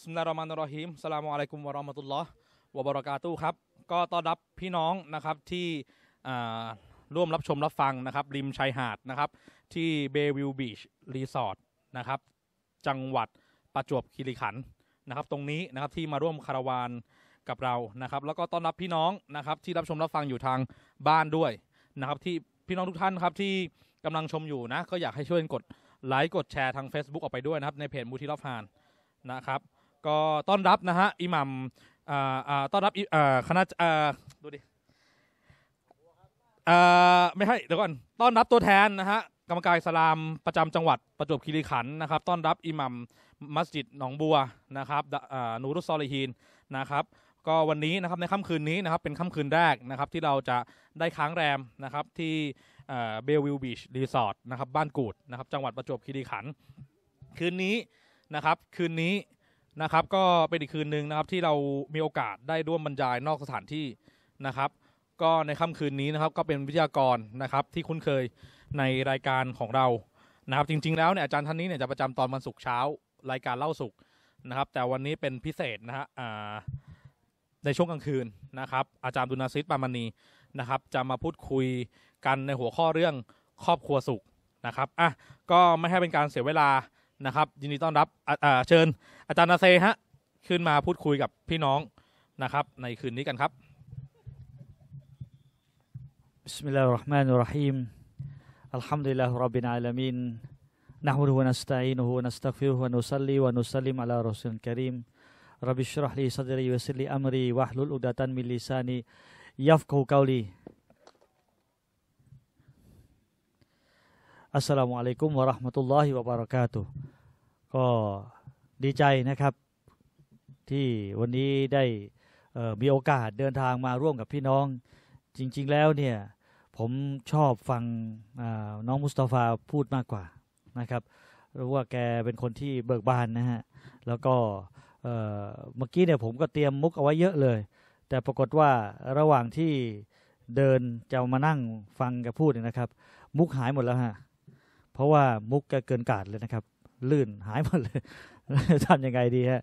สมนารอมานรอฮิมสลามุอะลัยกุมวะรอมะตุลลอฮ์วะบรากาตุครับก็ต้อนรับพี่น้องนะครับที่ร่วมรับชมรับฟังนะครับ ริมชายหาดนะครับ ที่เบวิลบีชรีสอร์ทนะครับ จังหวัดประจวบคีรีขันธ์นะครับ ตรงนี้นะครับที่มาร่วมคาราวานกับเรานะครับ แล้วก็ต้อนรับพี่น้องนะครับ ที่รับชมรับฟังอยู่ทางบ้านด้วยนะครับ ที่พี่น้องทุกท่านครับที่กำลังชมอยู่นะ ก็อยากให้ช่วยกดไลค์กดแชร์ทาง Facebook ออกไปด้วยนะครับ ในเพจมูทิลฟานนะครับก็ต้อนรับนะฮะอิหมัมต้อนรับคณะดูดิไม่ให้เดี๋ยวก่อนต้อนรับตัวแทนนะฮะกรรมการสลามประจำจังหวัดประจวบคีรีขันธ์นะครับ ต้อนรับอิหมัมมัสยิดหนองบัวนะครับนูรุสซอลีฮีนนะครับ ก็วันนี้นะครับในค่าคืนนี้นะครับเป็นค่าคืนแรกนะครับ ที่เราจะได้ค้างแรมนะครับที่เบลวิลบีชรีสอร์ทนะครับบ้านกูดนะครับ จังหวัดประจวบคีรีขันธ์คืนนี้นะครับคืนนี้นะครับก็เป็นอีกคืนหนึ่งนะครับที่เรามีโอกาสได้ร่วมบรรยาย นอกสถานที่นะครับ ก็ในค่ำคืนนี้นะครับก็เป็นวิทยากรนะครับ ที่คุ้นเคยในรายการของเรานะครับจริงๆ แล้วเนี่ยอาจารย์ท่านนี้เนี่ยจะประจำตอนวันศุกร์เช้า รายการเล่าสุขนะครับ แต่วันนี้เป็นพิเศษนะฮะในช่วงกลางคืนนะครับอาจารย์ดุนาซิตปามานีนะครับ จะมาพูดคุยกันในหัวข้อเรื่องครอบครัวสุขนะครับอ่ะก็ไม่ให้เป็นการเสียเวลานะครับ ยินดีต้อนรับเชิญอาจารย์นาเซฮะ ขึ้นมาพูดคุยกับพี่น้องนะครับในคืนนี้กันครับบิสมิลลาฮิรราะห์มานุรรฮีมอัลฮัมดุลิลลาฮิรับบินอาลามีนนะฮูดูวะนัสตัยนูฮูวะนัสตัฟิรูวะนุสลลีวะนุสลิมอะลารอซูลกะรีมรับบิชรห์ลีซัดรียัสลีอัมรีวะฮลุลอุดะตันมิลลิซานียัฟกูกาลีัสสลามุอะลัยกุมวะราะห์มะตุลลอฮิวะบเรากาตุก็ดีใจนะครับที่วันนี้ได้มีโอกาสเดินทางมาร่วมกับพี่น้อง จริง ๆ แล้วเนี่ยผมชอบฟังน้องมุสตาฟาพูดมากกว่านะครับรู้ว่าแกเป็นคนที่เบิกบานนะฮะแล้วก็เมื่อกี้เนี่ยผมก็เตรียมมุกเอาไว้เยอะเลย แต่ปรากฏว่า ระหว่างที่เดิน จะมานั่งฟังกับพูดนะครับ มุกหายหมดแล้วฮะเพราะว่ามุกแกเกินกาดเลยนะครับ ลื่นหายหมดเลยทำยังไงดีฮะ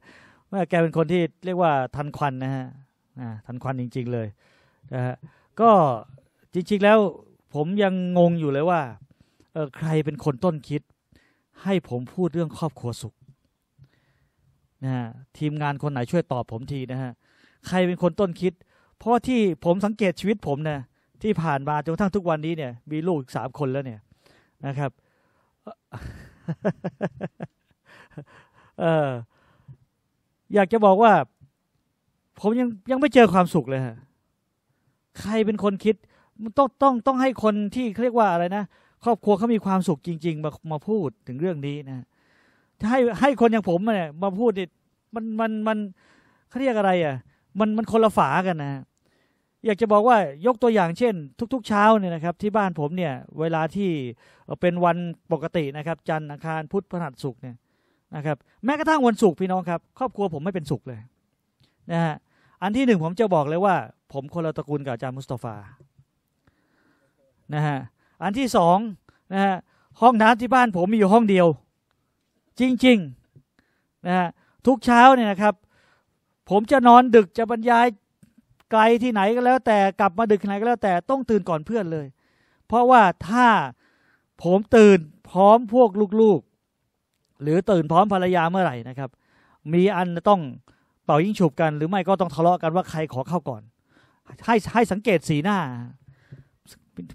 ว่าแกเป็นคนที่เรียกว่าทันควันนะฮะทันควันจริง ๆ เลยนะฮะก็จริง ๆแล้วผมยังงงอยู่เลยว่าเออใครเป็นคนต้นคิด ให้ผมพูดเรื่องครอบครัวสุขนะฮะทีมงานคนไหนช่วยตอบผมทีนะฮะ ใครเป็นคนต้นคิด เพราะที่ผมสังเกตชีวิตผมนะที่ผ่านมาจนทั้งทุกวันนี้เนี่ย มีลูกสามคนแล้วเนี่ยนะครับอ อยากจะบอกว่า ผมยังยังไม่เจอความสุขเลยฮะ ใครเป็นคนคิดต้องต้อง ต้องให้คนที่เรียกว่าอะไรนะ ครอบครัวเขามีความสุขจริง ๆ มามาพูดถึงเรื่องนี้นะจะให้ให้คนอย่างผมเนี่ยมาพูดเนี่ยมันมันมันเขาเรียกอะไรอ่ะ มันมันคนละฝากันนะอยากจะบอกว่ายกตัวอย่างเช่น ทุกๆเช้าเนี่ยนะครับที่บ้านผมเนี่ยเวลาที่เป็นวันปกตินะครับ จันทร์อังคารพุธพฤหัสศุกร์เนี่ยนะครับ แม้กระทั่งวันศุกร์พี่น้องครับครอบครัวผมไม่เป็นสุขเลยนะฮะอันที่หนึ่งผมจะบอกเลยว่า ผมคนละตระกูลกับอาจารย์มุสตอฟานะฮะอันที่สองนะฮะห้องน้ำที่บ้านผมมีอยู่ห้องเดียว จริงๆนะฮะทุกเช้าเนี่ยนะครับ ผมจะนอนดึกจะบรรยายไกลที่ไหนก็แล้วแต่กลับมาดึกไหนก็แล้วแต่ต้องตื่นก่อนเพื่อนเลย เพราะว่าถ้าผมตื่นพร้อมพวกลูกๆ หรือตื่นพร้อมภรรยาเมื่อไหร่นะครับ มีอันต้องเป่ายิ่งฉุบกันหรือไม่ก็ต้องทะเลาะกันว่าใครขอเข้าก่อน ให้ให้สังเกตสีหน้า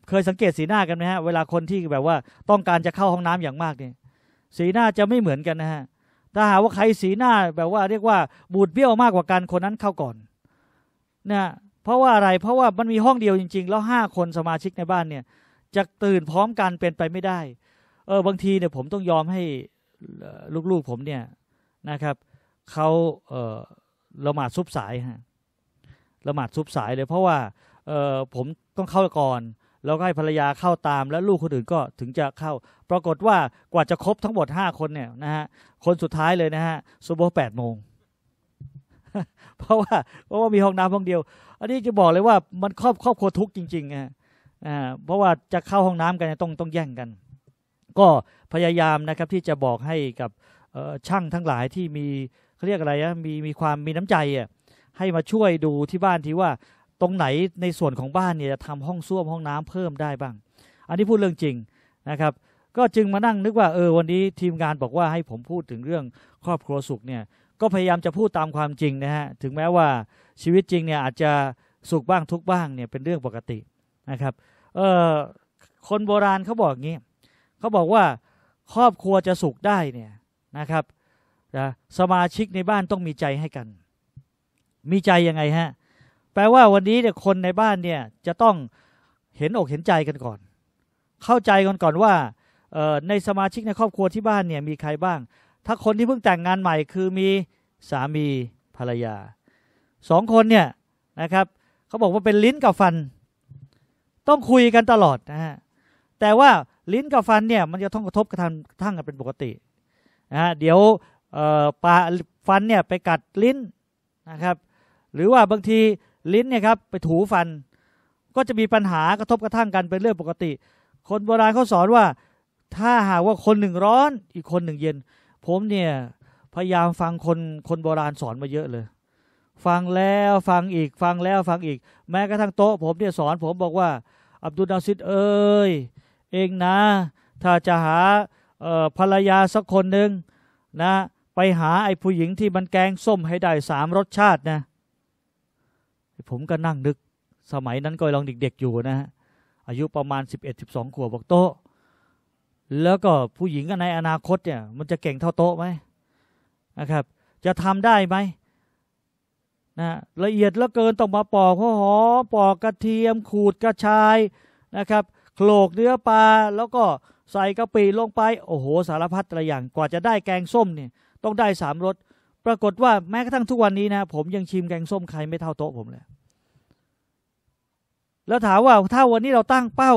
เคยสังเกตสีหน้ากันไหมฮะเวลาคนที่แบบว่าต้องการจะเข้าห้องน้ำอย่างมากเนี่ยสีหน้าจะไม่เหมือนกันนะฮะถ้าหาว่าใครสีหน้าแบบว่า เรียกว่าบูดเบี้ยวมากกว่ากันคนนั้นเข้าก่อนนะเพราะว่าอะไร เพราะว่ามันมีห้องเดียวจริงๆ แล้วห้าคนสมาชิกในบ้านเนี่ยจะตื่นพร้อมกันเป็นไปไม่ได้ เออบางทีเนี่ยผมต้องยอมให้ลูกๆผมเนี่ยนะครับเขาเออละหมาดซุบสายฮะละหมาดซุบสายเลย เพราะว่าเออผมต้องเข้าก่อนแล้วก็ให้ภรรยาเข้าตาม แล้วลูกคนอื่นก็ถึงจะเข้า ปรากฏว่ากว่าจะครบทั้งหมด 5 คนเนี่ยนะฮะคนสุดท้ายเลยนะฮะซุบโบแปดโมงเพราะว่าเพราะว่ามีห้องน้ำห้องเดียว อันนี้จะบอกเลยว่ามันครอบครอบครัวทุกจริงๆนะอ่า เพราะว่าจะเข้าห้องน้ำกันต้องต้องแย่งกัน ก็พยายามนะครับที่จะบอกให้กับช่างทั้งหลายที่มีเขาเรียกอะไรนะมีมีความมีน้ำใจอ่ะให้มาช่วยดูที่บ้านที่ว่าตรงไหนในส่วนของบ้านเนี่ยจะทำห้องส้วมห้องน้ำเพิ่มได้บ้าง อันนี้พูดเรื่องจริงนะครับ ก็จึงมานั่งนึกว่าเออวันนี้ทีมงานบอกว่าให้ผมพูดถึงเรื่องครอบครัวสุขเนี่ยก็พยายามจะพูดตามความจริงนะฮะถึงแม้ว่าชีวิตจริงเนี่ยอาจจะสุขบ้างทุกบ้างเนี่ยเป็นเรื่องปกตินะครับเออคนโบราณเขาบอกงี้เขาบอกว่า ครอบครัวจะสุขได้เนี่ยนะครับนะสมาชิกในบ้านต้องมีใจให้กัน มีใจยังไงฮะ แปลว่าวันนี้เนี่ยคนในบ้านเนี่ยจะต้องเห็นอกเห็นใจกันก่อน เข้าใจกันก่อนว่า ในสมาชิกในครอบครัวที่บ้านเนี่ยมีใครบ้างถ้าคนที่เพิ่งแต่งงานใหม่คือมีสามีภรรยาสองคนเนี่ยนะครับเขาบอกว่าเป็นลิ้นกับฟัน ต้องคุยกันตลอดนะฮะแต่ว่าลิ้นกับฟันเนี่ยมันจะต้องกระทบกระทั่งกันเป็นปกตินะฮะเดี๋ยวปลาฟันเนี่ยไปกัดลิ้นนะครับหรือว่าบางทีลิ้นเนี่ยครับไปถูฟัน ก็จะมีปัญหากระทบกระทั่งกันเป็นเรื่องปกติ คนโบราณเขาสอนว่าถ้าหากว่าคนหนึ่งร้อน อีกคนหนึ่ง เย็นผมเนี่ย พยายามฟังคนคนโบราณสอนมาเยอะเลย ฟังแล้วฟังอีก ฟังแล้วฟังอีก แม้กระทั่งโต๊ะผมเนี่ย สอนผมบอกว่า อับดุลนาซิดเอ้ย เองนะ ถ้าจะหาภรรยาสักคนหนึ่งนะ ไปหาไอ้ผู้หญิงที่มันแกงส้มให้ได้สามรสชาตินะ ผมก็นั่งนึก สมัยนั้นก็ลองเด็กๆ อยู่นะ อายุประมาณ 11-12ขวบบอกโต๊ะแล้วก็ผู้หญิงในอนาคตเนี่ย มันจะเก่งเท่าโต๊ะไหมนะครับ จะทำได้ไหมนะละเอียดแล้วเกินต้องมาปอกขาหอมปอกกระเทียม ขูดกระชายนะครับโขลกเนื้อปลาแล้วก็ใส่กะปิลงไป โอ้โหสารพัดอะไรอย่าง กว่าจะได้แกงส้มเนี่ยต้องได้สามรสปรากฏว่าแม้กระทั่งทุกวันนี้นะผมยังชิมแกงส้มใครไม่เท่าโต๊ะผมเลยแล้วถามว่าถ้าวันนี้เราตั้งเป้า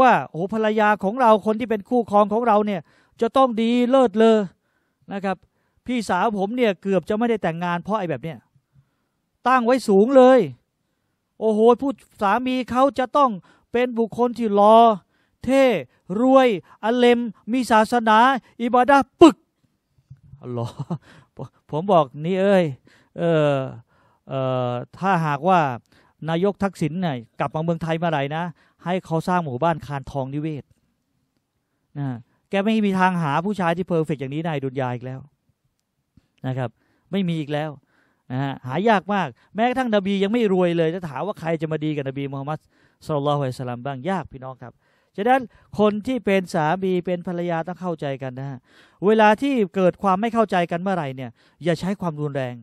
ว่าโอ้ภรรยาของเราคนที่เป็นคู่ครองของเราเนี่ย จะต้องดีเลิศเลยนะครับ พี่สาวผมเนี่ยเกือบจะไม่ได้แต่งงานเพราะไอ้แบบเนี้ยตั้งไว้สูงเลย โอ้โหผู้สามีเขาจะต้องเป็นบุคคลที่รอ เท่รวยอเลมมีศาสนา อิบาดาปึกอรอผมบอกนี่เอ้ยเออเออถ้าหากว่านายกทักษิณเนี่ยกลับมาเมืองไทยเมื่อไหร่นะให้เขาสร้างหมู่บ้านคานทองนิเวศ นะแกไม่มีทางหาผู้ชายที่เพอร์เฟกอย่างนี้ในดุนยาอีกแล้วนะครับ ไม่มีอีกแล้วนะฮะหายากมาก แม้กระทั่งนบียังไม่รวยเลยถ้าถามว่าใครจะมาดีกับนบีมูฮัมมัดสุลลัลฮุยสลัมบ้างยากพี่น้องครับ ฉะนั้น คนที่เป็นสามีเป็นภรรยา ต้องเข้าใจกันนะฮะ เวลาที่เกิดความไม่เข้าใจกันเมื่อไหร่เนี่ย อย่าใช้ความรุนแรง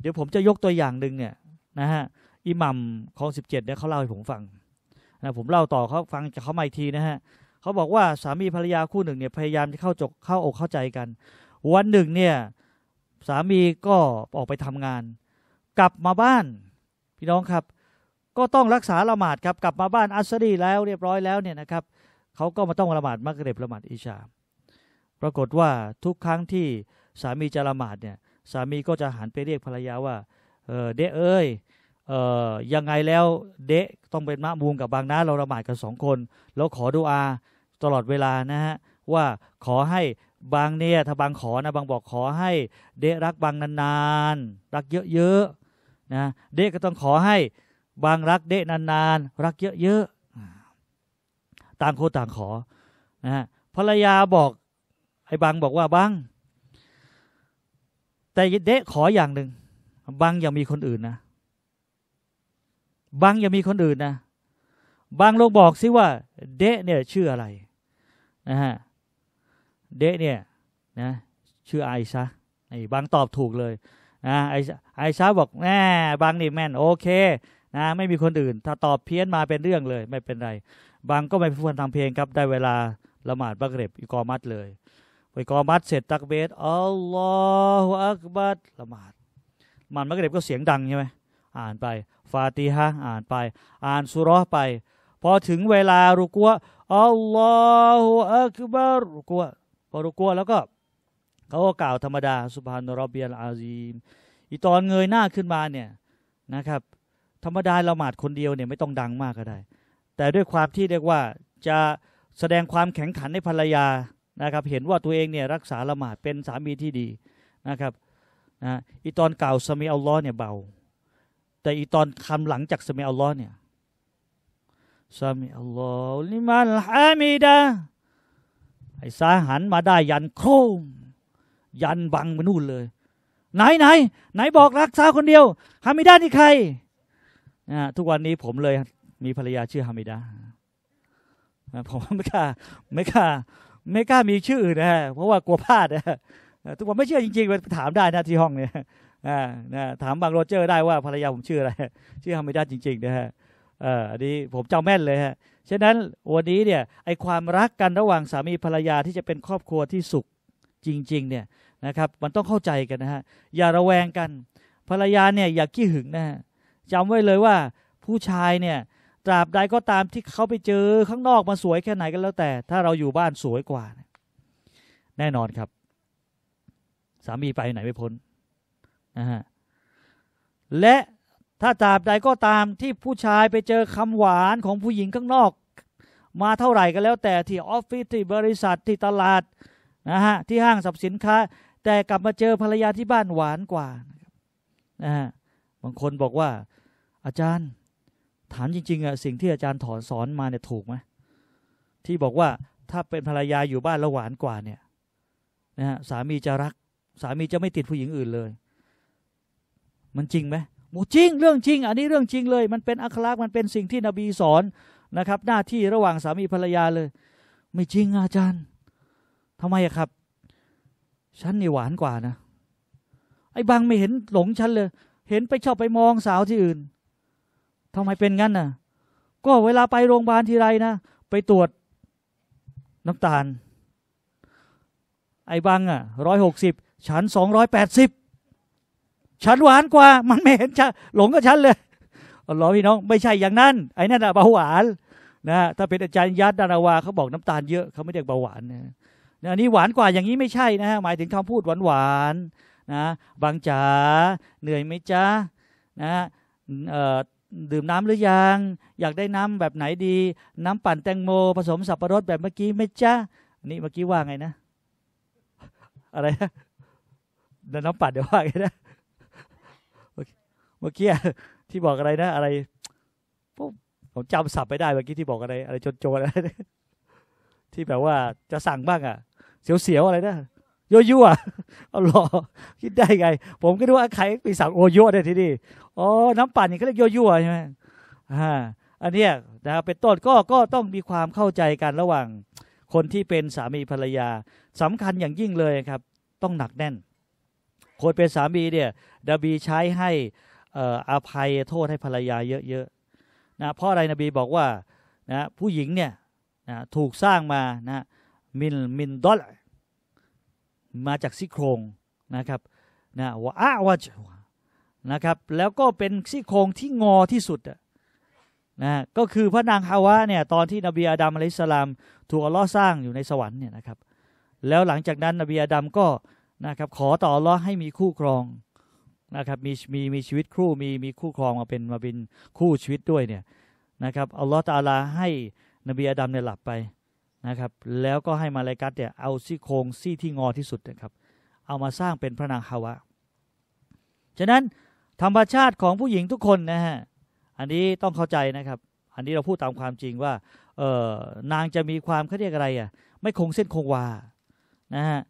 เดี๋ยวผมจะยกตัวอย่างหนึ่งเนี่ยนะฮะอิหมัมของสิบเจ็ดเนี่ยเขาเล่าให้ผมฟังนะผมเล่าต่อเขาฟังจากเขามาอีกทีนะฮะเขาบอกว่าสามีภรรยาคู่หนึ่งเนี่ยพยายามจะเข้าจกเข้าอกเข้าใจกัน วันหนึ่งเนี่ยสามีก็ออกไปทำงานกลับมาบ้าน พี่น้องครับ ก็ต้องรักษาละหมาดครับกลับมาบ้านอัสรีแล้วเรียบร้อยแล้วเนี่ยนะครับเขาก็มาต้องละหมาดมักเร็บละหมาดอิชา ปรากฏว่าทุกครั้งที่สามีจะละหมาดเนี่ยสามีก็จะหันไปเรียกภรรยาว่าเออเด้เอ้ยยังไงแล้วเดะต้องเป็นมะมูมกับบางนาเราละหมาดกันสองคน แล้วขอดูอาตลอดเวลานะฮะว่าขอให้บางเนี่ยถ้าบางขอนะ บางบอกขอให้เดะรักบางนานๆรักเยอะๆนะเดะก็ต้องขอให้บางรักเดะนานๆรักเยอะๆต่างคนต่างขอนะฮะภรรยาบอกไอ้บางบอกว่าบาง แต่เดะขออย่างหนึ่งบางยังมีคนอื่นนะบางอย่ามีคนอื่นนะ บางลงบอกซิว่า เดะเนี่ย ชื่ออะไรนะฮะเดะเนี่ยนะชื่อไอซ่าไอ้บางตอบถูกเลยนะไอไอซ่าบอกแน่บางนี่แม่นโอเคนะไม่มีคนอื่น ถ้าตอบเพี้ยนมาเป็นเรื่องเลย ไม่เป็นไร บางก็ไม่พูดทำเพลงครับได้เวลาละหมาดบักเร็บอีกอมัดเลยอีกอมัดเสร็จตักเบสอัลลอฮฺอักบัดละหมาดมันบักเร็บก็เสียงดังใช่ไหมอ่านไปฟาติฮะอ่านไป อ่านสุรอไป พอถึงเวลา รุกัวอัลลอฮฺอักบารุกัวพอรุกัวแล้วก็เขาก็กล่าวธรรมดา สุบฮานรอบเบียลอาซีมอีตอนเงยหน้าขึ้นมาเนี่ยนะครับ ธรรมดาละหมาดคนเดียวเนี่ยไม่ต้องดังมากก็ได้ แต่ด้วยความที่เรียกว่าจะแสดงความแข็งขันในภรรยานะครับ เห็นว่าตัวเองเนี่ยรักษาละหมาดเป็นสามีที่ดีนะครับนะอีตอนกล่าวสมีอัลลอฮ์เนี่ยเบาแต่อีตอนคำหลังจากสมีอัลลอฮ์เนี่ยสมีอัลลอฮ์ลิมันฮามิดาไอ้สาหันมาได้ ยันโครมยันบังมานู่นเลย ไหนไหนไหนบอกรักสาวคนเดียวฮามิดานี่ใครนะทุกวันนี้ผมเลย มีภรรยาชื่อฮามิดาผมไม่กล้าไม่กล้าไม่กล้ามีชื่อนะเพราะว่ากลัวพลาดนะทุกคนไม่เชื่อจริงๆไปถามได้นะที่ห้องเนี่ยนะนะถามบางโรเจอร์ได้ว่าภรรยาผมชื่ออะไร ชื่อฮามิดาจริงๆนะฮะเอออันนี้ผมจำแม่นเลยฮะ ฉะนั้นวันนี้เนี่ยไอความรักกันระหว่างสามีภรรยาที่จะเป็นครอบครัวที่สุขจริงๆเนี่ยนะครับ มันต้องเข้าใจกันนะฮะอย่าระแวงกัน ภรรยาเนี่ยอย่าขี้หึงนะฮะจำไว้เลยว่า ผู้ชายเนี่ย ตราบใดก็ตามที่เขาไปเจอข้างนอกมาสวยแค่ไหนก็นแล้วแต่ ถ้าเราอยู่บ้านสวยกว่า แน่นอนครับ สามีไปไหนไม่พ้นนะฮะและถ้าตราบใดก็ตามที่ผู้ชายไปเจอคำหวานของผู้หญิงข้างนอก มาเท่าไหร่ก็แล้ว แต่ที่ออฟฟิศที่บริษัท ที่ตลาดนะฮะที่ห้างสรรพสินค้า แต่กลับมาเจอภรรยาที่บ้านหวานกว่านะฮะบางคนบอกว่า อาจารย์ถามจริงๆอะสิ่งที่อาจารย์ถอนสอนมาเนี่ยถูกไหมที่บอกว่าถ้าเป็นภรรยาอยู่บ้านแล้วหวานกว่า เนี่ยนะฮะสามีจะรัก สามีจะไม่ติดผู้หญิงอื่นเลยมันจริงไหมมูจริงเรื่องจริงอันนี้เรื่องจริงเลย มันเป็นอัคลักษ์มันเป็นสิ่งที่นบีสอนนะครับ หน้าที่ระหว่างสามีภรรยาเลย ไม่จริงอาจารย์ ทำไมอะครับฉันนี่หวานกว่านะ ไอ้บางไม่เห็นหลงฉันเลย เห็นไปชอบไปมองสาวที่อื่น ทำไมเป็นงั้นน่ะก็เวลาไปโรงพยาบาลทีไรนะ ไปตรวจน้ำตาล ไอ้บางอะร้อยหกสิบฉันสองร้อยแปดสิบฉันหวานกว่า มันไม่เห็นฉันหลงกับฉันเลยหรอพี่น้อง ไม่ใช่อย่างนั้น ไอ้นั่นอะเบาหวานนะถ้าเป็นอาจารย์ยัดดานาวาเขาบอกน้ำตาลเยอะเขาไม่เรียกเบาหวานนะอันนี้หวานกว่าอย่างนี้ไม่ใช่นะฮะหมายถึงคำพูดหวานหวานนะบางจ๋าเหนื่อยไหมจ๊ะนะดื่มน้ำหรือยังอยากได้น้ำแบบไหนดี น้ำปั่นแตงโมผสมสับปะรดแบบเมื่อกี้ไหมจ๊ะนี่เมื่อกี้ว่าไงนะอะไรนะน้ำปั่นเดี๋ยวว่าไงนะมื่อกี้ที่บอกอะไรนะ อะไรผมจำสับไปได้เมื่อกี้ที่บอกอะไรอะไรโจนอะไรที่แบบว่าจะสั่งบ้างอ่ะเสียวๆอะไรนะโยโย่เอาห่อคิดได้ไง ผมก็ดูว่าใครไปสั่งโอโย่ได้ทีนี่อ๋อน้ำปั่นนี่เขาเรียกโยโย่ใช่ไหมอ่าอันเนี้ยนะครับเป็นต้นก็ก็ต้องมีความเข้าใจกันระหว่าง คนที่เป็นสามีภรรยา สำคัญอย่างยิ่งเลยครับ ต้องหนักแน่น คนเป็นสามีเนี่ยดับีใช้ให้อาภัยโทษให้ภรรยาเยอะๆนะเพราะอะไรนบีบอกว่านะผู้หญิงเนี่ยนะถูกสร้างมานะมินมินดอลมาจากซี่โครงนะครับนะวะอาวะนะครับ แล้วก็เป็นซี่โครงที่งอที่สุดนะก็คือพระนางฮาวะเนี่ยตอนที่นบีอาดัมอะลัยสลาม ถูกอัลลอฮ์สร้างอยู่ในสวรรค์เนี่ยนะครับ แล้วหลังจากนั้น นบีอาดัมก็นะครับขอต่ออัลลอฮ์ให้มีคู่ครองนะครับมีมีมีชีวิตคู่มีมีคู่ครองมาเป็นมาเป็นคู่ชีวิตด้วยเนี่ยนะครับอัลลอฮฺตาลาให้นบีอาดัมเนี่ยหลับไปนะครับ แล้วก็ให้มาลายกัดเนี่ยเอาซี่โครงซี่ที่งอที่สุดนะครับ เอามาสร้างเป็นพระนางฮาวะฉะนั้นธรรมชาติของผู้หญิงทุกคนนะฮะอันนี้ต้องเข้าใจนะครับ อันนี้เราพูดตามความจริงว่าเออนางจะมีความเขาเรียกอะไรอ่ะไม่คงเส้นคงวา นะฮะ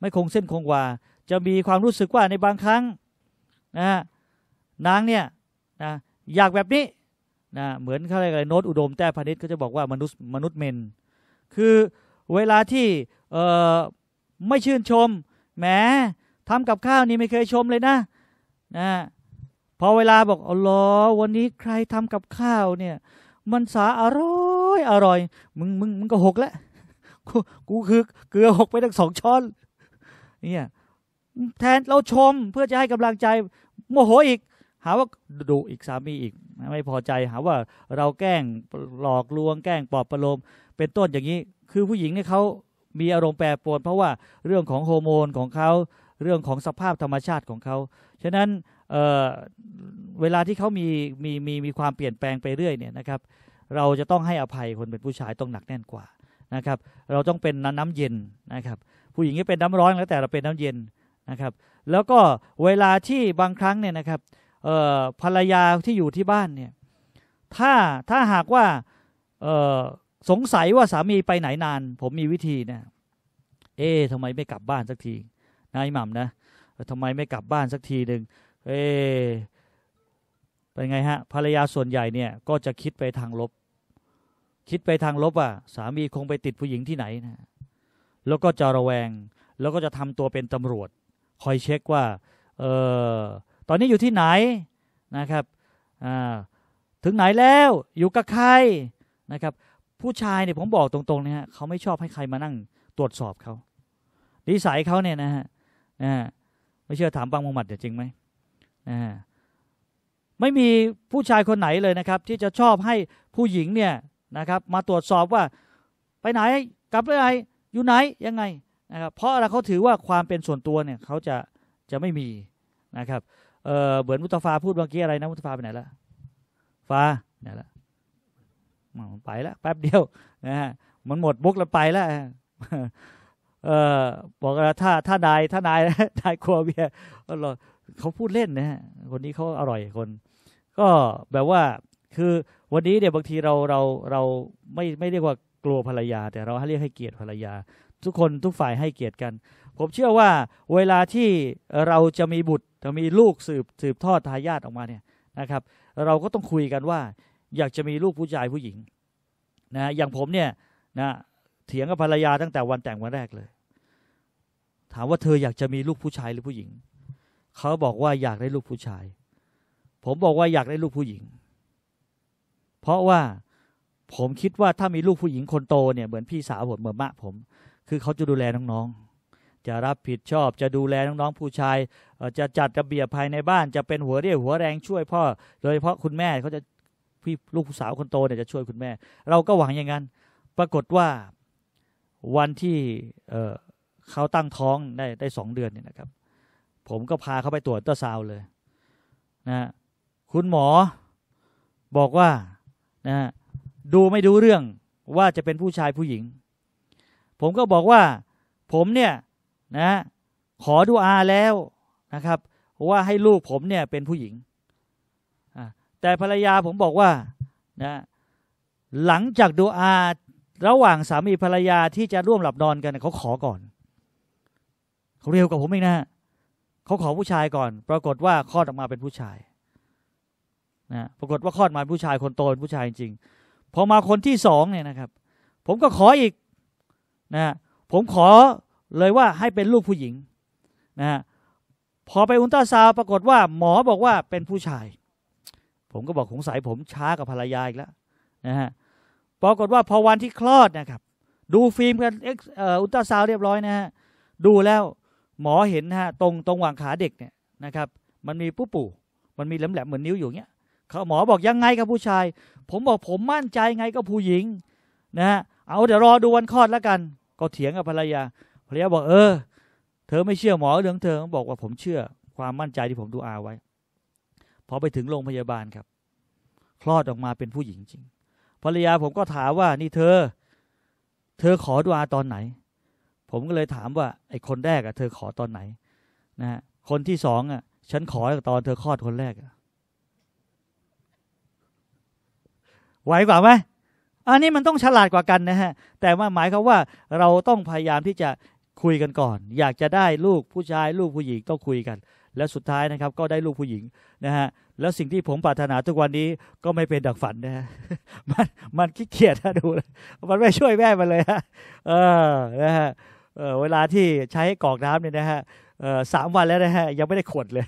ไม่คงเส้นคงวาจะมีความรู้สึกว่าในบางครั้งนะนางเนี่ยนะอยากแบบนี้ นะเหมือนเขาเรียกอะไร โน้ตอุดมแต่พาณิชย์ก็จะบอกว่า มนุษย์มนุษย์เมน คือเวลาที่เอ่อไม่ชื่นชมแหมทำกับข้าวนี่ไม่เคยชมเลยนะ นะพอเวลาบอกอ๋อวันนี้ใครทำกับข้าวเนี่ย มันสาอร่อยอร่อย มึงมึงมึงก็หกแล้วกูกูคือเกลือหกไปตั้งสองช้อนเนี่ยแทนเราชมเพื่อจะให้กำลังใจโมโหอีกหาว่าดูอีกสามีอีก ไม่พอใจหาว่าเราแกล้งหลอก ลวงแกล้งปลอบ ประโลมเป็นต้นอย่างนี้ คือผู้หญิงเนี่ยเขามีอารมณ์แปรปรวนเพราะว่าเรื่องของโฮอร์โมนของเขาเรื่องของสภาพธรรมชาติของเขาฉะนั้นเเวลาที่เขามีมีมีมีความเปลี่ยนแปลงไปเรื่อยเนี่ยนะครับ เราจะต้องให้อภัยคนเป็นผู้ชายต้องหนักแน่นกว่านะครับเราต้องเป็นน้ำเย็นนะครับผู้หญิงก็เป็นน้ำร้อนแล้วแต่เราเป็นน้ำเย็นนะครับแล้วก็เวลาที่บางครั้งเนี่ยนะครับภรรยาที่อยู่ที่บ้านเนี่ยถ้าถ้าหากว่าสงสัยว่าสามีไปไหนนาน ผมมีวิธีนะเอ๊ะทำไมไม่กลับบ้านสักทีนายหม่ำนะทำไมไม่กลับบ้านสักทีหนึ่งเอ๊ะเป็นไงฮะภรรยาส่วนใหญ่เนี่ย ก็จะคิดไปทางลบ คิดไปทางลบว่าสามีคงไปติดผู้หญิงที่ไหนนะ แล้วก็จะระแวง แล้วก็จะทำตัวเป็นตำรวจคอยเช็คว่าเออตอนนี้อยู่ที่ไหนนะครับอ่าถึงไหนแล้วอยู่กับใครนะครับ ผู้ชายเนี่ยผมบอกตรงๆนะฮะเขาไม่ชอบให้ใครมานั่ง ตรวจสอบเขานิสัยเขาเนี่ยนะฮะไม่เชื่อถามบางมุมัดเดี๋ยวจริงไหมนะไม่มีผู้ชายคนไหนเลยนะครับ ที่จะชอบให้ผู้หญิงเนี่ยนะครับ มาตรวจสอบว่า ไปไหนกลับเมื่อไอยู่ไหนยังไงนะครับเพราะเราเขาถือว่าความเป็นส่วนตัวเนี่ยเขาจะจะไม่มีนะครับ เออเหมือนมุตฟาพูดเมื่อกี้ อะไรนะ มุตฟาไปไหนละฟ้าไหนละมันไปแล้วแป๊บเดียวนะฮะมันหมดบุกแล้วไปแล้วเออ บอกถ้า ถ้านายถ้านายนายครัวเบียเขาพูดเล่นนะฮะคนนี้เขาอร่อยคน ก็แบบว่าคือวันนี้เนี่ยบางทีเราเราเราไม่ไม่เรียกว่ากลัวภรรยา แต่เราให้เรียกให้เกียรติภรรยาทุกคนทุกฝ่ายให้เกียรติกัน ผมเชื่อว่าเวลาที่เราจะมีบุตรจะมีลูกสืบ สืบทอดทายาทออกมาเนี่ยนะครับ เราก็ต้องคุยกันว่า อยากจะมีลูกผู้ชายผู้หญิง นะ อย่างผมเนี่ยนะเถียงกับภรรยาตั้งแต่วันแต่งวันแรกเลย ถามว่าเธออยากจะมีลูกผู้ชายหรือผู้หญิง เขาบอกว่าอยากได้ลูกผู้ชาย ผมบอกว่าอยากได้ลูกผู้หญิง เพราะว่าผมคิดว่าถ้ามีลูกผู้หญิงคนโตเนี่ยเหมือนพี่สาวผมเหมือนมะผมคือเขาจะดูแลน้องๆ จะรับผิดชอบจะดูแลน้องๆผู้ชายจะจัดระเบียบภายในบ้าน จะเป็นหัวเรี่ยวหัวแรงช่วยพ่อโดยเฉพาะคุณแม่เขาจะพี่ลูกสาวคนโตเนี่ยจะช่วยคุณแม่ เราก็หวังอย่างนั้นปรากฏว่าวันที่เขาตั้งท้องได้ได้สองเดือนเนี่ยนะครับ ผมก็พาเขาไปตรวจตัวซาวเลยนะคุณหมอบอกว่า นะ ดูไม่ดูเรื่องว่าจะเป็นผู้ชายผู้หญิงผมก็บอกว่าผมเนี่ยนะขอดูอาแล้วนะครับว่าให้ลูกผมเนี่ยเป็นผู้หญิงแต่ภรรยาผมบอกว่านะหลังจากดูอา ระหว่างสามีภรรยาที่จะร่วมหลับนอนกันเขาขอก่อนเขาเร็วกว่าผมเองนะเขาขอผู้ชายก่อน ปรากฏว่าคลอดออกมาเป็นผู้ชายนะปรากฏว่าคลอดมาผู้ชายคนโตเป็นผู้ชายจริงพอมาคนที่สองเนี่ยนะครับ ผมก็ขออีกนะผมขอเลยว่าให้เป็นลูกผู้หญิง นะพอไปอุลตราซาว ปรากฏว่า หมอบอกว่าเป็นผู้ชาย ผมก็บอกสงสัย ผมช้ากับภรรยาอีกแล้วนะฮะปรากฏว่าพอวันที่คลอดนะครับดูฟิล์มกันเอ็กอุลตราซาวเรียบร้อยนะฮะดูแล้วหมอเห็นฮะตรงตรงหว่างขาเด็กเนี่ยนะครับมันมีปุ๊ปู่มันมีแหลมๆเหมือนนิ้วอยู่เนี้ยเขาหมอบอกยังไงกับผู้ชาย ผมบอกผมมั่นใจไงก็ผู้หญิงนะฮะเอาเดี๋ยวรอดูวันคลอดแล้วกันก็เถียงกับภรรยา ภรรยาบอก เออ เธอไม่เชื่อหมอเรื่อง เธอ บอกว่า ผมเชื่อความมั่นใจที่ผมดูอาไว้ พอไปถึงโรงพยาบาลครับ คลอดออกมาเป็นผู้หญิงจริงภรรยาผมก็ถามว่า นี่เธอ เธอขอดูอาตอนไหน ผมก็เลยถามว่า ไอ้คนแรกอะเธอขอตอนไหน นะฮะคนที่สองอะฉันขอตอน เธอคลอดคนแรกอ่ะไหวกว่าไหมอันนี้มันต้องฉลาดกว่ากันนะฮะแต่ว่าหมายเขาว่าเราต้องพยายามที่จะคุยกันก่อน อยากจะได้ลูกผู้ชายลูกผู้หญิงต้องคุยกัน และสุดท้ายนะครับก็ได้ลูกผู้หญิงนะฮะ แล้วสิ่งที่ผมปรารถนาทุกวันนี้ก็ไม่เป็นดักฝันนะฮะมันมันขี้เกียจนะดู มันไม่ช่วยแม่มันเลยฮะ เออนะฮะเออเวลาที่ใช้กอกน้ำเนี่ยนะฮะเออสามวันแล้วนะฮะ ยังไม่ได้ขวดเลย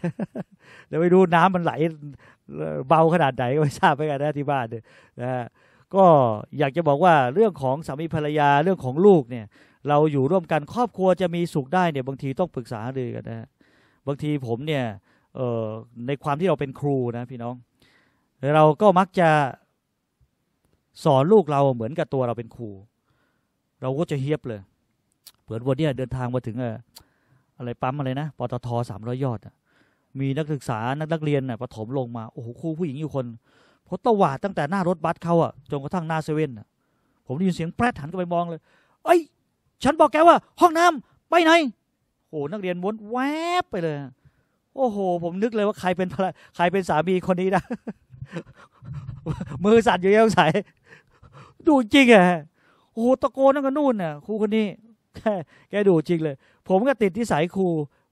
เดี๋ยวไปดูน้ำมันไหลเบาขนาดไหนก็ไม่ทราบไปกันนะที่บ้านเนี่ยนะฮะก็อยากจะบอกว่าเรื่องของสามีภรรยาเรื่องของลูกเนี่ย เราอยู่ร่วมกันครอบครัวจะมีสุขได้เนี่ยบางทีต้องปรึกษาดีกันนะบางทีผมเนี่ยในความที่เราเป็นครูนะพี่น้อง เราก็มักจะสอนลูกเราเหมือนกับตัวเราเป็นครู เราก็จะเฮียบเลยเปิดวันนี้เดินทางมาถึงอะไรปั๊มอะไรนะปตทสามร้อยยอดมีนักศึกษานักนักเรียนน่ะประถมลงมาโอ้โหครูผู้หญิงอยู่คนผมตวาดตั้งแต่หน้ารถบัสเขาอะจนกระทั่งหน้าเซเว่นอะผมได้ยินเสียงแปรดหันก็ไปมองเลย เอ้ย ฉันบอกแกว่า ห้องน้ำไปไหน โอ้นักเรียน้วนแวบไปเลย โอ้โห ผมนึกเลยว่าใครเป็นใครเป็นสามีคนนี้นะ มือสั่นอยู่ยังใสดูจริงอะโอ้โหตะโกนนั่นก็นู่นน่ะครูคนนี้ แกดูจริงเลย ผมก็ติดที่สายครู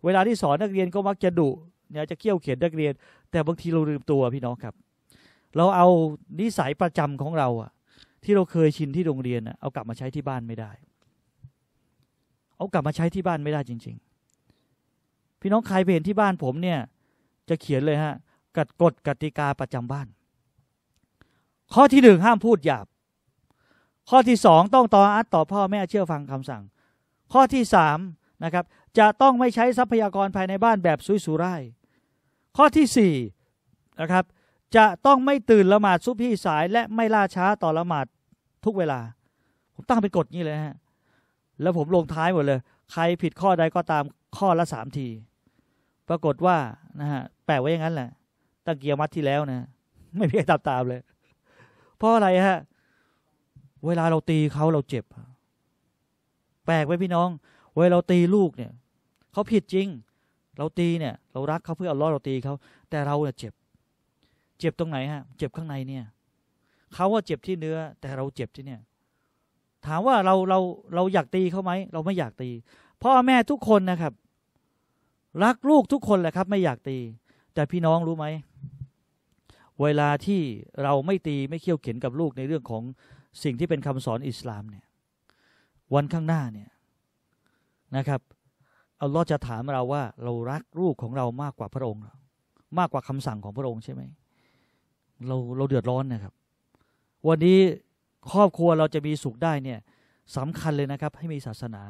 เวลาที่สอนนักเรียนก็มักจะดุเนี่ยจะเขี้ยวเข็นนักเรียน แต่บางทีเราลืมตัวพี่น้องครับเราเอานิสัยประจำของเราอะที่เราเคยชินที่โรงเรียนอะเอากลับมาใช้ที่บ้านไม่ได้ เอากลับมาใช้ที่บ้านไม่ได้จริง ๆ พี่น้องใครเห็นที่บ้านผมเนี่ย จะเขียนเลยฮะกฎกฎกติกาประจำบ้าน ข้อที่หนึ่งห้ามพูดหยาบ ข้อที่สองต้องต่ออัดต่อพ่อแม่เชื่อฟังคำสั่ง ข้อที่สามนะครับ จะต้องไม่ใช้ทรัพยากรภายในบ้านแบบสุยสุร่าย ข้อที่สี่นะครับจะต้องไม่ตื่นละหมาดซุบพีสาย และไม่ล่าช้าต่อละหมาดทุกเวลา ผมตั้งเป็นกฎนี้เลยฮะแล้วผมลงท้ายหมดเลย ใครผิดข้อใดก็ตามข้อละสามที ปรากฏว่านะฮะแปลไว้อย่างนั้นแหละตั้งเกียร์มัดที่แล้วนะไม่มีใครตามตามเลยเพราะอะไรฮะเวลาเราตีเขาเราเจ็บแปลกไว้พี่น้องเวลาเราตีลูกเนี่ยเขาผิดจริง เราตีเนี่ย เรารักเขาเพื่อเอาล้อเราตีเขาแต่เราเนี่ยเจ็บเจ็บตรงไหนฮะ เจ็บข้างในเนี่ย เขาว่าเจ็บที่เนื้อ แต่เราเจ็บที่เนี่ย ถามว่าเราเราเราอยากตีเขาไหม เราไม่อยากตี พ่อแม่ทุกคนนะครับ รักลูกทุกคนแหละครับ ไม่อยากตี แต่พี่น้องรู้ไหม เวลาที่เราไม่ตีไม่เคี่ยวเข็นกับลูกในเรื่องของสิ่งที่เป็นคำสอนอิสลามเนี่ยวันข้างหน้าเนี่ยนะครับเอาลลอจะถามเราว่า เรารักลูกของเรามากกว่าพระองค์มากกว่าคำสั่งของพระองค์ใช่ไหมเราเราเดือดร้อนนะครับ วันนี้ครอบครัวเราจะมีสุขได้เนี่ยสำคัญเลยนะครับ ให้มีศาสนา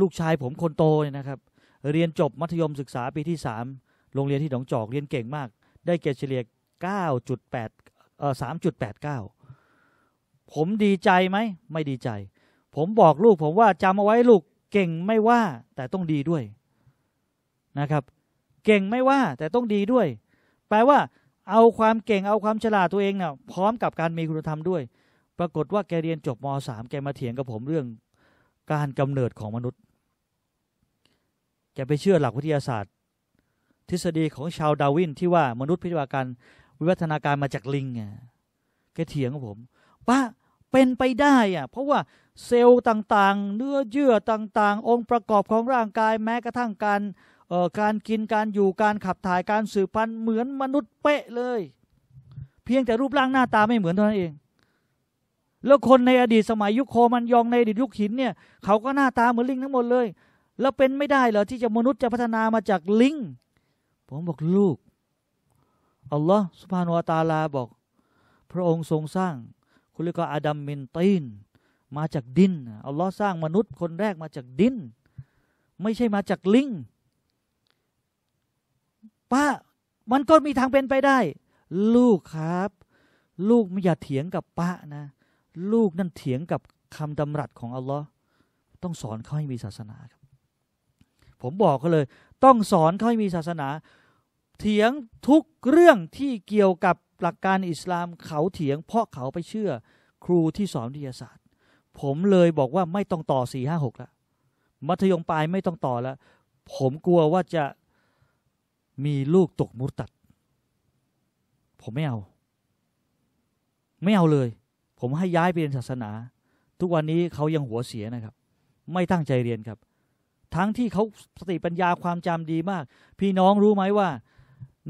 ลูกชายผมคนโตเนี่ยนะครับ เรียนจบมัธยมศึกษาปีที่สามโรงเรียนที่หนองจอกเรียนเก่งมากได้เกรดเฉลี่ย9.8เอ่อ3.89ผมดีใจไหมไม่ดีใจ ผมบอกลูก ผมว่าจำเอาไว้ลูกเก่งไม่ว่า แต่ต้องดีด้วยนะครับ เก่งไม่ว่า แต่ต้องดีด้วย แปลว่าเอาความเก่งเอาความฉลาดตัวเองเนี่ยพร้อมกับการมีคุณธรรมด้วย ปรากฏว่าแกเรียนจบม .3 แกมาเถียงกับผมเรื่องการกำเนิดของมนุษย์แกไปเชื่อหลักวิทยาศาสตร์ ทฤษฎีของชาวดาวินที่ว่ามนุษย์พิวาการ วิวัฒนาการมาจากลิงไงแกเถียงกับผมป้าเป็นไปได้อ่ะเพราะว่าเซลล์ต่างๆ เนื้อเยื่อต่างๆ องค์ประกอบของร่างกายแม้กระทั่งการการกินการอยู่การขับถ่ายการสืบพันธุ์เหมือนมนุษย์เป๊ะเลย เพียงแต่รูปร่างหน้าตาไม่เหมือนเท่านั้นเอง แล้วคนในอดีตสมัยยุคโคมันยองในอดีตยุคหินเนี่ยเขาก็หน้าตาเหมือนลิงทั้งหมดเลย แล้วเป็นไม่ได้เหรอที่จะมนุษย์จะพัฒนามาจากลิงผมบอกลูกอัลลอฮ์สุภาโนตาลาบอก พระองค์ทรงสร้างคุณเรียกว่าอาดัมมินตีนมาจากดินอัลลอฮ์สร้างมนุษย์คนแรกมาจากดิน ไม่ใช่มาจากลิงป้ามันก็มีทางเป็นไปได้ ลูกครับ ลูกไม่อย่าเถียงกับป้านะ ลูกนั่นเถียงกับคำดำรัสของอัลลอฮ์ต้องสอนเขาให้มีศาสนาครับ ผมบอกเขาเลย ต้องสอนเขาให้มีศาสนา เถียงทุกเรื่องที่เกี่ยวกับหลักการอิสลาม เขาเถียงเพราะเขาไปเชื่อ ครูที่สอนวิทยาศาสตร์ผมเลยบอกว่าไม่ต้องต่อสี่ห้าหกละมัธยมปลายไม่ต้องต่อแล้วผมกลัวว่าจะมีลูกตกมุตัด ผมไม่เอา ไม่เอาเลย ผมให้ย้ายไปเรียนศาสนา ทุกวันนี้เขายังหัวเสียนะครับ ไม่ตั้งใจเรียนครับ ทั้งที่เขาสติปัญญาความจำดีมาก พี่น้องรู้ไหมว่า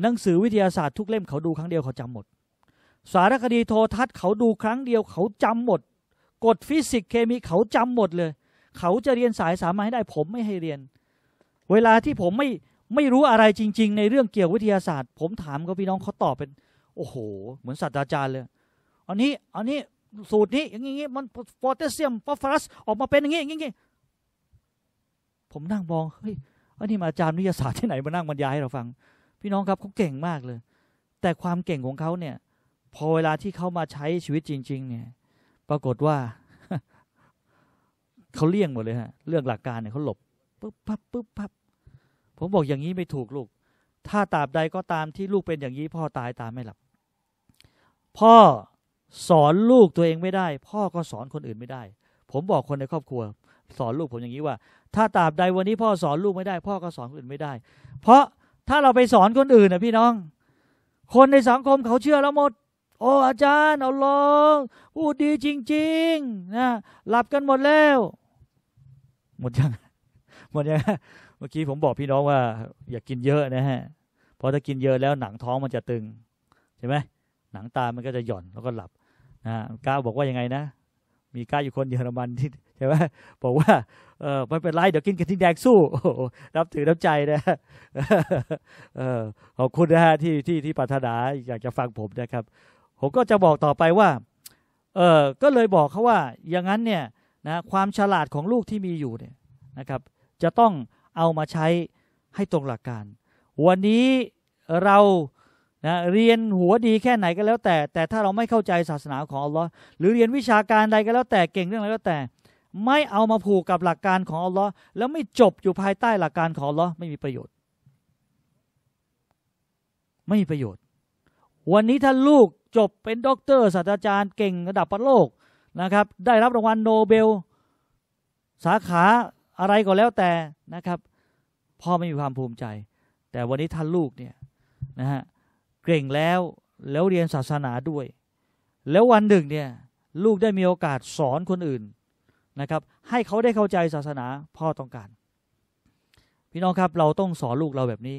หนังสือวิทยาศาสตร์ทุกเล่มเขาดูครั้งเดียวเขาจำหมดสารคดีโทรทัศน์เขาดูครั้งเดียวเขาจำหมดกฎฟิสิกส์เคมีเขาจำหมดเลยเขาจะเรียนสายสามัญให้ได้ ผมไม่ให้เรียน เวลาที่ผมไม่ไม่รู้อะไรจริงๆในเรื่องเกี่ยววิทยาศาสตร์ ผมถามเขาพี่น้องเขาตอบเป็น โอ้โห เหมือนศาสตราจารย์เลย อันนี้ อันนี้ สูตรนี้อย่างงี้มันโพแทสเซียมฟอสฟอรัส ออกมาเป็นอย่างงี้อย่างงี้ผมนั่งมองเฮ้ยอันนี้มาอาจารย์วิทยาศาสตร์ที่ไหนมานั่งบรรยายให้เราฟัง พี่น้องครับเขาเก่งมากเลย แต่ความเก่งของเขาเนี่ย พอเวลาที่เขามาใช้ชีวิตจริง ๆ เนี่ย ปรากฏว่าเขาเลี่ยงหมดเลยฮะเรื่องหลักการเนี่ยเขาหลบปุ๊บปั๊บปุ๊บปั๊บผมบอกอย่างนี้ไม่ถูกลูก ถ้าตราบใดก็ตามที่ลูกเป็นอย่างนี้ พ่อตายตามไม่หลับ พ่อสอนลูกตัวเองไม่ได้ พ่อก็สอนคนอื่นไม่ได้ ผมบอกคนในครอบครัว สอนลูกผมอย่างนี้ว่า ถ้าตราบใดวันนี้พ่อสอนลูกไม่ได้ พ่อก็สอนคนอื่นไม่ได้ เพราะถ้าเราไปสอนคนอื่นนะพี่น้อง คนในสังคมเขาเชื่อแล้วหมด โอ้ อาจารย์เอาลองพูดดีจริงๆนะ หลับกันหมดแล้ว หมดยังหมดยังเมื่อกี้ ผม บอกพี่น้องว่าอย่ากกินเยอะนะฮะเพราะถ้ากินเยอะแล้วหนังท้องมันจะตึงใช่ไหมหนังตามันก็จะหย่อนแล้วก็หลับนะก้าบอกว่า ยังไงนะมีก้าอยู่คนเยอรมันที่ใช่ไหมบอกว่าเออไม่เป็นไรเดี๋ยวกินกระทิงแดงสู้รับถือรับใจนะเออขอบคุณนะฮะที่ที่ที่ปรารถนาอยากจะฟังผมนะครับผมก็จะบอกต่อไปว่า เออก็เลยบอกเขาว่า อย่างนั้นเนี่ยนะความฉลาดของลูกที่มีอยู่เนี่ยนะครับ จะต้องเอามาใช้ให้ตรงหลักการ วันนี้เรานะเรียนหัวดีแค่ไหนก็แล้ว แต่ แต่ถ้าเราไม่เข้าใจศาสนาของอัลลอฮ์หรือเรียนวิชาการใดก็แล้ว แต่ เก่งเรื่องอะไรก็แล้วแต่ ไม่เอามาผูกกับหลักการของอัลลอฮ์แล้วไม่จบอยู่ภายใต้หลักการของอัลลอฮ์ไม่มีประโยชน์ ไม่มีประโยชน์ วันนี้ถ้าลูกจบเป็นด็อกเตอร์ศาสตราจารย์เก่งระดับประโลกนะครับ ได้รับรางวัลโนเบลสาขาอะไรก็แล้วแต่นะครับ พ่อไม่มีความภูมิใจ แต่วันนี้ท่านลูกเนี่ยนะฮะเก่งแล้วแล้วเรียนศาสนาด้วย แล้ววันหนึ่งเนี่ยลูกได้มีโอกาสสอนคนอื่นนะครับ ให้เขาได้เข้าใจศาสนาพ่อต้องการ พี่น้องครับเราต้องสอนลูกเราแบบนี้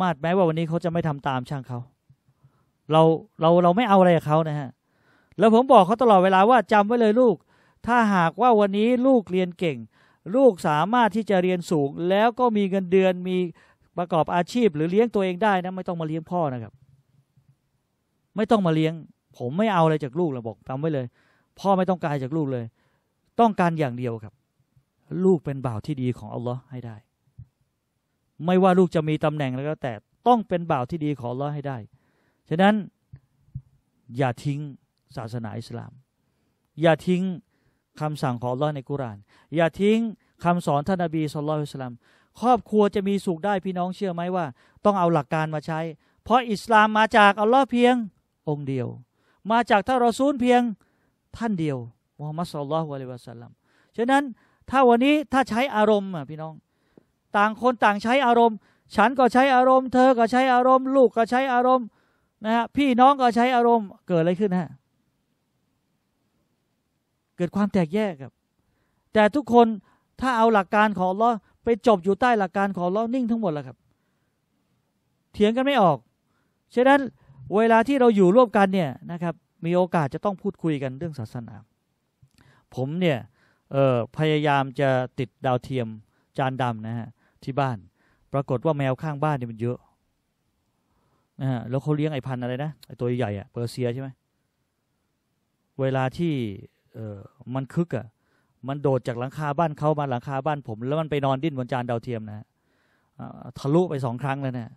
มาดแม้ว่าวันนี้เขาจะไม่ทำตามช่างเขาเราเราเราไม่เอาอะไรกับเขานะฮะแล้วผมบอกเขาตลอดเวลาว่าจำไว้เลยลูก ถ้าหากว่าวันนี้ลูกเรียนเก่งลูกสามารถที่จะเรียนสูงแล้วก็มีเงินเดือนมีประกอบอาชีพหรือเลี้ยงตัวเองได้นะ ไม่ต้องมาเลี้ยงพ่อนะครับ ไม่ต้องมาเลี้ยง ผมไม่เอาอะไรจากลูกเราบอกจำไว้เลย พ่อไม่ต้องการจากลูกเลย ต้องการอย่างเดียวครับ ลูกเป็นบ่าวที่ดีของอัลลอฮ์ให้ได้ ไม่ว่าลูกจะมีตำแหน่งแล้วก็แต่ต้องเป็นบ่าวที่ดีของอัลลอฮ์ให้ได้ฉะนั้น อย่าทิ้งศาสนาอิสลาม อย่าทิ้งคำสั่งของลอในกุรานอย่าทิ้งคำสอนท่านนบีสุลต่านสลมครอบครัวจะมีสุขได้พี่น้องเชื่อไหมว่า ต้องเอาหลักการมาใช้ เพราะอิสลามมาจาก อัลลอฮ์เพียงองค์เดียว มาจากท่านรอซูลเพียงท่านเดียวมุฮัมมัดสุลลัลวะลิวะสัลลัมฉะนั้นถ้าวันนี้ถ้าใช้อารมณ์พี่น้อง ต่างคนต่างใช้อารมณ์ ฉันก็ใช้อารมณ์เธอก็ใช้อารมณ์ ลูกก็ใช้อารมณ์นะฮะพี่น้องก็ใช้อารมณ์เกิดอะไรขึ้นฮะเกิดความแตกแยกครับ แต่ทุกคนถ้าเอาหลักการของล้อไปจบอยู่ใต้หลักการของล้อนิ่งทั้งหมดแล้วครับ เถียงกันไม่ออก ฉะนั้นเวลาที่เราอยู่ร่วมกัน เนี่ยนะครับ มีโอกาสจะต้องพูดคุยกันเรื่องศาสนาผมเนี่ยพยายามจะติดดาวเทียมจานดำนะฮะที่บ้าน ปรากฏว่าแมวข้างบ้านเนี่ยมันเยอะนะฮะแล้วเขาเลี้ยงไอพันอะไรนะไอตัวใหญ่อะเปอร์เซีย ใช่ไหมเวลาที่เออมันคึกอะ่ะมันโดดจากหลังคาบ้านเขามาหลังคาบ้านผม แล้วมันไปนอนดิ้นบนจานดาวเทียมนะทะลุไปสองครั้งแล้วนะ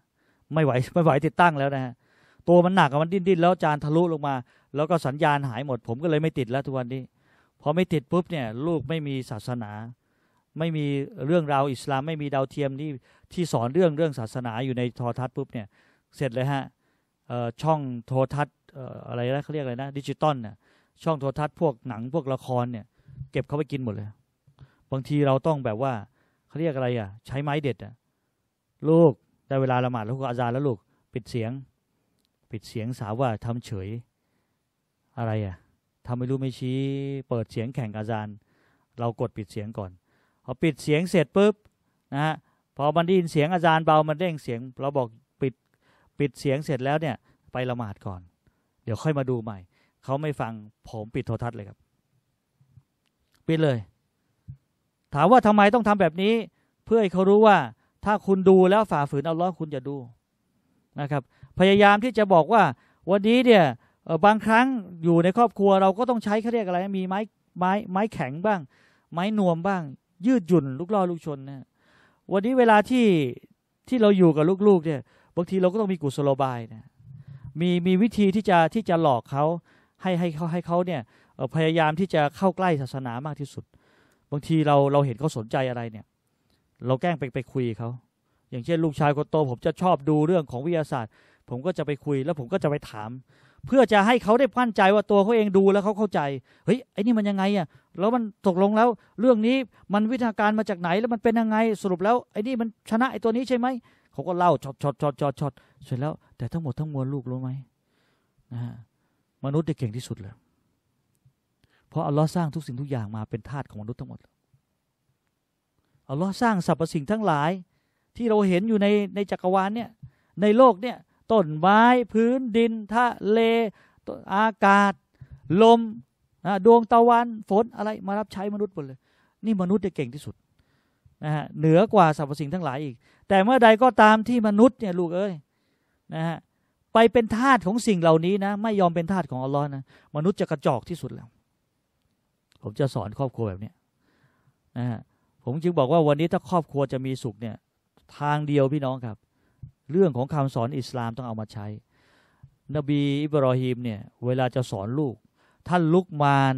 ไม่ไหวไม่ไหวติดตั้งแล้วนะฮะตัวมันหนักมันดิ้นดิ้นแล้วจานทะลุลงมา แล้วก็สัญญาณหายหมด ผมก็เลยไม่ติดแล้วทุกวันนี้ พอไม่ติดปุ๊บเนี่ยลูกไม่มีศาสนา ไม่มีเรื่องราวอิสลามไม่มีดาวเทียมที่ ที่สอนเรื่องเรื่องศาสนาอยู่ในโทรทัศน์ปุ๊บเนี่ย เสร็จเลยฮะช่องโทรทัศน์อะไรนะเขาเรียกอะไรนะ ดิจิตอลน่ะช่องโทรทัศน์พวกหนังพวกละครเนี่ย เก็บเข้าไปกินหมดเลย บางทีเราต้องแบบว่าเขาเรียกอะไรอ่ะ ใช้ไม้เด็ดอ่ะลูกได้เวลาละหมาดแล้วก็อาจารย์แล้วลูก ปิดเสียง ปิดเสียงสาวว่าทำเฉยอะไรอ่ะทำไม่รู้ไม่ชี้ เปิดเสียงแข่งอาจารย์เรากดปิดเสียงก่อนพอปิดเสียงเสร็จปุ๊บนะฮะพอมันได้ยินเสียงอาจารย์เบามันเร่งเสียงเราบอกปิดปิดเสียงเสร็จแล้วเนี่ย ไปละหมาดก่อน เดี๋ยวค่อยมาดูใหม่เขาไม่ฟังผมปิดโทรทัศน์เลยครับ ปิดเลย ถามว่าทำไมต้องทำแบบนี้ เพื่อให้เขารู้ว่าถ้าคุณดูแล้วฝ่าฝืนเอาล้อคุณจะดูนะครับ พยายามที่จะบอกว่าวันนี้เนี่ยบางครั้งอยู่ในครอบครัว เราก็ต้องใช้เขาเรียกอะไร มีไม้ไม้ไม้แข็งบ้าง ไม้นวมบ้าง ยืดหยุ่น ลูกล่อลูกชนนะวันนี้เวลาที่ที่เราอยู่กับลูกๆเนี่ยบางทีเราก็ต้องมีกุศโลบายนะมีมีวิธีที่จะที่จะหลอกเขาให้ให้เขาให้เขาเนี่ยพยายามที่จะเข้าใกล้ศาสนามากที่สุด บางทีเราเราเห็นเขาสนใจอะไรเนี่ย เราแกล้งไปไปคุยเขาอย่างเช่น ลูกชายคนโต ผมจะชอบดูเรื่องของวิทยาศาสตร์ ผมก็จะไปคุยแล้วผมก็จะไปถาม เพื่อจะให้เขาได้มั่นใจว่าตัวเขาเองดูแล้วเขาเข้าใจเฮ้ยไอ้นี่มันยังไงอ่ะแล้วมันตกลงแล้ว เรื่องนี้มันวิทยาการมาจากไหนแล้วมันเป็นยังไงสรุปแล้ว ไอ้นี่มันชนะไอ้ตัวนี้ใช่ไหมเขาก็เล่าชดอชดอชดอชดอชดอเสร็จแล้วแต่ทั้งหมดทั้งมวลลูกรู้ไหมนะฮะมนุษย์ได้เก่งที่สุดเลย เพราะอัลลอฮ์สร้างทุกสิ่งทุกอย่างมาเป็นธาตุของมนุษย์ทั้งหมด อัลลอฮ์สร้างสรรพสิ่งทั้งหลาย ที่เราเห็นอยู่ในในจักรวาลเนี่ยในโลกเนี่ยต้นไม้พื้นดินทะเลอากาศ ลมดวงตะวัน ฝนอะไรมารับใช้มนุษย์หมดเลย นี่มนุษย์จะเก่งที่สุดนะฮะเหนือกว่าสรรพสิ่งทั้งหลายอีก แต่เมื่อใดก็ตามที่มนุษย์เนี่ยลูกเอ้ยนะฮะไปเป็นทาสของสิ่งเหล่านี้นะ ไม่ยอมเป็นทาสของอัลลอฮ์นะมนุษย์จะกระจอกที่สุดแล้ว ผมจะสอนครอบครัวแบบนี้นะฮะผมจึงบอกว่าวันนี้ถ้าครอบครัวจะมีสุขเนี่ย ทางเดียวพี่น้องครับ เรื่องของคำสอนอิสลามต้องเอามาใช้ นบีอิบรอฮิมเนี่ยเวลาจะสอนลูก ท่านลุกมาน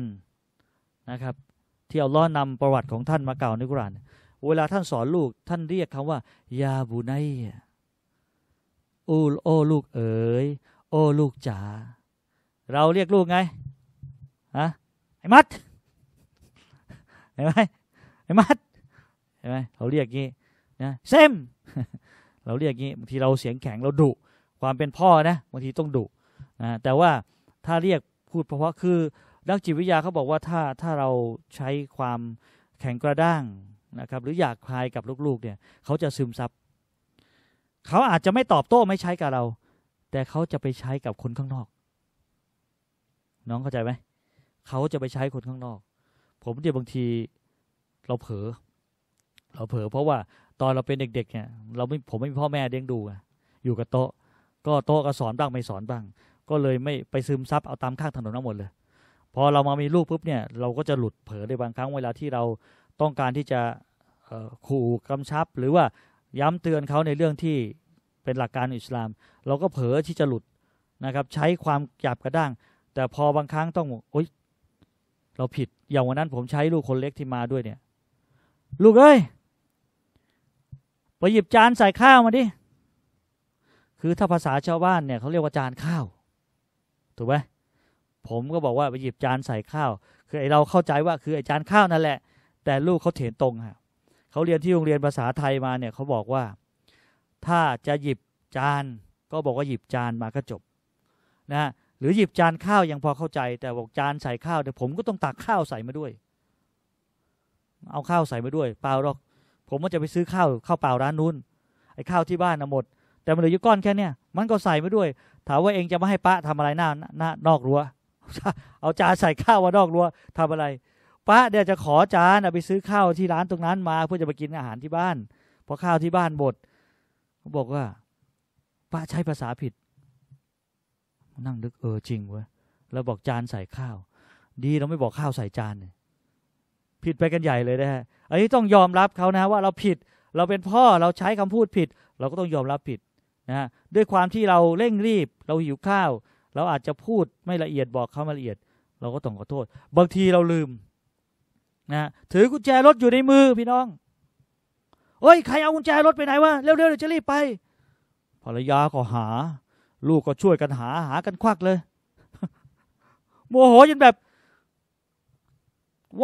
นะครับ ที่อัลลอฮ์นำประวัติของท่านมาเก่าในกุรานเวลาท่านสอนลูกท่านเรียกคำว่า ยาบุไนอู้โอ้ลูกเอ๋ยโอ้ลูกจ๋าเราเรียกลูกไงฮะไอ้มัดเห็นไหมไอ้มัดเห็นไหมเราเรียกงี้นะเซมเราเรียกงี้บางทีเราเสียงแข็งเราดุความเป็นพ่อนะบางทีต้องดุนะแต่ว่าถ้าเรียกพูดเพราะคือนักจิตวิทยาเขาบอกว่าถ้าถ้าเราใช้ความแข็งกระด้างนะครับหรืออยากคลายกับลูกๆเนี่ยเขาจะซึมซับเขาอาจจะไม่ตอบโต้ไม่ใช้กับเรา แต่เขาจะไปใช้กับคนข้างนอก น้องเข้าใจไหมเขาจะไปใช้คนข้างนอก ผมเดี๋ยบางที เราเผลอเราเผลอเพราะว่า ตอนเราเป็นเด็กๆเนี่ย เราไม่ผมไม่มีพ่อแม่เลี้ยงดู อยู่กับโต๊ะ ก็โต๊ะก็สอนบ้างไม่สอนบ้าง ก็เลยไม่ไปซึมซับเอาตามข้างถนนทั้งหมดเลยพอเรามามีลูกปุ๊บเนี่ยเราก็จะหลุดเผลอในบางครั้งเวลาที่เราต้องการที่จะขู่กำชับหรือว่าย้ำเตือนเขาในเรื่องที่เป็นหลักการอิสลาม เราก็เผลอที่จะหลุดนะครับ ใช้ความหยาบกระด้าง แต่พอบางครั้งต้องโอ๊ยเราผิดอย่างวันนั้นผมใช้ลูกคนเล็กที่มาด้วยเนี่ย ลูกเอ้ยไปหยิบจานใส่ข้าวมาดิคือถ้าภาษาชาวบ้านเนี่ยเขาเรียกว่าจานข้าว ถูกไหมผมก็บอกว่าไปหยิบจานใส่ข้าว คือไอเราเข้าใจว่าคือไอจานข้าวนั่นแหละ แต่ลูกเขาเถียงตรงครับเขาเรียนที่โรงเรียนภาษาไทยมาเนี่ยเขาบอกว่า ถ้าจะหยิบจาน ก็บอกว่าหยิบจานมาก็จบนะหรือหยิบจานข้าวยังพอเข้าใจ แต่บอกจานใส่ข้าว แต่ผมก็ต้องตักข้าวใส่มาด้วย เอาข้าวใส่มาด้วย เปล่าหรอก ผมว่าจะไปซื้อข้าวข้าวเปล่าร้านนู้น ไอ้ข้าวที่บ้านนะหมด แต่มันเหลือยก้อนแค่เนี้ยมันก็ใส่มาด้วย ถามว่าเองจะมาให้ป้าทำอะไรหน้าหน้านอกรั้วเอาจานใส่ข้าวมานอกรั้วทำอะไรป้าเดี๋ยวจะขอจานเอาไปซื้อข้าวที่ร้านตรงนั้นมา เพื่อจะไปกินอาหารที่บ้านพอข้าวที่บ้านบดบอกว่าป้าใช้ภาษาผิด นั่งนึกเออจริงเว้ยเราบอกจานใส่ข้าว ดีเราไม่บอกข้าวใส่จานเนี่ยผิดไปกันใหญ่เลยนะฮะอันนี้ต้องยอมรับเขานะว่าเราผิด เราเป็นพ่อเราใช้คำพูดผิด เราก็ต้องยอมรับผิดนะฮะด้วยความที่เราเร่งรีบ เราหิวข้าว เราอาจจะพูดไม่ละเอียดบอกเขาไม่ละเอียด เราก็ต้องขอโทษ บางทีเราลืมนะถือกุญแจรถอยู่ในมือพี่น้องเอ้ยใครเอากุญแจรถไปไหนวะ เร็วๆเดี๋ยวจะรีบไป ภรรยาก็หา ลูกก็ช่วยกันหาหากันควักเลยโมโหจนแบบ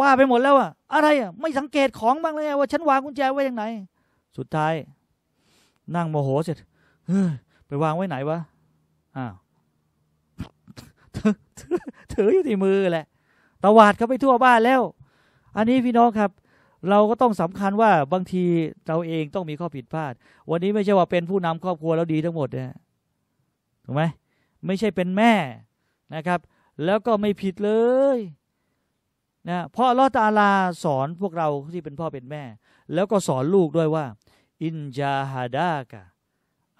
ว่าไปหมดแล้วอะอะไรอะไม่สังเกตของบ้างเลยว่า ฉันวางกุญแจไว้ยังไหน สุดท้าย นั่งโมโหเสร็จไปวางไว้ไหนวะอ้าวถืออยู่ที่มือแหละตวาดเขาไปทั่วบ้านแล้วอันนี้พี่น้องครับ เราก็ต้องสำคัญว่าบางทีเราเองต้องมีข้อผิดพลาด วันนี้ไม่ใช่ว่าเป็นผู้นำครอบครัวแล้วดีทั้งหมดนะถูกไหม ไม่ใช่เป็นแม่นะครับ แล้วก็ไม่ผิดเลยนะเพราะลอตาลาสอนพวกเราที่เป็นพ่อเป็นแม่ แล้วก็สอนลูกด้วยว่าอินจาฮาดากะ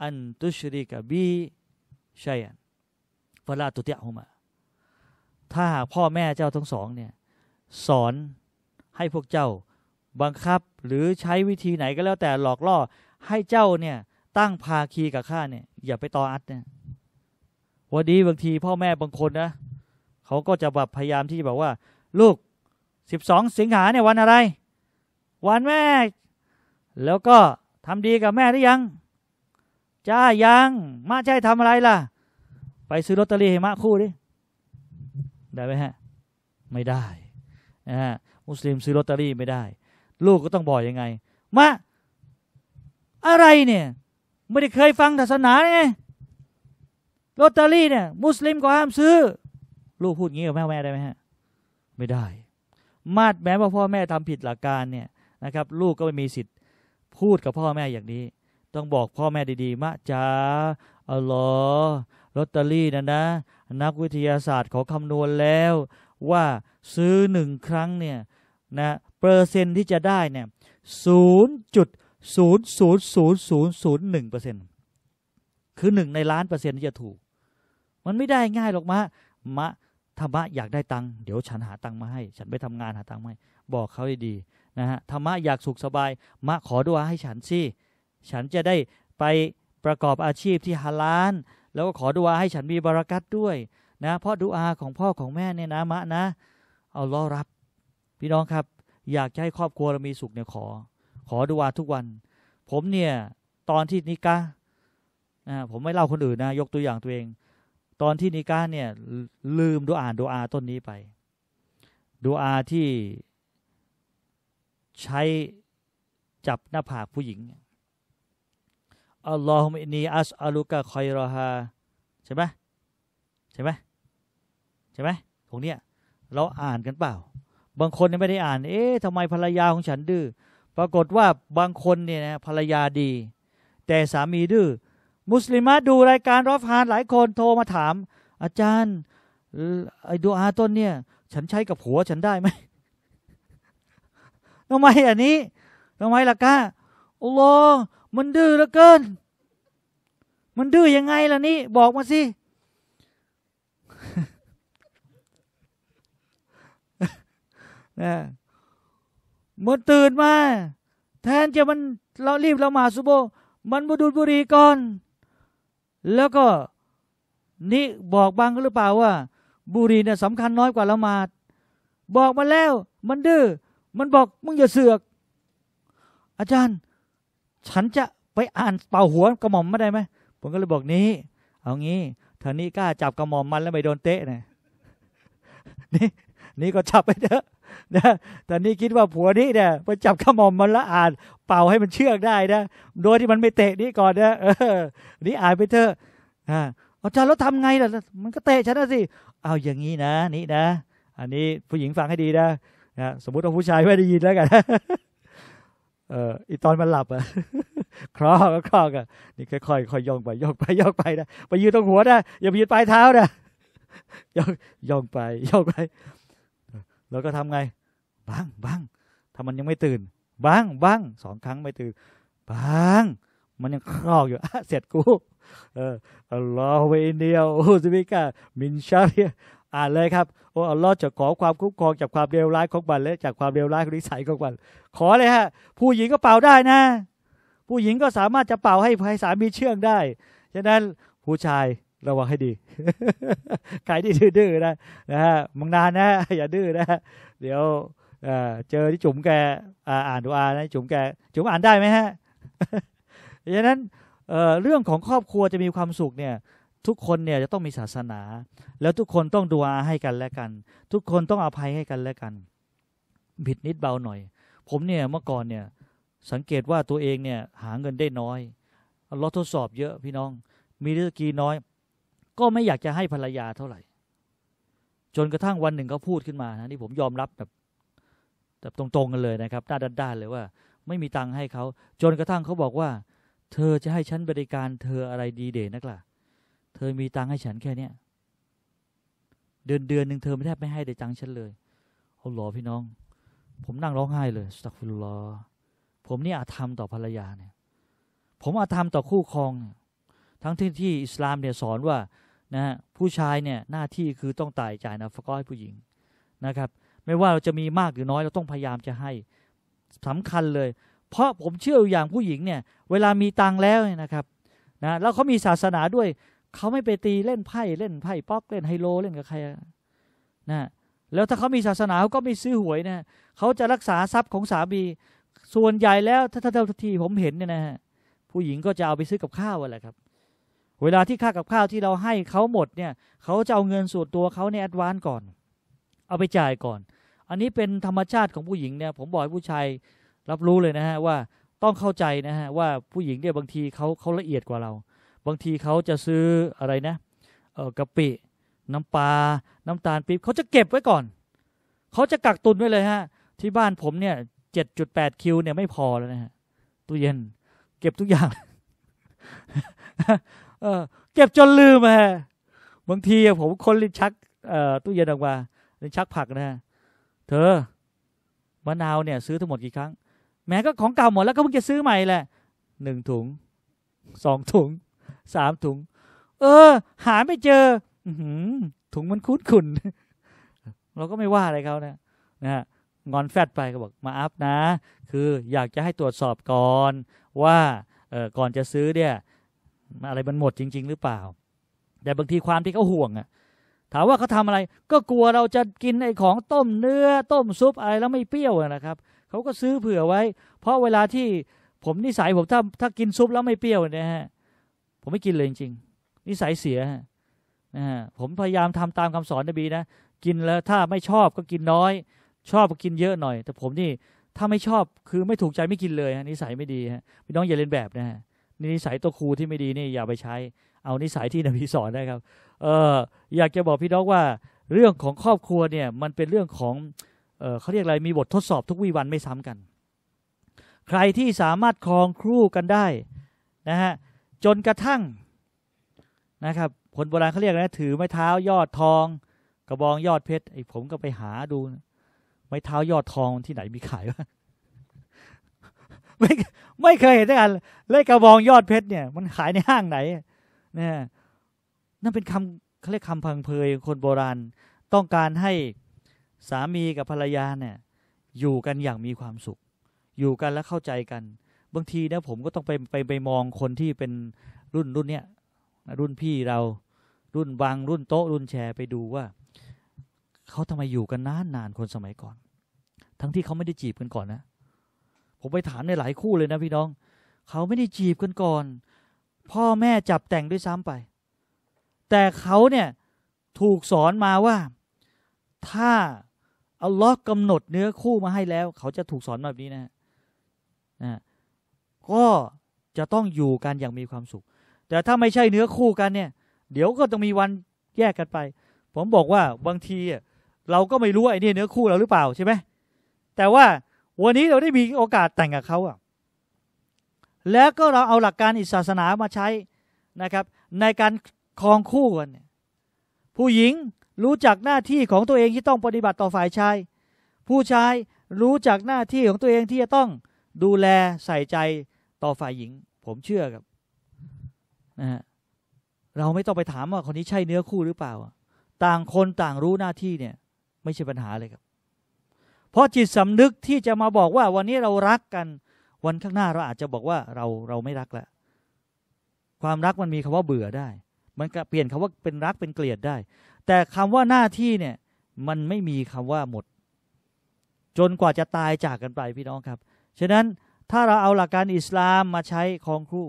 อันตุชริกะบีชัยันฟลาตุเตะฮุมา ถ้าหากพ่อแม่เจ้าทั้งสองเนี่ย สอนให้พวกเจ้าบังคับหรือใช้วิธีไหนก็แล้วแต่หลอกล่อให้เจ้าเนี่ย ตั้งภาคีกับข้าเนี่ย อย่าไปตออัดเนี่ยวันนี้บางทีพ่อแม่บางคนนะเขาก็จะแบบพยายามที่จะบอกว่า ลูกสิบสองสิงหาเนี่ยวันอะไร วันแม่ แล้วก็ทำดีกับแม่หรือยังจ้ายัง มาใช่ทำอะไรล่ะ ไปซื้อลอตเตอรี่ให้มาคู่ดิได้ไหมฮะ ไม่ได้นะฮะมุสลิมซื้อลอตเตอรี่ไม่ได้ ลูกก็ต้องบอกยังไง มาอะไรเนี่ย ไม่ได้เคยฟังศาสนาไงลอตเตอรี่เนี่ยมุสลิมก็ห้ามซื้อ ลูกพูดงี้กับแม่แม่ได้ไหมฮะ ไม่ได้ มาดแม้ว่าพ่อแม่ทำผิดหลักการเนี่ยนะครับ ลูกก็ไม่มีสิทธิ์ พูดกับพ่อแม่อย่างนี้ ต้องบอกพ่อแม่ดีๆมะจ้าอัลลอฮ์ลอตเตอรี่นะนะนักวิทยาศาสตร์เขาคำนวณแล้วว่าซื้อหนึ่งครั้งเนี่ยนะเปอร์เซ็นที่จะได้เนี่ยศูนย์จุดศูนย์ศูนย์ศูนย์ศูนย์ศูนย์หนึ่งเปอร์เซ็นคือหนึ่งในล้านเปอร์เซ็นที่จะถูก มันไม่ได้ง่ายหรอกมะมะธรรมะอยากได้ตังค์เดี๋ยวฉันหาตังค์มาให้ ฉันไปทำงานหาตังค์มาให้บอกเขาดีๆนะฮะธรรมะอยากสุขสบายมะขอดูอาให้ฉันสิฉันจะได้ไปประกอบอาชีพที่ฮาลาน แล้วก็ขอดูอาให้ฉันมีบารักัดด้วยนะเพราะดูอาของพ่อของแม่เนี่ยนะมะนะเอาล้อรับ พี่น้องครับ อยากให้ครอบครัวเรามีสุขเนี่ยขอ ขอดูอาทุกวัน ผมเนี่ย ตอนที่นิกาผมไม่เล่าคนอื่นนะ ยกตัวอย่างตัวเอง ตอนที่นิกาเนี่ย ลืมดูอาดูอาต้นนี้ไป ดูอาที่ใช้จับหน้าผากผู้หญิงอัลลอฮุมอินีอัสอาลูกะคอยรอฮาใช่ไหมใช่ไหมใช่ไหมตรงเนี้ย เราอ่านกันเปล่า บางคนไม่ได้อ่านเอ๊ะทำไมภรรยาของฉันดื้อปรากฏว่าบางคนเนี่ยนะภรรยาดี แต่สามีดื้อ มุสลิมะดูรายการรอฟานหลายคนโทรมาถาม อาจารย์ ไอ้ดูอาต้นเนี่ย ฉันใช้กับผัวฉันได้ไหมทำไมอันนี้ทำไมล่ะกะอัโลมันดื้อเหลือเกินมันดื้อยังไงล่ะนี่ บอกมาสินะมันตื่นมา แทนจะมันเรารีบเรามาสุโบมันมาดูบุรีก่อนแล้วก็ นี่บอกบางก็หรือเปล่าว่าบุรีเนี่ยสำคัญน้อยกว่าละมาดบอกมาแล้ว มันดื้อมันบอกมึงอย่าเสือก อาจารย์ ฉันจะไปอ่านเป่าหัวกระหม่อมไม่ได้ไหมผมก็เลยบอกนี้ เอางี้ท่านี้กล้าจับกระหม่อมมันแล้วไปโดนเตะนะนี่นี่ก็จับไปเถอะนะตอนนี้คิดว่าผัวนี้เนี่ยไปจับขมอมมันละอ่านเป่าให้มันเชือกได้นะโดยที่มันไม่เตะนี่ก่อนนะออนี่อ่านไปเถอะอ่าอาจารย์แล้วทำไงล่ะมันก็เตะฉันนะสิเอาอย่างนี้นะ นี่นะอันนี้ผู้หญิงฟังให้ดีนะนะสมมติว่าผู้ชายไม่ได้ยินแล้วกันเออ อีตอนมันหลับอะครอกครอกอ่ะนี่ค่อยค่อยค่อยย่องไปย่องไปย่องไปนะไปยืนตรงหัวนะอย่าไปยืนปลายเท้านะย่องย่องไปย่องไปแล้วก็ทำไง บ้างบ้างถ้ามันยังไม่ตื่น บ้างบ้างสองครั้งไม่ตื่น บ้าง มันยังคลอกอยู่เสร็จกูเออออไว้นเดียโอซิบิกามินชาเรียอ่านเลยครับโอ้อัลลอฮ์จะขอความคุ้มครองจากความเร็วร้ายของบันและจากความเร็วร้ายของนิสัยของบัน ขอเลยฮะ ผู้หญิงก็เป่าได้นะ ผู้หญิงก็สามารถจะเป่าให้ภายสามีเชื่องได้ ฉะนั้นผู้ชายระวังให้ดี ใครที่ดื้อๆนะนะฮะมังนานนะอย่าดื้อนะ เดี๋ยวเจอที่จุ๋มแกอ่านดูอานะจุ๋มแกจุ๋มอ่านได้ไหมฮะดังนั้นเรื่องของครอบครัวจะมีความสุขเนี่ย ทุกคนเนี่ยจะต้องมีศาสนา แล้วทุกคนต้องดูอาให้กันและกัน ทุกคนต้องอภัยให้กันและกันผิดนิดเบาหน่อย ผมเนี่ยเมื่อก่อนเนี่ยสังเกตว่าตัวเองเนี่ยหาเงินได้น้อยลอทดสอบเยอะพี่น้อง มี่องกีน้อยก็ไม่อยากจะให้ภรรยาเท่าไหร่ จนกระทั่งวันหนึ่งเขาพูดขึ้นมานะนี่ผมยอมรับแบบแบบตรงๆกันเลยนะครับด้าด้านเลยว่า ไม่มีตังค์ให้เขา จนกระทั่งเขาบอกว่า เธอจะให้ฉันบริการเธออะไรดีเด่นนักล่ะเธอมีตังค์ให้ฉันแค่เนี้ยเดือนเดือนหนึ่งเธอไม่แทบไม่ให้ได้ตังค์ฉันเลยเอาหลอพี่น้อง ผมนั่งร้องไห้เลยสักฟิลลอผมนี่อาธรรมต่อภรรยาเนี่ย ผมอาธรรมต่อคู่ครอง ทั้งที่ที่อิสลามเนี่ยสอนว่านะฮะผู้ชายเนี่ยหน้าที่คือต้องตายจ่ายนะฟก้ให้ผู้หญิงนะครับ ไม่ว่าเราจะมีมากหรือน้อยเราต้องพยายามจะให้สำคัญเลย เพราะผมเชื่ออย่างผู้หญิงเนี่ยเวลามีตังแล้วนะครับนะแล้วเขามีศาสนาด้วยเขาไม่ไปตีเล่นไพ่เล่นไพ่ป๊อกเล่นไฮโลเล่นกับใครนะแล้วถ้าเขามีศาสนาเขาก็ไม่ซื้อหวยนะเขาจะรักษาทรัพย์ของสามีส่วนใหญ่แล้วถ้าเท่าที่ผมเห็นเนี่ยนะฮะผู้หญิงก็จะเอาไปซื้อกับข้าวอะไรครับเวลาที่ค่ากับข้าวที่เราให้เขาหมดเนี่ย เขาจะเอาเงินส่วนตัวเขาในแอดวานก่อน เอาไปจ่ายก่อน อันนี้เป็นธรรมชาติของผู้หญิงเนี่ย ผมบอกให้ผู้ชายรับรู้เลยนะฮะ ว่าต้องเข้าใจนะฮะว่าผู้หญิงเนี่ยบางทีเขาเขาละเอียดกว่าเรา บางทีเขาจะซื้ออะไรนะ เออกะปิ น้ำปลา น้ำตาลปี๊บเขาจะเก็บไว้ก่อน เขาจะกักตุนไว้เลยฮะ ที่บ้านผมเนี่ยเจ็ดจุดแปดคิวเนี่ยไม่พอแล้วนะฮะตู้เย็น เก็บทุกอย่างเออเก็บจนลืมฮะบางทีผมคนลิชักเอ่อตู้เย็นออกมาลินชักผักนะ เธอมะนาวเนี่ย ซื้อทั้งหมดกี่ครั้ง แม้ก็ของเก่าหมดแล้วก็เพิ่งจะซื้อใหม่แหละหนึ่งถุงสองถุงสามถุง เออ หาไม่เจอถุงมันคุ้นขุนเราก็ไม่ว่าอะไรเขานะนะฮะงอนแฟดไปก็บอกมาอัพนะ คืออยากจะให้ตรวจสอบก่อนว่าก่อนจะซื้อเนี่ยอะไรมันหมดจริงๆหรือเปล่า แต่บางทีความที่เขาห่วงอะ ถามว่าเขาทาอะไร ก็กลัวเราจะกินไอ้ของต้มเนื้อ ต้มซุปอะไรแล้วไม่เปรี้ยวนะครับ เขาก็ซื้อเผื่อไว้ เพราะเวลาที่ผมนิสัยผมถ้าถ้ากินซุปแล้วไม่เปรี้ยวเนี่ยฮะ ผมไม่กินเลยจริงๆ นิสัยเสียนะฮะผมพยายามทำตามคำสอนนบีนะ กินแล้วถ้าไม่ชอบก็กินน้อย ชอบก็กินเยอะหน่อย แต่ผมนี่ถ้าไม่ชอบคือไม่ถูกใจไม่กินเลยฮะนิสัยไม่ดีฮะพี่น้องอย่าเล่นแบบนะฮะนิสัยตัวครูที่ไม่ดีนี่ อย่าไปใช้ เอานิสัยที่นบีสอนได้ครับ เอออยากจะบอกพี่น้องว่า เรื่องของครอบครัวเนี่ย มันเป็นเรื่องของ เออเขาเรียกอะไรมีบททดสอบทุกวี่วันไม่ซ้ำกัน ใครที่สามารถครองครู่กันได้ นะฮะจนกระทั่งนะครับคนโบราณเขาเรียกนะถือไม้เท้ายอดทอง กระบองยอดเพชรไอ้ผมก็ไปหาดูไม้เท้ายอดทองที่ไหนมีขายวะไม่ไม่เคยเห็นวักอันเลขกระบองยอดเพชรเนี่ย มันขายในห้างไหนเนี่ยนั่นเป็นคำเขาเรียกคำพังเพยคนโบราณ ต้องการให้สามีกับภรรยาเนี่ยอยู่กันอย่างมีความสุข อยู่กันและเข้าใจกัน บางทีนะผมก็ต้องไปไปไปมองคนที่เป็นรุ่นรุ่นเนี้ยรุ่นพี่เรารุ่นบางรุ่นโต๊ะรุ่นแชร์ไปดูว่าเขาทำไมอยู่กันนานนานคนสมัยก่อน ทั้งที่เขาไม่ได้จีบกันก่อนนะผมไปถามในหลายคู่เลยนะพี่น้อง เขาไม่ได้จีบกันก่อน พ่อแม่จับแต่งด้วยซ้ำไป แต่เขาเนี่ยถูกสอนมาว่า ถ้าอัลลอฮ์กำหนดเนื้อคู่มาให้แล้ว เขาจะถูกสอนแบบนี้นะนะ ก็จะต้องอยู่กันอย่างมีความสุข แต่ถ้าไม่ใช่เนื้อคู่กันเนี่ย เดี๋ยวก็ต้องมีวันแยกกันไปผมบอกว่าบางที เราก็ไม่รู้ไอ้นี่เนื้อคู่เราหรือเปล่าใช่ไหมแต่ว่าวันนี้เราได้มีโอกาสแต่งกับเขาอะแล้วก็เราเอาหลักการอิศาสนามาใช้นะครับ ในการครองคู่กันผู้หญิงรู้จักหน้าที่ของตัวเองที่ต้องปฏิบัติต่อฝ่ายชายผู้ชายรู้จักหน้าที่ของตัวเองที่จะต้องดูแลใส่ใจต่อฝ่ายหญิง ผมเชื่อครับนะฮะเราไม่ต้องไปถามว่าคนนี้ใช่เนื้อคู่หรือเปล่าต่างคนต่างรู้หน้าที่เนี่ยไม่ใช่ปัญหาเลยครับเพราะจิตสำนึกที่จะมาบอกว่าวันนี้เรารักกัน วันข้างหน้าเราอาจจะบอกว่าเราเราไม่รักแล้ว ความรักมันมีคำว่าเบื่อได้ มันเปลี่ยนคำว่าเป็นรักเป็นเกลียดได้ แต่คำว่าหน้าที่เนี่ยมันไม่มีคำว่าหมด จนกว่าจะตายจากกันไปพี่น้องครับ ฉะนั้นถ้าเราเอาหลักการอิสลามมาใช้ของคู่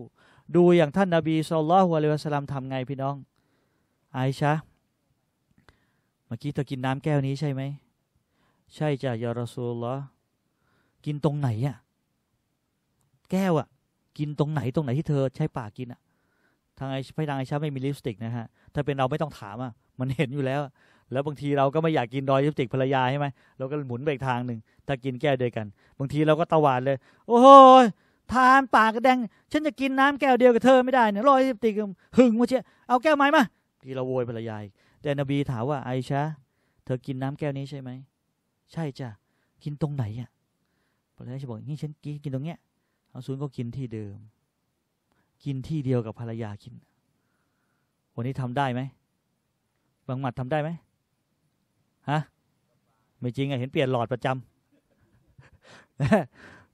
ดูอย่างท่านนาบีสุลต่านฮุลเลวะสลามทำไงพี่น้องไอชะเมื่อกี้เธอกินน้ำแก้วนี้ใช่ไหมใช่จ้ะยารอซูลละกินตรงไหนอ่ะแก้วอ่ะ กินตรงไหนตรงไหนที่เธอใช้ปากกินอ่ะ ทางไอ้พดังไอ้ชาไม่มีลิปสติกนะฮะ ถ้าเป็นเราไม่ต้องถามอ่ะ มันเห็นอยู่แล้ว แล้วบางทีเราก็ไม่อยากกินรอยลิปสติกภรรยาใช่ไหม เราก็หมุนไปอีกทางหนึ่ง ถ้ากินแก้วเดียวกัน บางทีเราก็ตะวาดเลย โอ้โห ทานปากกระแดง ฉันจะกินน้ำแก้วเดียวกับเธอไม่ได้เนี่ยรอยลิปสติก หึงมาเชียเอาแก้วไม้มา ที่เราโวยภรรยาแต่นบีถามว่าไอชาเธอกินน้ำแก้วนี้ใช่ไหมใช่จ้ะกินตรงไหนอ่ะพระราชาบอกนี่ฉันกินกินตรงเนี้ยเอาซูนก็กินที่เดิม กินที่เดียวกับภรรยา กิน วันนี้ทำได้ไหมบางหมัดทำได้ไหมฮะ ไม่จริงอะเห็นเปลี่ยนหลอดประจำนะ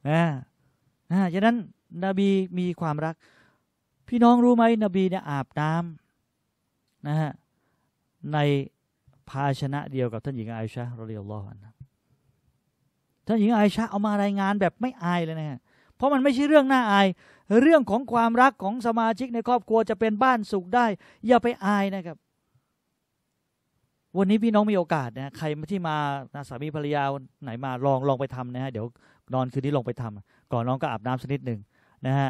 นะนะฉะนั้น นบีมีความรัก พี่น้องรู้ไหมนบีเนี่ย อาบน้ำนะฮะ ในภาชนะ เดียวกับท่านหญิงไอชะรอเลียลลอฮ์นะท่านหญิงไอชาเอามารายงานแบบไม่อายเลยนะฮะเพราะมันไม่ใช่เรื่องน่าอาย เรื่องของความรักของสมาชิกในครอบครัว จะเป็นบ้านสุขได้อย่าไปอายนะครับ วันนี้พี่น้องมีโอกาสนะใครที่มาสามีภรรยาไหนมาลองลองไปทำนะฮะเดี๋ยวนอนคืนนี้ลองไปทำ ก่อนน้องก็อาบน้ำสักนิดหนึ่งนะฮะ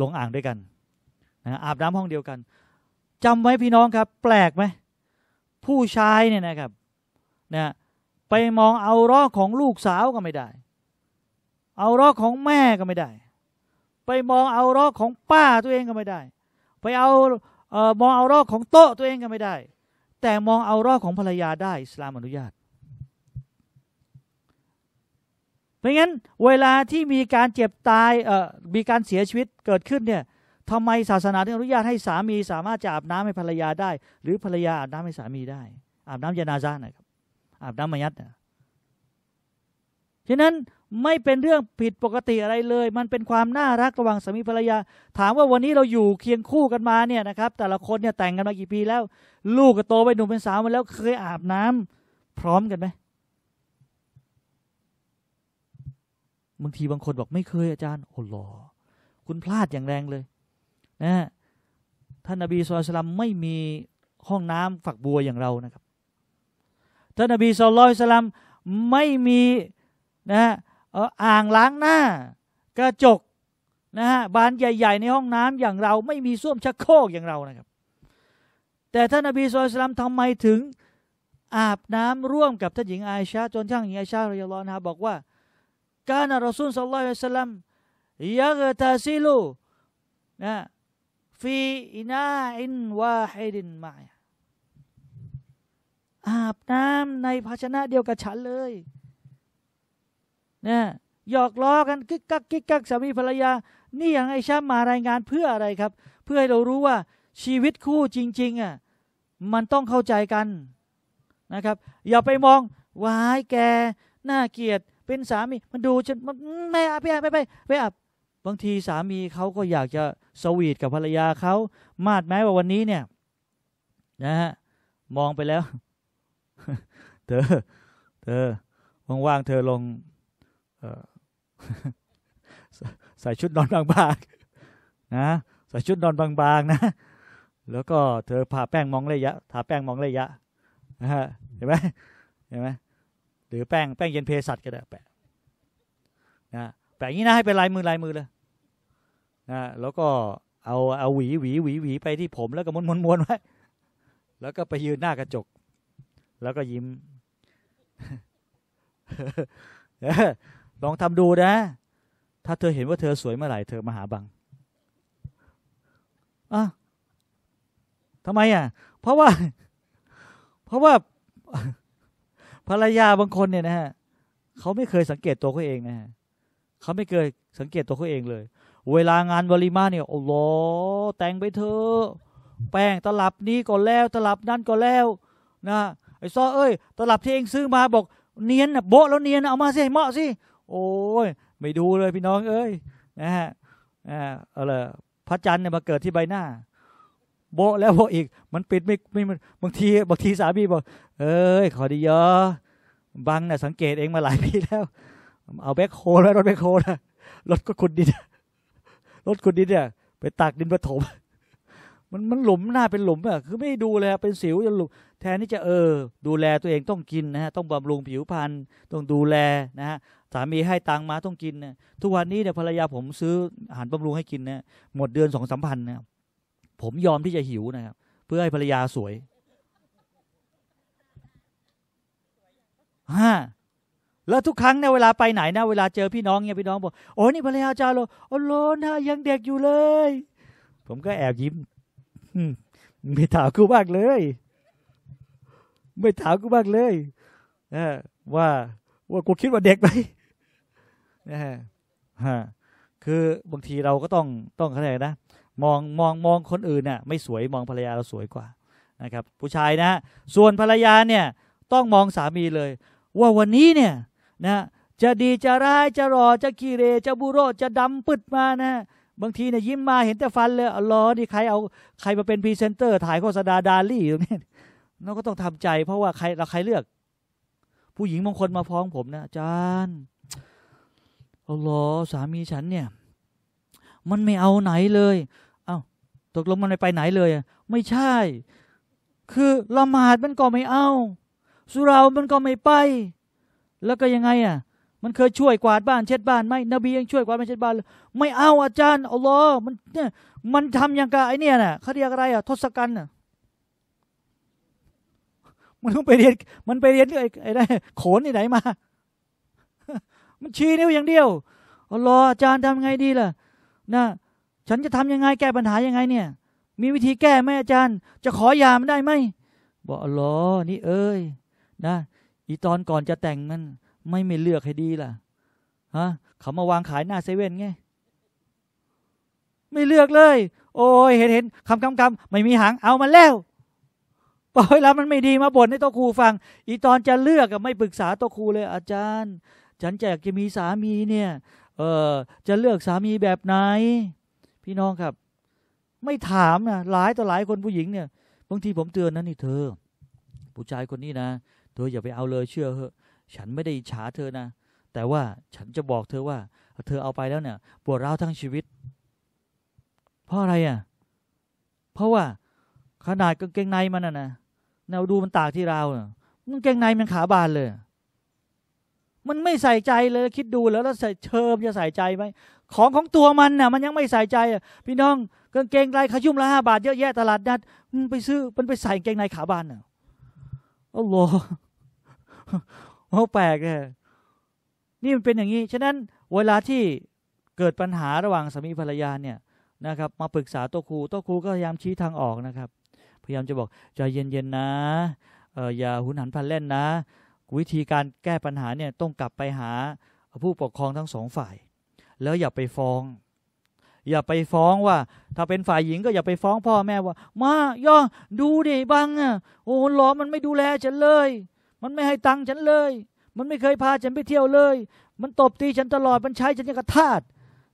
ลงอ่างด้วยกันนะอาบน้ำห้องเดียวกัน จำไว้พี่น้องครับ แปลกไหมผู้ชายเนี่ยนะครับนะไปมองเอาร้อของลูกสาวก็ไม่ได้ เอาร้อของแม่ก็ไม่ได้ ไปมองเอาร้อของป้าตัวเองก็ไม่ได้ ไปเอาเอ่อมองเอาร้อของโต๊ะตัวเองก็ไม่ได้ แต่มองเอาร้อของภรรยาได้อิสลามอนุญาตเพราะงั้นเวลาที่มีการเจ็บตาย เอ่อ มีการเสียชีวิตเกิดขึ้นเนี่ยทำไมศาสนาถึงอนุญาตให้สามีสามารถจะอาบน้ำให้ภรรยาได้ หรือภรรยาอาบน้ำให้สามีได้ อาบน้ำยานาซ่านะครับอาบน้ำมายัดฉะนั้นไม่เป็นเรื่องผิดปกติอะไรเลย มันเป็นความน่ารักระหว่างสามีภรรยา ถามว่าวันนี้เราอยู่เคียงคู่กันมาเนี่ยนะครับ แต่ละคนเนี่ยแต่งกันมากี่ปีแล้ว ลูกก็โตไปหนุ่มเป็นสาวมาแล้ว เคยอาบน้ำ พร้อมกันไหมบางทีบางคนบอกไม่เคยอาจารย์โอ้โหคุณพลาดอย่างแรงเลย นะ ท่านอบีสุลตลามไม่มีห้องน้ำฝักบัวอย่างเรานะครับท่านนบีสุลต่านไม่มีนะฮะอ่างล้างหน้า กระจกนะฮะบานใหญ่ๆ ในห้องน้ำอย่างเราไม่มีส้วมชักโครกอย่างเรานะครับ แต่ท่านนบีสุลต่านทำไมถึงอาบน้ำร่วมกับท่านหญิง อาชาจนท่างหญิงอาชาเรายลอนะบอกว่า การนรสุนสลอุลัยสลามยักตาซิลูนะฟี อินาอินวาฮิดินมาอาบน้ำในภาชนะเดียวกับฉันเลยนะหยอกล้อกันกิ๊กกักกิ๊กกักสามีภรรยา นี่อย่างไอ้ชามารายงานเพื่ออะไรครับ เพื่อให้เรารู้ว่าชีวิตคู่จริงๆอ่ะ มันต้องเข้าใจกันนะครับ อย่าไปมองวายแก น่าเกียด เป็นสามีมันดูฉันมันไม่ไปไ่ไปไปอาบบางทีสามีเขาก็อยากจะสวีทกับภรรยาเขา มาดแม้ว่าวันนี้เนี่ย นะฮะมองไปแล้วเธอเธอว่างๆ เธอลงใส่ชุดนอนบางๆ นะ ใส่ชุดนอนบางๆ นะ แล้วก็เธอผ่าแป้งมองระยะทาแป้งมองระยะนะฮะเห็นไหมเห็นไหมหรือแป้งแป้งเย็นเพสัตก็ได้แปะนะแปะอย่างนี้นะให้เป็นลายมือลายมือเลย นะ แล้วก็เอาเอาหวีหวีหวีหวีไปที่ผม แล้วก็ม้วนม้วนไว้ แล้วก็ไปยืนหน้ากระจก แล้วก็ยิ้มลองทำดูนะ ถ้าเธอเห็นว่าเธอสวยเมื่อไหร่เธอมาหาบังอ่ะทำไมอ่ะ เพราะว่า เพราะว่าภรรยาบางคนเนี่ยนะฮะ เขาไม่เคยสังเกตตัวเขาเองนะฮะเขาไม่เคยสังเกตตัวเขาเองเลย เวลางานวลิมาเนี่ย โอ้โหแต่งไปเธอแป้งตลับนี้ก็แล้ว ตลับนั่นก็แล้ว นะไอ้ซอเอ้ยตลับที่เองซื้อมาบอกเนียนะโบแล้วเนียนเอามาสิเหมาะสิโอ้ย ไม่ดูเลยพี่น้องเอ้ยนะฮะอ่าอะไรพระจันทร์เนี่ยมาเกิดที่ใบหน้าโบแล้วโบอีกมันปิดไม่ไม่บางทีบางทีสามีบอกเอ้ย ขอดีเยอะบังนี่ะสังเกตเองมาหลายปีแล้วเอาแบคโฮแล้วรถแบคโฮนะรถก็ขุดดินรถขุดดินเนี่ยไปตักดินปฐมมันมันหลุมหน้าเป็นหลุมอ่ะคือไม่ดูเลยเป็นสิวจนหลุมแทนที่จะเออดูแลตัวเองต้องกินนะฮะ ต้องบำรุงผิวพรรณต้องดูแลนะฮะสามีให้ตังมาต้องกินนะทุกวันนี้เนี่ยภรรยาผมซื้ออาหารบำรุงให้กินนะหมดเดือนสองสามพันนะผมยอมที่จะหิวนะครับเพื่อให้ภรรยาสวยฮะแล้วทุกครั้งเนี่ยเวลาไปไหนนะเวลาเจอพี่น้องเนี่ยพี่น้อง บอกโอ้นี่ภรรยาจาโลโอ้โลนะยังเด็กอยู่เลย ผมก็แอบยิ้มไม่ถามกูบ้างเลยไม่ถามกูบ้างเลยนะว่าว่ากูคิดว่าเด็กไหมนะฮะคือบางทีเราก็ต้องต้องเข้าใจนะมองมองมองคนอื่นน่ะ ไม่สวยมองภรรยาเราสวยกว่านะครับ ผู้ชายนะส่วนภรรยาเนี่ย ต้องมองสามีเลย ว่าวันนี้เนี่ยนะจะดีจะร้ายจะรอจะขี้เร จะบุโรจะดำปึดมานะบางทีเนี่ยยิ้มมาเห็นแต่ฟันเลยอ๋อดีใครเอาใครมาเป็นพรีเซนเตอร์ถ่ายโฆษณาดาลี่ตรงนี้เราก็ต้องทำใจเพราะว่าใครเราใครเลือก ผู้หญิงบางคนมาพ้องผมนะอาจารย์เอาล้อสามีฉัน เนี่ย มันไม่เอาไหนเลย เอา้าตกลงมันไม่ไปไหนเลยไม่ใช่ คือละหมาดมันก็ไม่เอา สุรามันก็ไม่ไป แล้วก็ยังไงอ่ะ มันเคยช่วยกวาดบ้านเช็ดบ้านไหมนบียังช่วยกวาดบ้านเช็ดบ้านเลยไม่เอาอาจารย์อาล้อมันเนี่ยมันทำอย่างกับไอเนี่ยน่ะเขาเรียกอะไรอ่ะทศกัณฐ์อ่ะมันต้องไปเรียน มันไปเรียนไอ้ไอ้ได้โขนที่ไหนมามันชี้นิ้วอย่างเดียวอ๋ออาจารย์ทำไงดีล่ะ นะ ฉันจะทำยังไงแก้ปัญหายังไง เนี่ย มีวิธีแก้ไหมอาจารย์ จะขอยามได้ไหมบอกอ๋อนี่เอ้ยนะ อีตอนก่อนจะแต่งนั้นไม่ไม่เลือกให้ดีล่ะ ฮะเขามาวางขายหน้าเซเว่นไง ไม่เลือกเลย โอ้ยเห็นเห็นคำคำคำไม่มีหางเอามาแล้วปล่อยแล้วมันไม่ดีมาบ่นให้ตัวครูฟัง อีตอนจะเลือกกับไม่ปรึกษาตัวครูเลย อาจารย์ ฉันอยากจะมีสามีเนี่ย เออจะเลือกสามีแบบไหน พี่น้องครับ ไม่ถามนะหลายต่อหลายคนผู้หญิงเนี่ยบางทีผมเตือนนะนี่เธอผู้ชายคนนี้นะเธออย่าไปเอาเลยเชื่อเหอะฉันไม่ได้ฉาเธอนะแต่ว่าฉันจะบอกเธอว่าเธอเอาไปแล้วเนี่ย ปวดร้าวทั้งชีวิตเพราะอะไรอ่ะเพราะว่า ขนาดกางเกงในมันน่ะนะนาดูมันตากที่เราเนยมันเกงในมันขาบานเลย มันไม่ใส่ใจเลย คิดดูแล้วแล้วใส่เชิมจะใส่ใจไหมของของตัวมันน่ะ มันยังไม่ใส่ใจอ่ะพี่น้อง เกงเกงลายขยุ่มละห้าบาท เยอะแยะ ตลาดนัดมันไปซื้อมันไปใส่เกงในขาบานอ่ะโอ้โหเขแปลกเลยนี่มันเป็นอย่างนี้ฉะนั้นเวลาที่เกิดปัญหาระหว่างสามีภรรยาเนี่ยนะครับ มาปรึกษาตัวครูตัวครูก็พยายามชี้ทางออกนะครับยายามจะบอกใจเย็นๆนะเอออย่าหุนหันพลันเล่นนะวิธีการแก้ปัญหาเนี่ยต้องกลับไปหาผู้ปกครองทั้งสองฝ่าย แล้วอย่าไปฟ้อง อย่าไปฟ้องว่า ถ้าเป็นฝ่ายหญิงก็อย่าไปฟ้องพ่อแม่ว่า มาย่อดูดิบังอ่ะโอ้หลอมันไม่ดูแลฉันเลย มันไม่ให้ตังค์ฉันเลย มันไม่เคยพาฉันไปเที่ยวเลย มันตบตีฉันตลอดมันใช้ฉันอย่างกระทาด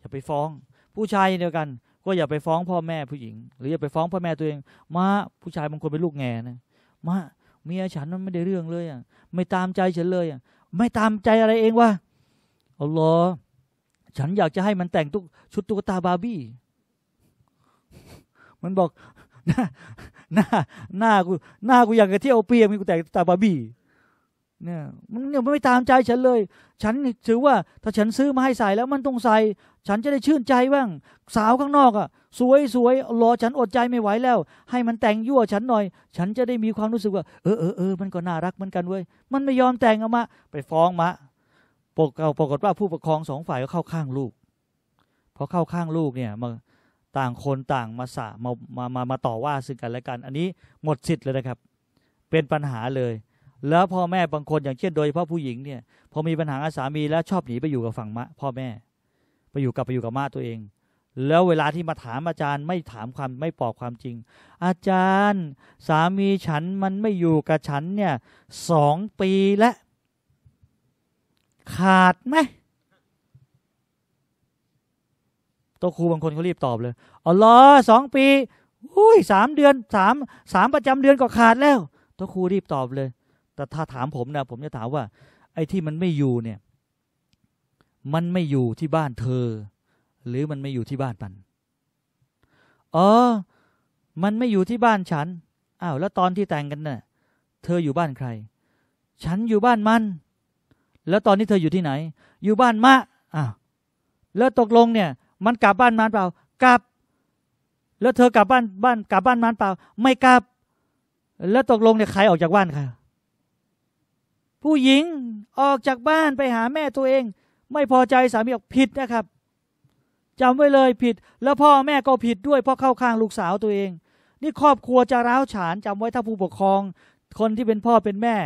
อย่าไปฟ้องผู้ชายเดียวกันก็อย่าไปฟ้องพ่อแม่ผู้หญิงหรืออย่าไปฟ้องพ่อแม่ ตัวเองมาผู้ชายบางคนเป็นลูกแง่นะมาเมีย ฉันมันไม่ได้เรื่องเลยอ่ะ ไม่ตามใจฉันเลยอ่ะไม่ตามใจอะไรเองวะอาล้อฉันอยากจะให้มันแต่งตุก ชุดตุ๊กตาบาร์บี้มันบอกหน้าหน้าหน้ากูหน้ากูอยากจะเที่ยวเปียมกูแต่งตุ๊กตาบาร์บี้เนี่ยมันเนี่ยไม่ตามใจฉันเลย ฉันถือว่า ถ้าฉันซื้อมาให้ใส่แล้วมันต้องใส่ ฉันจะได้ชื่นใจบ้าง สาวข้างนอกอะ่ะ สวยสวยรอฉันอดใจไม่ไหวแล้ว ให้มันแต่งยั่วฉันหน่อย ฉันจะได้มีความรู้สึกว่า เออเออเออ มันก็น่ารักเหมือนกันเว้ย มันไม่ยอมแต่งอะมาไปฟ้องมะ ปกปรากฏว่าผู้ปกครองสองฝ่ายก็เข้าข้างลูกพอเข้าข้างลูกเนี่ยมาต่างคนต่างมาสะมามา มามาต่อว่าซึ่งกันและกัน อันนี้หมดสิทธิ์เลยนะครับ เป็นปัญหาเลยแล้วพ่อแม่บางคนอย่างเช่น โดยเฉพาะผู้หญิงเนี่ยพอมีปัญหาสามีแล้วชอบหนีไปอยู่กับฝั่งมะพ่อแม่ ไปอยู่กับไปอยู่กับมาตัวเอง แล้วเวลาที่มาถามอาจารย์ ไม่ถามความไม่ปอกความจริง อาจารย์ สามีฉันมันไม่อยู่กับฉันเนี่ย สองปีแล้ว ขาดไหมตัวครูบางคนเขารีบตอบเลยอ๋อรอสองปี อุ้ยสามเดือนสามสามประจำเดือนก็ขาดแล้วตัวครูรีบตอบเลยแต่ถ้าถามผมนะผมจะถามว่าไอ้ที่มันไม่อยู่เนี่ย มันไม่อยู่ที่บ้านเธอ หรือมันไม่อยู่ที่บ้านมันอ๋อ มันไม่อยู่ที่บ้านฉัน อ้าวแล้วตอนที่แต่งกันเนะ่ะ เธออยู่บ้านใคร ฉันอยู่บ้านมัน แล้วตอนนี้เธออยู่ที่ไหน อยู่บ้านมะอ้าวแล้วตกลงเนี่ย มันกลับบ้านมันเปล่า กลับ แล้วเธอกลับบ้านบ้าน กลับบ้านมันเปล่า ไม่กลับ แล้วตกลงเนี่ยใครออกจากบ้านใครผู้หญิงออกจากบ้านไปหาแม่ตัวเอง ไม่พอใจสามีออกผิดนะครับจำไว้เลยผิด แล้วพ่อแม่ก็ผิดด้วยเพราะเข้าข้างลูกสาวตัวเอง นี่ครอบครัวจะร้าวฉานจำไว้ถ้าผู้ปกครอง คนที่เป็นพ่อเป็นแม่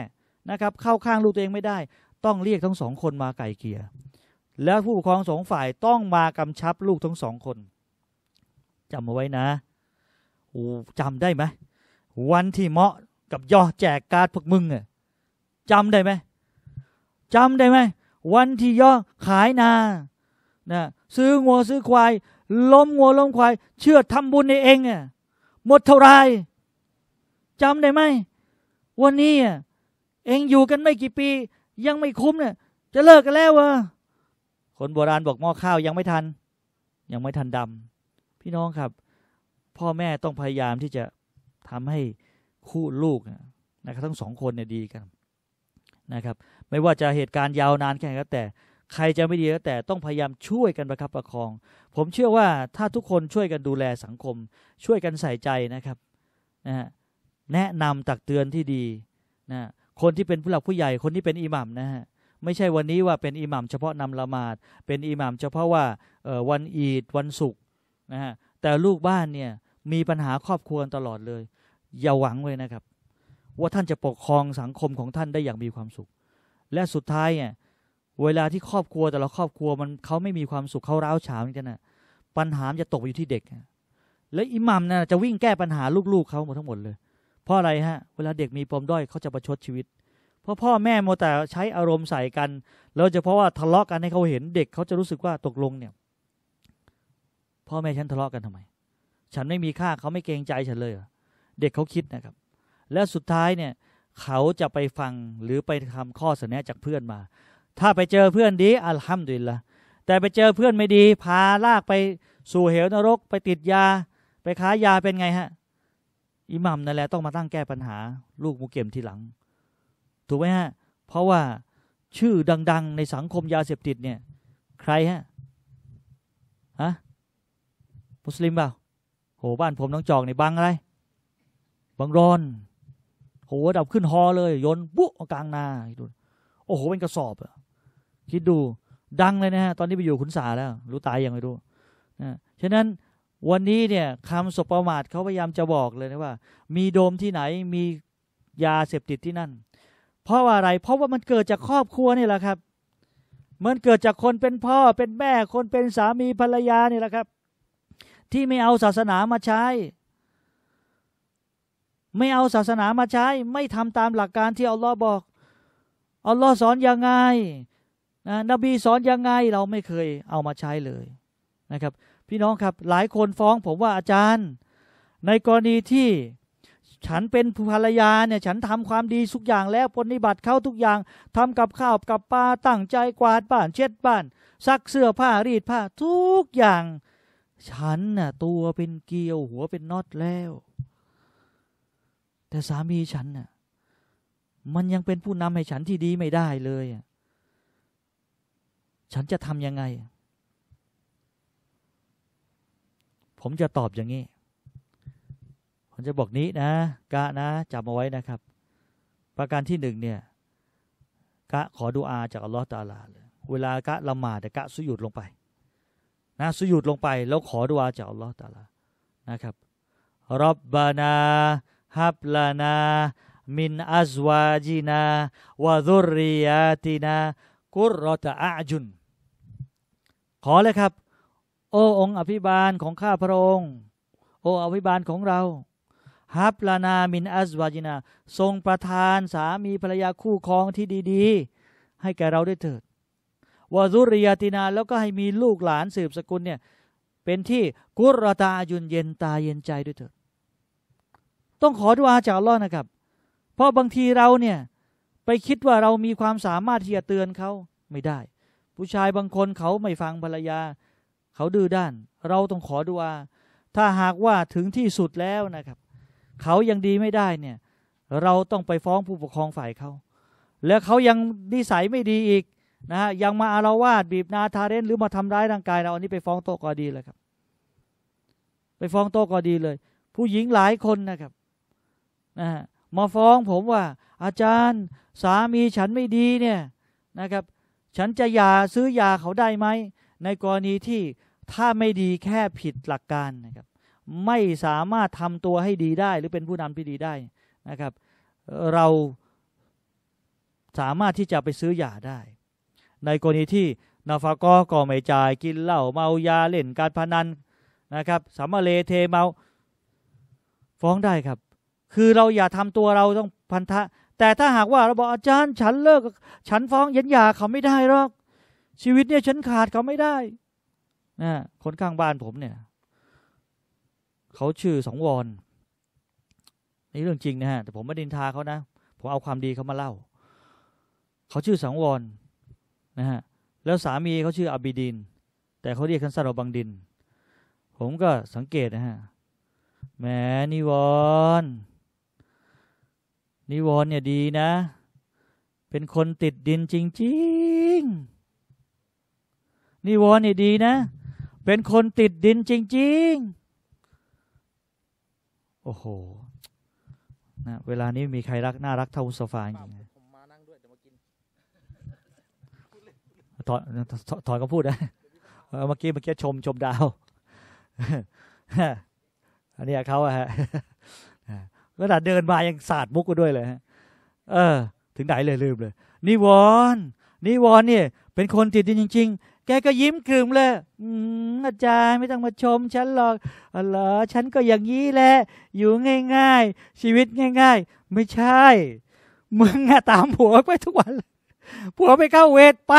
นะครับ เข้าข้างลูกตัวเองไม่ได้ ต้องเรียกทั้งสองคนมาไกลเกียแล้วผู้ปกครองสองฝ่ายต้องมากำชับลูกทั้งสองคนจำเอาไว้นะจำได้ไหม วันที่เหมาะกับยอแจกการ์ดพวกมึงอะจำได้ไหมจำได้ไหมวันที่ย่อขายนานะซื้องัวซื้อควาย ล้มงัวล้มควายเชื่อทำบุญในเองอ่ะหมดเท่าไรจำได้ไหมวันนี้เองอยู่กันไม่กี่ปี ยังไม่คุ้มเนี่ยจะเลิกกันแล้ววะคนโบราณบอกหม้อข้าว ยังไม่ทัน ยังไม่ทันดำพี่น้องครับ พ่อแม่ต้องพยายามที่จะทำให้คู่ลูกนะครับทั้งสองคนเนี่ยดีกันนะครับไม่ว่าจะเหตุการณ์ยาวนานแค่ไหนก็แต่ ใครจะไม่ดีก็แต่ต้องพยายามช่วยกันประครับประคอง ผมเชื่อว่าถ้าทุกคนช่วยกันดูแลสังคม ช่วยกันใส่ใจนะครับนะฮะแนะนำตักเตือนที่ดีนะคนที่เป็นผู้หลักผู้ใหญ่ คนที่เป็นอิหมัมนะฮะไม่ใช่วันนี้ว่าเป็นอิหมัมเฉพาะนำละหมาด เป็นอิหมัมเฉพาะว่าวันอีดวันศุกร์นะฮะแต่ลูกบ้านเนี่ยมีปัญหาครอบครัวตลอดเลยอย่าหวังเลยนะครับว่าท่านจะปกครองสังคมของท่านได้อย่างมีความสุข และสุดท้ายเนี่ย เวลาที่ครอบครัวแต่ละครอบครัวมันเขาไม่มีความสุขเขาร้าวฉาวกันนะปัญหาจะตกอยู่ที่เด็ก และอิหมัมนะ่ะจะวิ่งแก้ปัญหาลูกๆเขาหมดทั้งหมดเลยเพราะอะไรฮะ เวลาเด็กมีปมด้อยเขาจะประชดชีวิต เพราะพ่อแม่โมแต่ใช้อารมณ์ใส่กันแล้วจะเพราะว่าทะเลาะกันให้เขาเห็นเด็กเขาจะรู้สึกว่าตกลงเนี่ยพ่อแม่ฉันทะเลาะกันทำไม ฉันไม่มีค่าเขาไม่เกรงใจฉันเลยเด็กเขาคิดนะครับและสุดท้ายเนี่ย เขาจะไปฟังหรือไปทำข้อเสนอจากเพื่อนมา ถ้าไปเจอเพื่อนดีอัลฮัมดุลิลละแต่ไปเจอเพื่อนไม่ดี พาลากไปสู่เหวนรก ไปติดยา ไปค้ายาเป็นไงฮะ อิหมัมนั่นแหละต้องมาตั้งแก้ปัญหา ลูกมุเกมทีหลัง ถูกไหมฮะ เพราะว่าชื่อดังๆในสังคมยาเสพติดเนี่ย ใครฮะฮะมุสลิมเปล่าโหบ้านผมน้องจอกในบางอะไรบางรอนโหดับขึ้นฮอเลยโยนปุ๊บกลางนาดูโอ้โหเป็นกระสอบอะคิดดูดังเลยนะฮะ ตอนนี้ไปอยู่ขุนสาแล้ว รู้ตายยังไม่รู้นะฉะนั้นวันนี้เนี่ยคำสบประมาทเขาพยายามจะบอกเลยนะว่า มีโดมที่ไหนมียาเสพติดที่นั่น เพราะว่าอะไร เพราะว่ามันเกิดจากครอบครัวนี่แหละครับมันเกิดจากคนเป็นพ่อเป็นแม่คนเป็นสามีภรรยานี่แหละครับ ที่ไม่เอาศาสนามาใช้ไม่เอาศาสนามาใช้ ไม่ทำตามหลักการที่อัลลอฮ์บอกอัลลอฮ์สอนยังไงนะนบีสอนยังไงเราไม่เคยเอามาใช้เลยนะครับ พี่น้องครับหลายคนฟ้องผมว่าอาจารย์ ในกรณีที่ฉันเป็นภรรยาเนี่ย ฉันทำความดีทุกอย่างแล้วปฏิบัติเข้าทุกอย่าง ทำกับข้าวกับปลาตั้งใจกวาดบ้านเช็ดบ้านซักเสื้อผ้ารีดผ้าทุกอย่าง ฉันน่ะตัวเป็นเกลียวหัวเป็นน็อตแล้วแต่สามีฉันน่ะ มันยังเป็นผู้นำให้ฉันที่ดีไม่ได้เลย ฉันจะทำยังไง ผมจะตอบอย่างนี้ ผมจะบอกนี้นะ กะนะจำเอาไว้นะครับ ประการที่หนึ่งเนี่ย กะขอดูอาจากอัลลอฮฺตาลาเลยเวลากะละหมาดกะสุยุดลงไป นะ สุยุดลงไปแล้วขอดูอาจากอัลลอฮฺตาลา นะครับรับบานาฮับลานา มินอัจวาจินาวะดุริยาตินา กุรรตะอาจุน ขอเลยครับ โอ้องค์อภิบาลของข้าพระองค์ โอ้อภิบาลของเราฮับลานา มินอัจวาจินา ทรงประทานสามีภรรยาคู่ครองที่ดี ๆ ให้แก่เราได้เถิดวะดุริยาตินา แล้วก็ให้มีลูกหลานสืบสกุลเนี่ยเป็นที่กุรตายุนเย็นตาเย็นใจด้วยเถิดต้องขอดุอาจากอัลลอฮ์นะครับ เพราะบางทีเราเนี่ยไปคิดว่าเรามีความสามารถที่จะเตือนเขาไม่ได้ ผู้ชายบางคนเขาไม่ฟังภรรยา เขาดื้อด้าน เราต้องขอดุอา ถ้าหากว่าถึงที่สุดแล้วนะครับ เขายังดีไม่ได้เนี่ย เราต้องไปฟ้องผู้ปกครองฝ่ายเขา แล้วเขายังนิสัยไม่ดีอีกนะฮะยังมาอารวาสบีบนาทาเรน หรือ มาทำร้ายร่างกาย เราอันนี้ไปฟ้องโตกอดีเลยครับ ไปฟ้องโตกอดีเลย ผู้หญิงหลายคนนะครับนะมาฟ้องผมว่า อาจารย์สามีฉันไม่ดีเนี่ยนะครับ ฉันจะยาซื้อยาเขาได้ไหมในกรณีที่ถ้าไม่ดีแค่ผิดหลักการนะครับ ไม่สามารถทำตัวให้ดีได้หรือเป็นผู้นำที่ดีได้นะครับ เราสามารถที่จะไปซื้อยาได้ ในกรณีที่นาฟากอก่อไม่จ่ายกินเหล้าเมายาเล่นการพนันนะครับสามเลเทเมาฟ้องได้ครับคือเราอย่าทำตัวเราต้องพันธะแต่ถ้าหากว่าเราบอกอาจารย์ ฉันเลิก ฉันฟ้องยันยาเขาไม่ได้หรอก ชีวิตเนี่ย ฉันขาดเขาไม่ได้นะคนข้างบ้านผมเนี่ย เขาชื่อสองวอนนี่เรื่องจริงนะฮะแต่ผมไม่ดินทาเขานะ ผมเอาความดีเขามาเล่า เขาชื่อสังวรนะฮะแล้วสามีเขาชื่ออบิดินแต่เขาเรียกคันสารบังดิน ผมก็สังเกตนะฮะแหมนิวอนนิวรเนี่ยดีนะ เป็นคนติดดินจริงๆ นิวรเนี่ยดีนะ เป็นคนติดดินจริงๆ โอ้โหนะเวลานี้มีใครรักน่ารักเท่าอุสฟาจริงถอนถอนก็พูดนะ เมื่อกี้เมื่อกี้ชมชมดาว อันนี้เขาอะฮะขนาดเดินมายังศาสตร์มุกก็ด้วยเลยฮะเออ ถึงไหนเลยลืมเลยนิวรณ์นิวรณ์เนี่ยเป็นคนติดดินจริง ๆ แกก็ยิ้มกลืมเลย อืมอาจารย์ไม่ต้องมาชมฉันหรอกเหรอฉันก็อย่างนี้แหละอยู่ง่าย ๆ ชีวิตง่าย ๆ ไม่ใช่มึงอะตามผัวไปทุกวันผัวไปเข้าเวทไป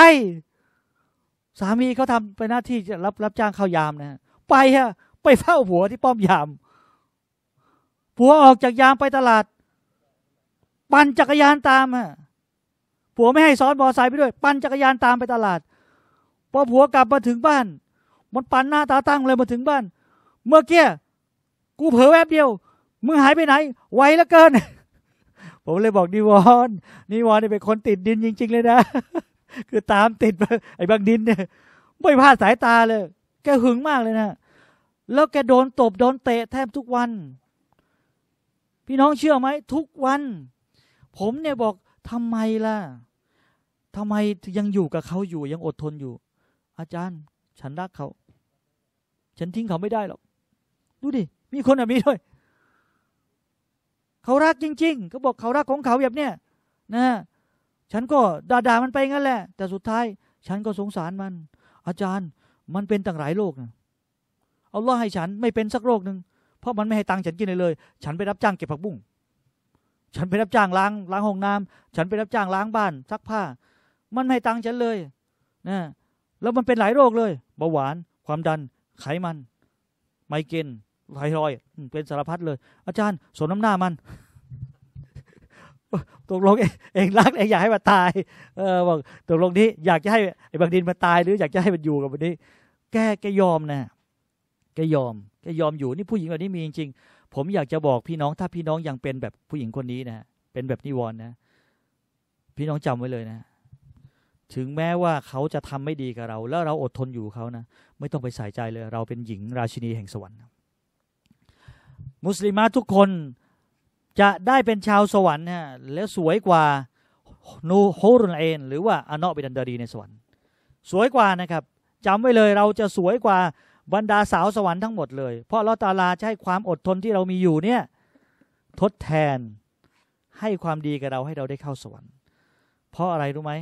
สามีเขาทำไปหน้าที่รับรับจ้างเข้ายามนะ ไปฮะไปเฝ้าผัวที่ป้อมยามผัวออกจากยามไปตลาด ปั่นจักรยานตามฮะผัวไม่ให้ซ้อนบอไซยไปด้วยปั่นจักรยานตามไปตลาดพอผัวกลับมาถึงบ้านมันปั่นหน้าตาตั้งเลยมาถึงบ้าน เมื่อกี้กูเผลอแวบเดียวมึงหายไปไหน ไวแล้วเกิน ผมเลยบอกนิวอนนิวอน นี่เป็นคนติดดินจริง ๆ เลยนะคือตามติดไอ้บางดินเนี่ยไม่พลาดสายตาเลย แกหึงมากเลยนะแล้วแกโดนตบโดนเตะแทบทุกวันพี่น้องเชื่อไหมทุกวัน ผมเนี่ยบอกทำไมล่ะทำไมยังอยู่กับเขาอยู่ ยังอดทนอยู่ อาจารย์ ฉันรักเขา ฉันทิ้งเขาไม่ได้หรอกดูดิมีคนแบบนี้ด้วยเขารักจริงๆเขาบอกเขารักของเขาแบบเนี้ยนะฉันก็ด่าามันไปงั้นแหละ แต่สุดท้าย ฉันก็สงสารมัน อาจารย์ มันเป็นต่างหลายโรคนะเอาล่อให้ฉันไม่เป็นสักโรคหนึ่งพราะมันไม่ให้ตังค์ฉันกินเลยเลยฉันไปรับจ้างเก็บผักบุ้งฉันไปรับจ้างล้าง ล้างห้องน้ำ ฉันไปรับจ้างล้างบ้านซักผ้า มันไม่ให้ตังค์ฉันเลยนะแล้วมันเป็นหลายโรคเลย เบาหวาน ความดัน ไขมัน ไมเกรนไทรอยเป็นสารพัดเลย อาจารย์สมน้ำหน้ามัน ตกลงเอง รักเองอยากให้มันตาย เออบอกตกลงนี้ อยากจะให้ไอ้บางดินมันตาย หรืออยากจะให้มันอยู่กับวันนี้ แกแกยอมนะแกยอมแกยอมอยู่นี่ผู้หญิงแบบนี้มีจริง ๆ ผมอยากจะบอกพี่น้องถ้าพี่น้องยังเป็นแบบผู้หญิงคนนี้นะเป็นแบบนิวรณ์นะ พี่น้องจำไว้เลยนะถึงแม้ว่าเขาจะทำไม่ดีกับเรา แล้วเราอดทนอยู่เขานะไม่ต้องไปใส่ใจเลย เราเป็นหญิงราชินีแห่งสวรรค์มุสลิมทุกคนจะได้เป็นชาวสวรรค์ฮะแล้วสวยกว่านูโฮรุนเอนหรือว่าอนอเบดันดารีในสวรรค์สวยกว่านะครับจำไว้เลย เราจะสวยกว่าบรรดาสาวสวรรค์ทั้งหมดเลย เพราะเราตาลาจะ ให้ ความอดทนที่เรามีอยู่เนี่ยทดแทนให้ความดีกับเราให้เราได้เข้าสวรรค์ เพราะอะไรรู้ไหม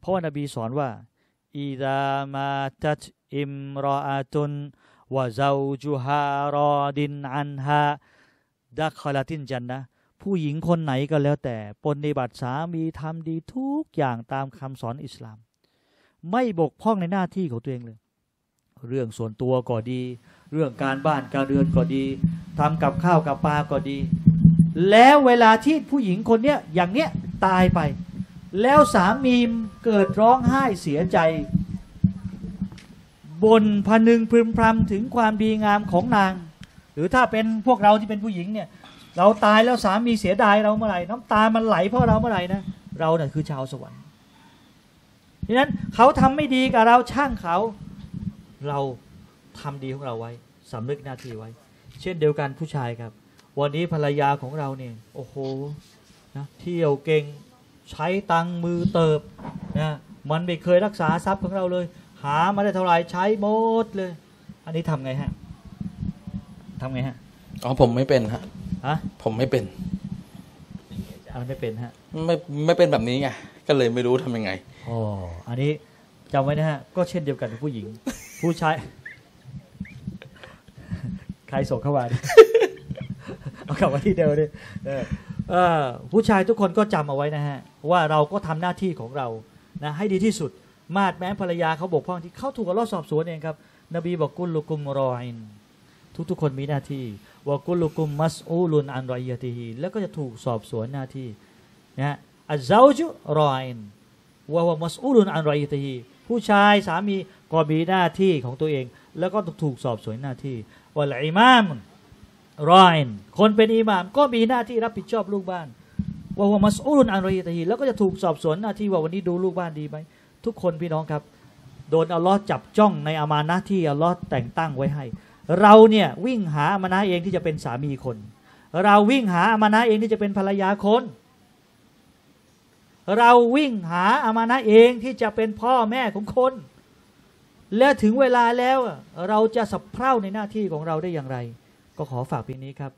เพราะว่านบีสอนว่าอีดามาตัดอิมรออาตุนวะเจ้าจูฮารอดินอันฮาดักคอลาตินจันนะผู้หญิงคนไหน ก็ แล้ว แต่ปนในบัตรสามีทำดีทุกอย่างตามคำสอนอิสลาม ไม่บกพร่องในหน้าที่ของตัวเองเลยเรื่องส่วนตัวก็ดี เรื่องการบ้านการเรือนก็ดีทำกับข้าวกับปลาก็ดี แล้วเวลาที่ผู้หญิงคนเนี้ยอย่างเนี้ยตายไป แล้วสามีเกิดร้องไห้เสียใจ บนพนึงพึมพำถึงความดีงามของนาง หรือถ้าเป็นพวกเราที่เป็นผู้หญิงเนี่ยเราตายแล้วสามีเสียดายเราเมื่อไหร่น้ำตามันไหลเพราะเราเมื่อไหร่นะเราเนี่ยคือชาวสวรรค์ดังนั้นเขาทำไม่ดีกับเราช่างเขาเราทำดีของเราไว้สำนึกหน้าที่ไว้ เช่นเดียวกันผู้ชายครับ วันนี้ภรรยาของเราเนี่ยโอ้โหนะเที่ยวเก่งใช้ตังมือเติบนะมันไม่เคยรักษาทรัพย์ของเราเลยหามาได้เท่าไหร่ใช้หมดเลย อันนี้ทำไงฮะทำไงฮะอ๋อผมไม่เป็นฮะฮะผมไม่เป็นอะไรไม่เป็นฮะไม่ไม่เป็นแบบนี้ไงก็เลยไม่รู้ทำยังไงอ๋ออันนี้จำไว้นะฮะก็เช่นเดียวกันกับผู้หญิงผู้ชาย ใครส่งเข้ามาดิเอากลับมาที่เดิมดิเออผู้ชายทุกคนก็จำเอาไว้นะฮะ ว่าเราก็ทำหน้าที่ของเรานะให้ดีที่สุด มาดแม้ภรรยาเขาบกพร่องที่เขาถูกรอดสอบสวนเองครับ นบีบอกกุลลุกุมรออินทุกๆคนมีหน้าที่ว่ากุลุกุมมัสอูลุนอันรอยตีฮีแล้วก็จะถูกสอบสวนหน้าที่นะอัลเจ้าจุรออินว่าว่ามัสอูลุนอันรอยตีฮีผู้ชายสามีก็มีหน้าที่ของตัวเอง แล้วก็ถูกสอบสวนหน้าที่ว่าอิหมามรอยนคนเป็นอิหมามก็มีหน้าที่รับผิดชอบลูกบ้านว่าว่ามัสอุลอันรอยตะฮีแล้วก็จะถูกสอบสวนหน้าที่ว่าวันนี้ดูลูกบ้านดีไหม ทุกคนพี่น้องครับ โดนอัลลอฮ์จับจ้องในอามานะที่อัลลอฮ์แต่งตั้งไว้ให้ เราเนี่ยวิ่งหาอามานะเองที่จะเป็นสามีคน เราวิ่งหาอามานะเองที่จะเป็นภรรยาคนเราวิ่งหาอามานะเองที่จะเป็นพ่อแม่ของคนและถึงเวลาแล้ว เราจะสับเพร่าในหน้าที่ของเราได้อย่างไร ก็ขอฝากเพียงนี้ครับ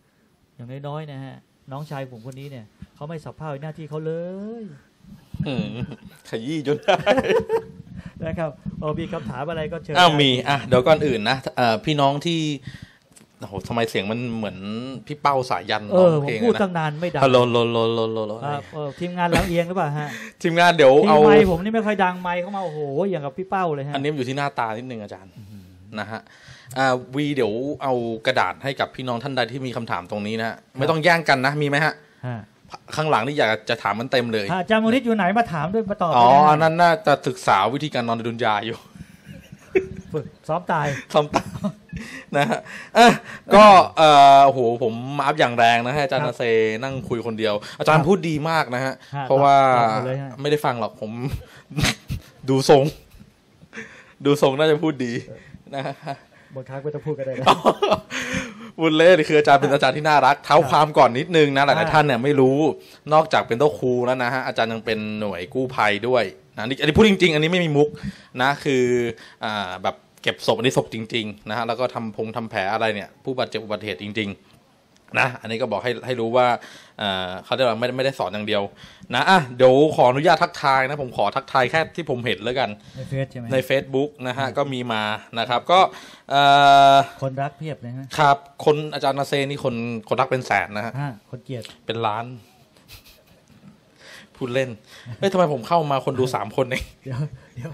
อย่างน้อยๆนะฮะน้องชายผมคนนี้เนี่ยเขาไม่สับเพร่าในหน้าที่เขาเลยขยี้จนได้นะครับโอมีคำถามอะไรก็เชิญอ้าวมี อ่ะเดี๋ยวก่อนอื่นนะพี่น้องที่โอ้โหทำไมเสียงมันเหมือนพี่เป้าสายยันร้องเพลงนะพูดตั้งนานไม่ดังฮัลโหลโลโลโลโลทีมงานลำเอียงหรือเปล่าฮะทีมงานเดี๋ยวเอาไม้ผมนี่ไม่ค่อยดังไม้เข้ามาโอ้โหอย่างกับพี่เป้าเลยฮะอันนี้อยู่ที่หน้าตานิดนึงอาจารย์นะฮะอ่าวีเดี๋ยวเอากระดาษให้กับพี่น้องท่านใดที่มีคำถามตรงนี้นะฮะไม่ต้องแย่งกันนะ มีไหมฮะข้างหลังนี่อยากจะถามมันเต็มเลยอาจารย์มนิตอยู่ไหนมาถามด้วยมาตอบอ๋ออันนั้นน่าจะศึกษาวิธีการนอนดุนยาอยู่ซ้อมตายซ้อมตายนะฮะก็โอ้โห ผมอัพ อย่าง แรง นะฮะอาจารย์นาเซนั่งคุย คน เดียว อาจารย์ พูด ดีมากนะฮะ เพราะว่าไม่ได้ฟัง หรอก ผม ดูทรง ดู ทรง น่าจะ พูด ดี นะฮะบางครั้งก็จะ พูดก็ได้บุญเล่คือ อาจารย์ เป็น อาจารย์ที่ น่ารัก เท้าความก่อน นิดนึงนะ หลาย ๆ ท่าน เนี่ย ไม่ รู้ นอกจาก เป็น ตัว ครู แล้ว นะฮะ อาจารย์ ยัง เป็น หน่วย กู้ ภัย ด้วย นะอันนี้ พูด จริงๆอันนี้ ไม่มี มุก นะ คืออ่าแบบเก็บศพอันนี้ศพจริงๆนะฮะ แล้วก็ทำพงทำแผลอะไรเนี่ยผู้บาดเจ็บอุบัติเหตุจริง ๆ นะ อันนี้ก็บอกให้ให้รู้ว่าเขาเรียกว่าไม่ไม่ได้สอนอย่างเดียว นะอ่ะเดี๋ยวขออนุญาตทักทายนะ ผมขอทักทายแค่ที่ผมเห็นแล้วกันในเฟซใช่ไหมในเฟซบุ๊กนะฮะก็มีมานะครับ ก็คนรักเพียบเลยฮะครับ คนอาจารย์นาเซนี่คนคนรักเป็นแสนนะฮะคนเกลียดเป็นล้านพูดเล่นเฮ้ยทำไมผมเข้ามาคนดูสามคนเองเดี๋ยวเดี๋ยว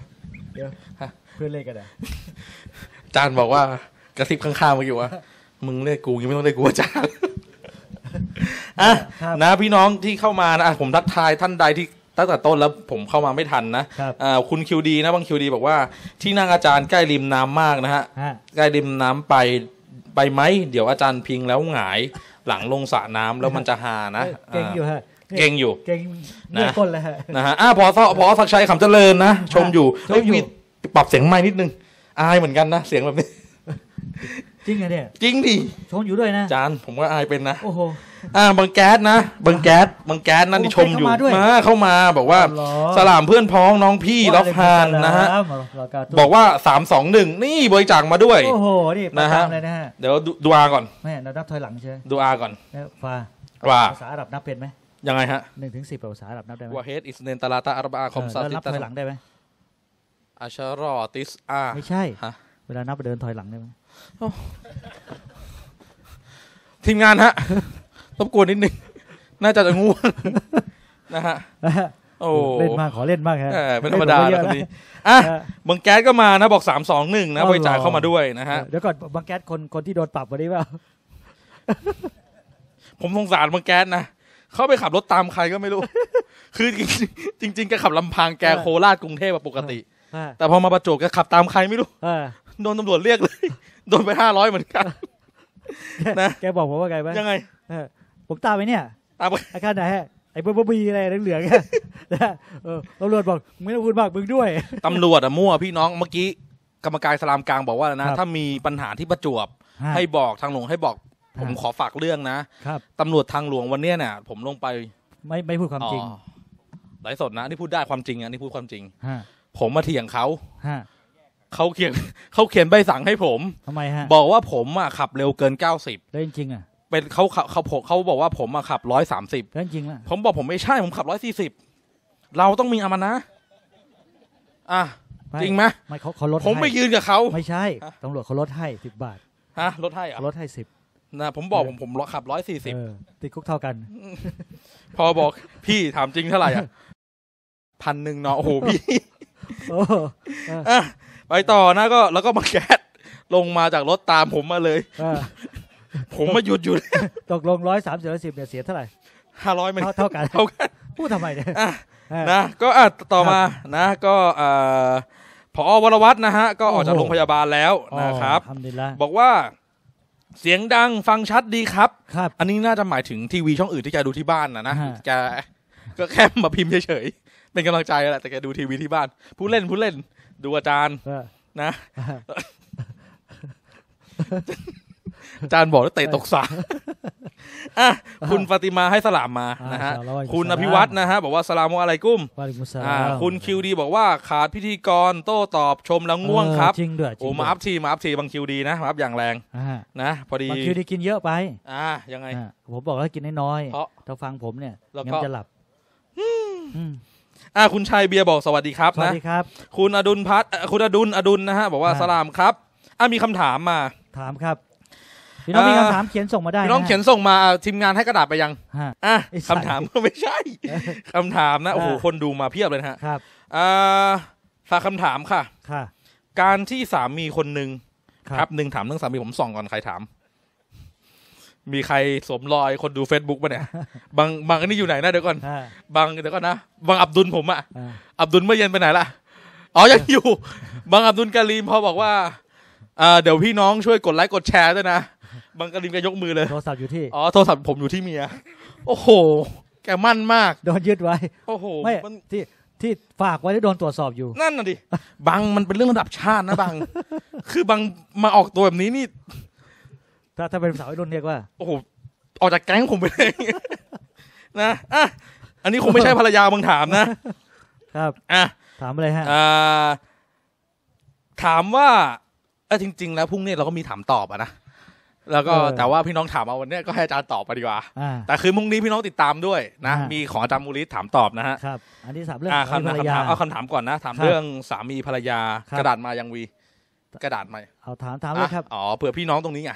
เดี๋ยวเพื่อนเลขกันอ่ะจานบอกว่ากระซิบข้างๆมาอยู่ว่ามึงเลขกูยังไม่ต้องเลขกูอาจารย์ อ่ะ นะพี่น้องที่เข้ามานะผมทักทายท่านใดที่ ตั้งแต่ต้นแล้วผมเข้ามาไม่ทันนะคุณคิวดีนะบางคิวดีบอกว่า ที่นั่งอาจารย์ใกล้ริมน้ำมากนะฮะ ใกล้ริมน้ำไปไปไหมเดี๋ยวอาจารย์พิงแล้วหงาย หลังลงสระน้ำแล้วมันจะหานะ เก่งอยู่ฮะ เก่งอยู่ เก่งนะคนเลยฮะ นะฮะ อ่าพอพอสักชัยขำเจริญนะชมอยู่ชมอยู่ปรับเสียงไม่นิดนึง อายเหมือนกันนะ เสียงแบบนี้ จริงไงเนี่ยจริงดิชมอยู่ด้วยนะจานผมก็อายเป็นนะ โอ้โหอ่าบางแก๊สนะบางแก๊สบางแก๊สนั่นชมอยู่มา เข้ามาบอกว่า สลามเพื่อนพ้องน้องพี่ล็อกฮานนะฮะ บอกว่าสามสองหนึ่งนี่บริจาคมาด้วยโอ้โหนี่นะฮะเดี๋ยวดูอาก่อนแม่เรานับถอยหลังใช่ดูอาก่อนฟาว่าภาษาอาหรับนับเป็นไหมยังไงฮะหนึ่งถึงสิบภาษาอาหรับนับได้ไหมว่าเฮดอิสเนนตาลาตาอารับอาคอมซาติตาหลังได้ไหมอาชรอ ติสอาไม่ใช่เวลานับเดินถอยหลังได้ไหมทีมงานฮะรบกวนนิดนึงน่าจะจะง่วงนะฮะ โอ้เล่นมากขอเล่นมากฮะเป็นธรรมดาแล้วนี้อ่ะบางแก๊สก็มานะ บอกสามสองหนึ่งนะบริจาคเข้ามาด้วยนะฮะเดี๋ยวก่อนบางแก๊สคนคนที่โดนปรับวันนี้เปล่าผมสงสารบางแก๊สนะเขาไปขับรถตามใครก็ไม่รู้ คือ จริงจริงแกขับลำพังแกโคราชกรุงเทพปกติแต่พอมาประจวบก็ขับตามใครไม่รู้โดนตำรวจเรียกเลย โดนไปห้าร้อยเหมือนกันนะแกบอกผมว่าไงบ้างยังไงผมตามไปเนี่ย ตามไปอาการไหนไอ้เบอร์บีอะไรเหลืองๆตำรวจบอกไม่ต้องพูดมากมึงด้วย ตำรวจอะมั่วพี่น้องเมื่อกี้กรรมการสลามกลางบอกว่านะ ถ้ามีปัญหาที่ประจวบ ให้บอกทางหลวงให้บอก ผมขอฝากเรื่องนะ ครับ ตำรวจทางหลวงวันเนี้ยเนี่ยผมลงไปไม่ไม่พูดความจริงไลสดนะนี่พูดได้ความจริงอ่ะนี่พูดความจริงผมมาเถียงเขาฮเขาเขียนเขาเขียนใบสั่งให้ผม ทำไมฮะ บอกว่าผมอ่ะขับเร็วเกินเก้าสิบเล่นจริง อ่ะ เป็นเขาขเขาเขาบอกว่าผมอ่ะขับร้อยสามสิบเล่นจริงล่ะผมบอกผมไม่ใช่ผมขับร้อยสี่สิบ เราต้องมีอามานะอ่ะจริงไหมไม่เขาเขาลดผมไม่ยืนกับเขา ไม่ใช่ตำรวจเขาลดให้สิบบาท ฮะลดให้อ่ะลดให้สิบนะผมบอกผมผมขับร้อยสี่สิบติดคุกเท่ากัน พอบอกพี่ถามจริงเท่าไหร่อ่ะพันหนึ่งเนาะโอ้โหพี่อไปต่อนะก็แล้วก็มาแก๊สลงมาจากรถตามผมมาเลย ผมมาหยุดอยู่ตกลงร้อยสามสิบสิบเนี่ยเสียเท่าไหร่ห้าร้อยมันเท่ากันเท่ากันพูดทำไมเนี่ยนะก็อ่ะต่อมานะ ก็อ่พอวรวัตนะฮะ ก็ออกจากโรงพยาบาลแล้วนะครับ บอกว่า เสียงดังฟังชัดดีครับครับ อันนี้น่าจะหมายถึงทีวีช่องอื่นที่แกดูที่บ้านนะนะแกก็แค่มาพิมพ์เฉยเป็นกำลังใจแหละแต่แกดูทีวีที่บ้านผู้เล่นผู้เล่น ดูอาจารย์นะอาจารย์บอกแล้วเตะตกสาอ่ะคุณฟาติมาให้สลามมานะฮะคุณอภิวัตนะฮะ บอกว่าสลามอะไรกุ้มอ่าคุณคิวดีบอกว่าขาดพิธีกร โต้ตอบชมแล้วง่วงครับจริงด้วยโอ้มาอัพทีมาอัพทีบางคิวดีนะมาอัพอย่างแรงนะพอดี บางคิวดีกินเยอะไป อ่ายังไงผมบอกว่ากินน้อยๆถ้าฟังผมเนี่ยงั้นจะหลับอ่าคุณชายเบียร์บอกสวัสดีครับสวัสดีครับ คุณอดุลพัฒน์คุณอดุล อดุลนะฮะบอกว่าสลามครับอ่ามีคำถามมา ถามครับพี่น้องมีคำถามเขียนส่งมาได้พี่น้องเขียนส่งมาทีมงานให้กระดาษไปยังอ่ะคำคำถามไม่ใช่คำถามนะโอ้โหคนดูมาเพียบเลยฮะครับอ่าฝากคำถามค่ะค่ะ การที่สามีคนหนึ่งครับหนึ่งถามเรื่องสามีผมส่องก่อนใครถามมีใครสมรอยคนดู Facebook ป่ะเนี่ยบางบางอันนี้อยู่ไหนนะเดี๋ยวก่อนบางเดี๋ยวก่อนนะบางอับดุลผมอะอับดุลเมื่อเย็นไปไหนล่ะอ๋อยังอยู่บางอับดุลกาลีมพอบอกว่าเดี๋ยวพี่น้องช่วยกดไลค์กดแชร์ด้วยนะบางกาลีมแกยกมือเลยโทรศัพท์อยู่ที่อ๋อโทรศัพท์ผมอยู่ที่เมียโอ้โห แกมั่นมากโดนยึดไว้ โอ้โหไม่ที่ที่ฝากไว้แล้วโดนตรวจสอบอยู่นั่นน่ะดิบางมันเป็นเรื่องระดับชาตินะบางคือบางมาออกตัวแบบนี้นี่ถ้าถ้าเป็นสาวไอรุ่นเรียกว่า โอ้โห ออกจากแก๊งผมไปเลยนะอ่ะอันนี้คงไม่ใช่ภรรยาบางถามนะ ครับอ่ะถามอะไรฮะอ่าถามว่าเออจริงๆ แล้วพรุ่งนี้เราก็มีถามตอบอะนะ แล้วก็แต่ว่าพี่น้องถามมาวันนี้ก็ให้อาจารย์ตอบไปดีกว่าแต่คือมุ่งนี้พี่น้องติดตามด้วยนะ มีของอาจารย์มูริสถามตอบนะฮะครับอันที่สามเรื่องภรรยาเอาคำถามก่อนนะ ถามเรื่องสามีภรรยากระดาษมายังวี กระดาษไหมเอาถามถามเลยครับ อ๋อ เผื่อพี่น้องตรงนี้ไง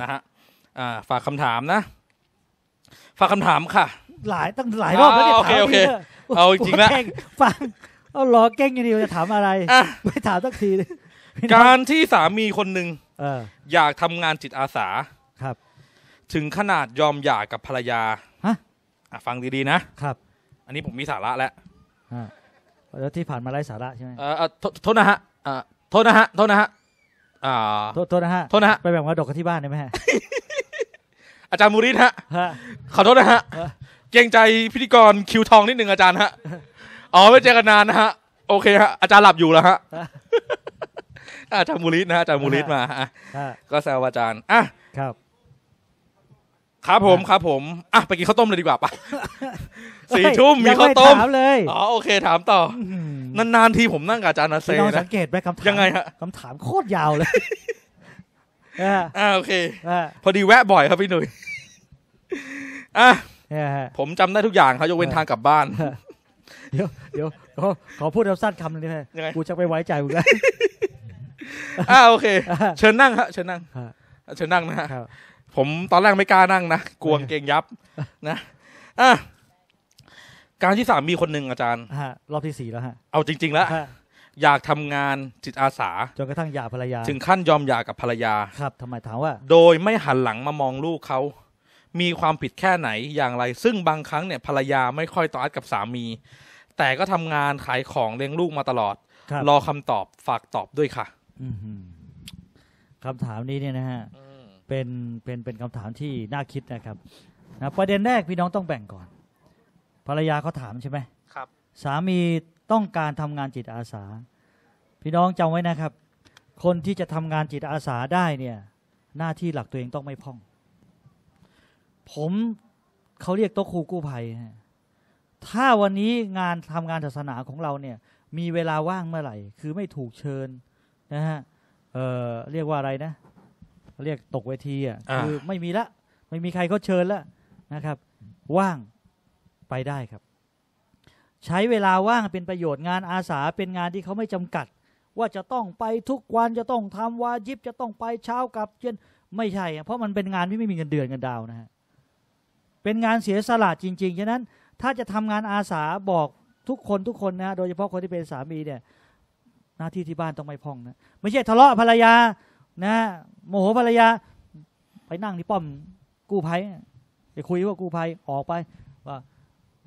นะฮะฝากคำถามนะ ฝากคำถามค่ะ หลายตั้งหลายรอบแล้วเนี่ยโอเคโอเคเอาจริงนะ ฟัง เอาล้อเก้งอย่างเดียวจะถามอะไร ไม่ถามสักทีเลยการที่สามีคนหนึ่งอยากทำงานจิตอาสา ครับ ถึงขนาดยอมหย่ากับภรรยา ฮะฟังดีๆ นะ ครับ อันนี้ผมมีสาระแล้วแล้ว ที่ผ่านมาไร้สาระใช่ไหมเออโทษนะฮะโทษนะฮะโทษนะฮะอ่าโทษนะฮะโทษนะฮะไปแบ่งมรดกกันที่บ้านได้ไหมฮะอาจารย์มูริทฮะขอโทษนะฮะ เกรงใจพิธีกรคิวทองนิดหนึ่งอาจารย์ฮะอ๋อไม่เจอกันนานนะฮะ โอเคฮะอาจารย์หลับอยู่แล้วฮะอาจารย์มูริทนะอาจารย์มูริทมาอ่ฮะก็แซวอาจารย์อ่ะครับครับผมครับผมอ่ะไปกินข้าวต้มเลยดีกว่าปะสี่ทุ่มมีข้าวต้มเลยอ๋อโอเค ถามต่อ นานๆทีผมนั่งกับอาจารย์นาเซ่นะสังเกตไหมคำถามยังไงฮะคำถามโคตรยาวเลยอ่าโอเค พอดีแวะบ่อยครับพี่หนุ่ย อ่ะผมจำได้ทุกอย่างเขายกเว้นทางกลับบ้าน เดี๋ยวเดี๋ยวขอพูดสั้นคำนีงไงกูจะไปไว้ใจกูแล้วอ่าโอเค เชิญนั่งฮะเชิญนั่งเชิญนั่งนะฮะผมตอนแรกไม่กล้านั่งนะ กลัวเกงยับนะอ่ะการที่สามีคนหนึ่งอาจารย์รอบที่สี่แล้วฮะเอาจริง ๆ แล้ว อยากทำงานจิตอาสาจนกระทั่งหย่าภรรยาถึงขั้นยอมหย่ากับภรรยาครับทำไมถามว่า โดยไม่หันหลังมามองลูกเขา มีความผิดแค่ไหน อย่างไร ซึ่งบางครั้งเนี่ยภรรยาไม่ค่อยต่ออัดกับสามี แต่ก็ทำงานขายของเลี้ยงลูกมาตลอดรรอคำตอบฝากตอบด้วยค่ะอหือคำถามนี้เนี่ยนะฮะเป็นเป็นเป็นคำถามที่น่าคิดนะครับนะประเด็นแรกพี่น้องต้องแบ่งก่อนภรรยาเขาถามใช่ไหมครับ สามีต้องการทำงานจิตอาสา พี่น้องจำไว้นะครับ คนที่จะทำงานจิตอาสาได้เนี่ย หน้าที่หลักตัวเองต้องไม่พ่อง ผมเขาเรียกโต๊ะครูกู้ภัย ถ้าวันนี้งานทำงานศาสนาของเราเนี่ย มีเวลาว่างเมื่อไหร่ คือไม่ถูกเชิญนะฮะเออเรียกว่าอะไรนะ เรียกตกเวทีอ่ะคือไม่มีละ ไม่มีใครเขาเชิญละนะครับ ว่างไปได้ครับ ใช้เวลาว่างเป็นประโยชน์งานอาสาเป็นงานที่เขาไม่จำกัด ว่าจะต้องไปทุกวันจะต้องทำวาจิบจะต้องไปเช้ากลับเย็นไม่ใช่ เพราะมันเป็นงานที่ไม่มีเงินเดือนเงินดาวนะฮะเป็นงานเสียสละจริงๆฉะนั้น ถ้าจะทำงานอาสาบอกทุกคนทุกคนนะ โดยเฉพาะคนที่เป็นสามีเนี่ยหน้าที่ที่บ้านต้องไม่พองนะ ไม่ใช่ทะเลาะภรรยานะ โมโหภรรยาไปนั่งที่ป้อมกู้ภัยไปคุยว่ากู้ภัยออกไป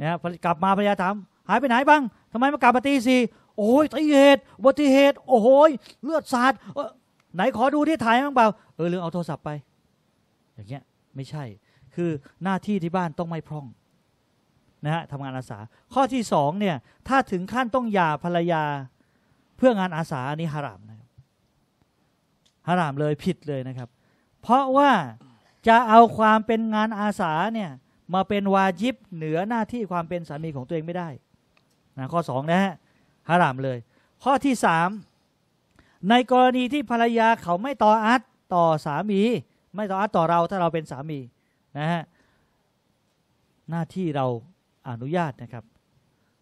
นะกลับมาภรรยาถามหายไปไหนบ้าง ทำไมมากลับมาตีสี่โอ้ยตีเหตุอุบัติเหตุโอ้โหเลือดสาดไหนขอดูที่ถ่ายบ้างเปล่าเออลืมเอาโทรศัพท์ไป อย่างเงี้ยไม่ใช่คือหน้าที่ที่บ้านต้องไม่พร่องนะฮะทำงานอาสา ข้อที่สองเนี่ยถ้าถึงขั้นต้องหย่าภรรยา เพื่องานอาสาอันนี้ฮารามนะครับฮารามเลยผิดเลยนะครับ เพราะว่าจะเอาความเป็นงานอาสาเนี่ยมาเป็นวาญิบเหนือหน้าที่ความเป็นสามีของตัวเองไม่ได้นะข้อสองนะฮะฮารามเลย ข้อที่สามในกรณีที่ภรรยาเขาไม่ต่ออัดต่อสามีไม่ต่ออัดต่อเรา ถ้าเราเป็นสามีนะฮะหน้าที่เราอนุญาตนะครับ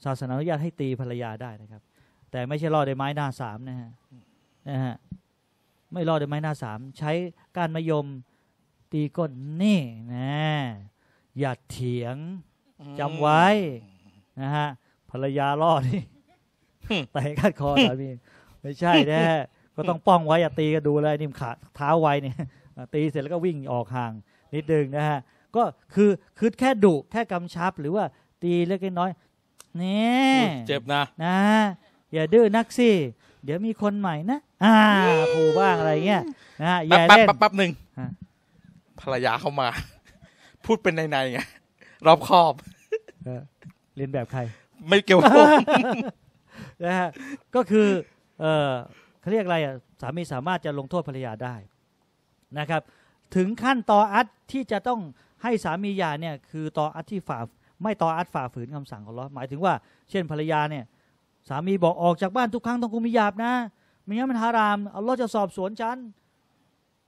ศาสนาอนุญาตให้ตีภรรยาได้นะครับ แต่ไม่ใช่รอดด้ยไม้หน้าสามนะฮะนะฮะไม่รอดด้ยไม้หน้าสามใช้การมายมตีก้นนี่ นะอย่าเถียงจำไว้นะฮะ ภรรยาล่อนี่แต่กัดคอสามีไม่ใช่แน่ก็ต้องป้องไว้ อย่าตีก็ดูเลยนิ่มขาเท้าไว้เนี่ยตีเสร็จแล้วก็วิ่งออกห่าง นิดนึงนะฮะ ก็คือคือแค่ดุแค่กำชับหรือว่าตีเล็กน้อยนี่เจ็บนะ นะอย่าดื้อนักสิ เดี๋ยวมีคนใหม่นะ อ่า ผูบ้างอะไรเงี้ย นะฮะแย่าเล่นแป๊บแป๊บหนึ่งภรรยาเข้ามาพูดเป็นในๆไงรอบคอบเรียนแบบใคร ไม่เกี่ยวนะฮะก็คือเออเขาเรียกอะไรอ่ะสามีสามารถจะลงโทษภรรยาได้นะครับ ถึงขั้นตออัดที่จะต้องให้สามีหยาเนี่ย คือตออัดที่ฝ่า ไม่ตออัดฝ่าฝืนคำสั่งของเราหมายถึงว่าเช่น ภรรยาเนี่ย สามีบอกออกจากบ้านทุกครั้งต้องกุมมยาบนะไม่งั้นมันฮารามเอาเราจะสอบสวนฉัน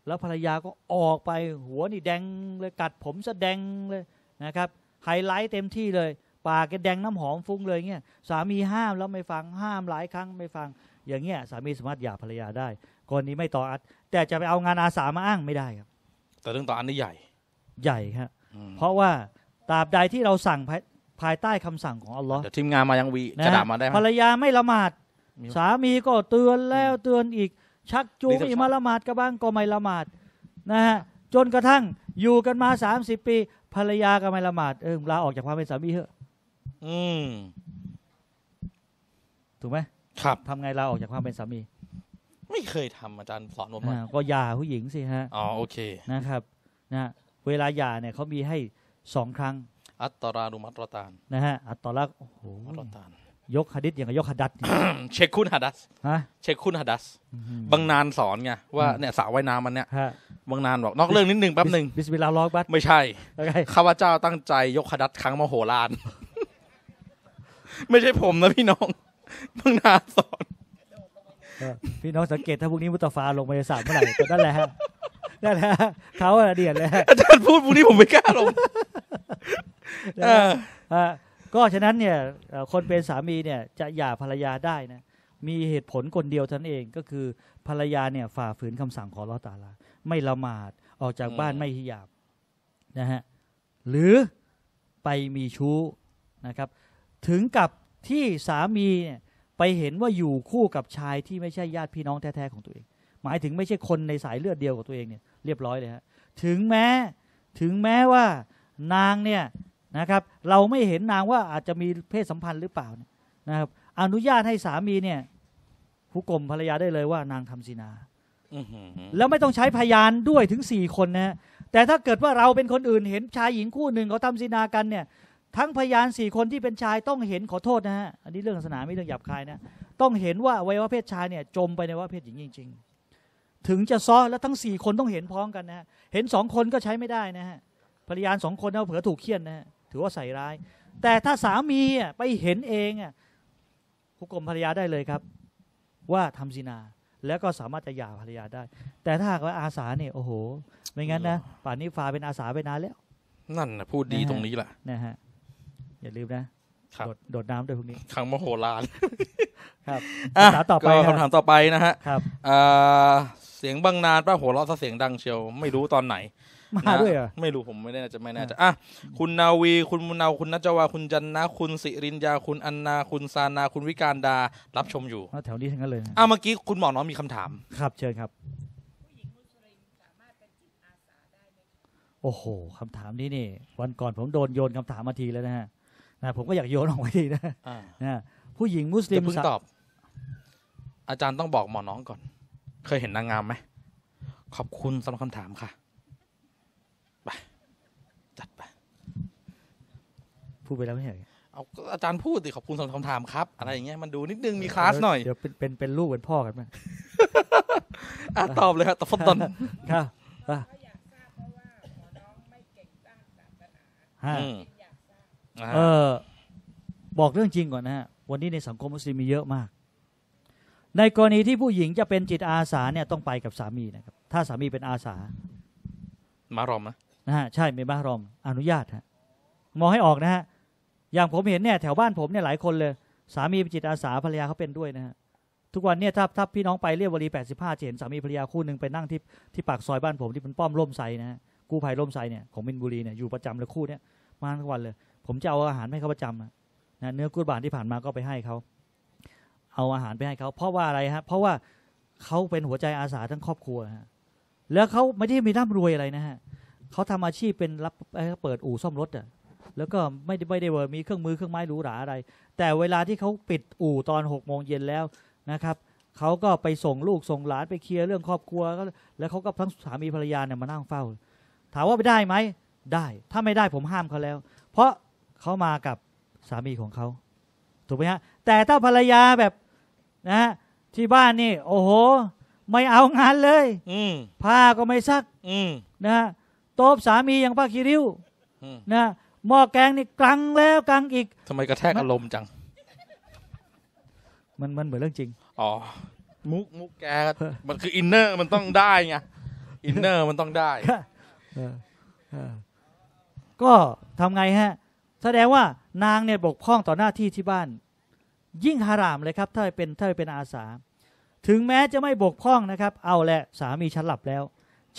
แล้วภรรยาก็ออกไปหัวนี่แดงเลยกัดผมซะแดงเลยนะครับไฮไลท์เต็มที่เลย ปากแกแดงน้ำหอม ฟุ้งเลยเงี้ยสามีห้ามแล้วไม่ฟังห้ามหลายครั้งไม่ฟัง อย่างเงี้ย สามีสามารถหย่าภรรยาได้กรณีไม่ต่ออัดแต่จะไปเอางานอาสามาอ้างไม่ได้ครับ แต่เรื่องต่ออัดนี่ใหญ่ใหญ่ครับ เพราะว่าตราบใดที่เราสั่งภายใต้คำสั่งของอัลลอฮ์ทีมงานมายังวีจะด่ามาได้ภรรยาไม่ละหมาดสามีก็เตือนแล้วเตือนอีกชักจูงอหมาละหมาดก็บ้างก็ไม่ละหมาดนะฮะจนกระทั่งอยู่กันมาสามสิบปีภรรยาก็ไม่ละหมาดเออลาออกจากความเป็นสามีเถอะอืมถูกไหมครับทำไงลาออกจากความเป็นสามี ไม่เคยทำอาจารย์สอนผมมาก็ยาผู้หญิงสิฮะอ๋อโอเคนะครับ นะ เวลายาเนี่ยเขามีให้สองครั้ง อัตตรารุมัตรตานนะฮะอัตตลักโอ้โหมัตรตานยกฮะดิษอย่างกับยกฮะดัดเช็เชคคุณฮัดัสฮะเช็คคุณฮัดัส บางนานสอนไงว่าเนี่ยสาวว่ายน้ำมันเนี่ยบางนานบอกนอกเรื่องนิดนึงแป๊บหนึ่งบิสมิลลาห์ลออกบัตไม่ใช่ข้าพเจ้าตั้งใจ ยกขดัสครั้งมโหฬารไม่ใช่ผมนะพี่น้องบางนานสอนพี่น้องสังเกตถ้าพวกนี้มุตฟาลงไปในสามเมื่อไหร่ก็นั่นแหละฮะนั่นแหละเขาอะเดียดเลยอาจารย์พูดพวกนี้ผมไม่กล้าลงอ่าก็ฉะนั้นเนี่ยคนเป็นสามีเนี่ยจะหย่าภรรยาได้นะมีเหตุผลคนเดียวท่านเอง ก็คือภรรยาเนี่ยฝ่าฝืนคำสั่งของลอตาลาไม่ละหมาดออกจากบ้านไม่หยาบนะฮะหรือไปมีชู้นะครับ ถึงกับที่สามีเนี่ยไปเห็นว่าอยู่คู่กับชายที่ไม่ใช่ญาติพี่น้องแท้ๆของตัวเอง หมายถึงไม่ใช่คนในสายเลือดเดียวกับตัวเองเนี่ยเรียบร้อยเลยฮะถึงแม้ถึงแม้ว่านางเนี่ยนะครับเราไม่เห็นนางว่าอาจจะมีเพศสัมพันธ์หรือเปล่านะครับ อนุญาตให้สามีเนี่ยผู้กลมภรรยาได้เลยว่านางทำศีนาแล้วไม่ต้องใช้พยานด้วยถึงสี่คนนะแต่ถ้าเกิดว่าเราเป็นคนอื่น เห็นชายหญิงคู่หนึ่งเขาทำศีนากันเนี่ย ทั้งพยานสี่คนที่เป็นชายต้องเห็นขอโทษนะฮะอันนี้เรื่องศาสนาไม่เรื่องหยาบคายนะต้องเห็นว่าวัยวะเพศชายเนี่ย จมไปในวัยวะเพศหญิงจริง ๆ ถึงจะซ้อแล้วทั้งสี่คนต้องเห็นพร้อมกันนะะเห็นสองคนก็ใช้ไม่ได้นะฮะภรรยาสองคนเอาเผื่อถูกเคี่ยนนะฮะถือว่าใส่ร้าย แต่ถ้าสามีไปเห็นเองคุกกลมภรรยาได้เลยครับ ว่าทำซินา แล้วก็สามารถจะหย่าภรรยาได้ แต่ถ้าหากว่าอาสาเนี่ยโอ้โห ไม่งั้นนะป่านนี้ฟ้าเป็นอาสาไปนานแล้ว นั่นนะพูดดีตรงนี้แหละนะฮะอย่าลืมนะ โดดโดดน้ำด้วยพวกนี้ ครั้งมโหฬารครับคำถามต่อไปคำถามต่อไปนะฮะครับเสียงบางนาน ป้าหัวเราะเสียงดังเชียวไม่รู้ตอนไหนมาด้วยเหรอไม่รู้ผมไม่แน่ใจไม่แน่ใจอ่ะ คุณนาวีคุณมุนาคุณนัจวาคุณจันนะ คุณสิรินยาคุณอันนาคุณซานา คุณวิการดา รับชมอยู่แถวนี้ทั้งนั้นเลยอ่ะเมื่อกี้คุณหมอน้องมีคำถาม ครับเชิญครับ โอ้โห คำถามนี้นี่ วันก่อนผมโดนโยนคำถามมาทีแล้วนะฮะนะผมก็อยากโยนออกมาทีนะนะผู้หญิงมุสลิมตอบ อาจารย์ต้องบอกหมอน้องก่อน เคยเห็นนางงามไหมขอบคุณสำหรับคำถามค่ะพูดไปแล้วไม่เห็นเอาอาจารย์พูดติขอบคุณสำหรับคำถามครับ อะไรอย่างเงี้ยมันดูนิดนึงมีคลาสหน่อย เดี๋ยวเป็นเป็นเป็นลูกเป็นพ่อกันไหมั้ะตอบเลยครับตอบตอนครับฮะเออบอกเรื่องจริงก่อนนะฮะ วันนี้ในสังคมมุสลิมมีเยอะมาก ในกรณีที่ผู้หญิงจะเป็นจิตอาสาเนี่ยต้องไปกับสามีนะครับ ถ้าสามีเป็นอาสา มารอมนะนะฮะ ใช่ไม่มารอม อนุญาตฮะมองให้ออกนะฮะอย่างผมเห็นเนี่ยแถวบ้านผมเนี่ยหลายคนเลย สามีเป็นจิตอาสาภรรยาเขาเป็นด้วยนะฮะทุกวันเนี่ยถ้าถ้าพี่น้องไปเรียบวรี 85้าเห็นสามีภรรยาคู่หนึ่งไปนั่งที่ที่ปากซอยบ้านผมที่มันป้อมร่มไทรนะฮะกู้ภัยร่มไทรเนี่ยของมินบุรีเนี่ยอยู่ประจำเลยคู่เนี่ยมาทุกวันเลยผมจะเอาอาหารให้เขาประจำนะเนื้อกุ้บานที่ผ่านมาก็ไปให้เขาเอาอาหารไปให้เขาเพราะว่าอะไรฮะเพราะว่าเขาเป็นหัวใจอาสาทั้งครอบครัวฮะแล้วเขาไม่ได้มีร่ำรวยอะไรนะฮะเขาทำอาชีพเป็นรับเปิดอู่ซ่อมรถอ่ะแล้วก็ไม่ได้ไม่ได้เวอร์มีเครื่องมือเครื่องไม้หรูหราอะไร แต่เวลาที่เขาปิดอู่ตอน6กโมงเย็นแล้วนะครับเขาก็ไปส่งลูกส่งหลานไปเคลียร์เรื่องครอบครัว แล้วเขาก็ทั้งสามีภรรยาเนี่ยมานั่งเฝ้า ถามว่าไปได้ไหมได้ ถ้าไม่ได้ผมห้ามเขาแล้ว เพราะเขามากับสามีของเขาถูกไหมฮะ แต่ถ้าภรรยาแบบนะฮะที่บ้านนี่โอ้โหไม่เอางานเลย อืผ้าก็ไม่ซัก อืนะฮะโต๊ะสามีอย่างป้าคีริ้วนะหม้อแกงนี่กลังแล้ว กลังอีก ทำไมกระแทกอารมณ์จัง มันมันเหมือนเรื่องจริง อ๋อ มุกมุกแกมันคืออินเนอร์ มันต้องได้ไง อินเนอร์มันต้องได้ ก็ทำไงฮะ แสดงว่า นางเนี่ยบกพร่องต่อหน้าที่ที่บ้าน ยิ่งฮารามเลยครับ ถ้าเป็นถ้าเป็นอาสา ถึงแม้จะไม่บกพร่องนะครับ เอาแหละสามีฉันหลับแล้ว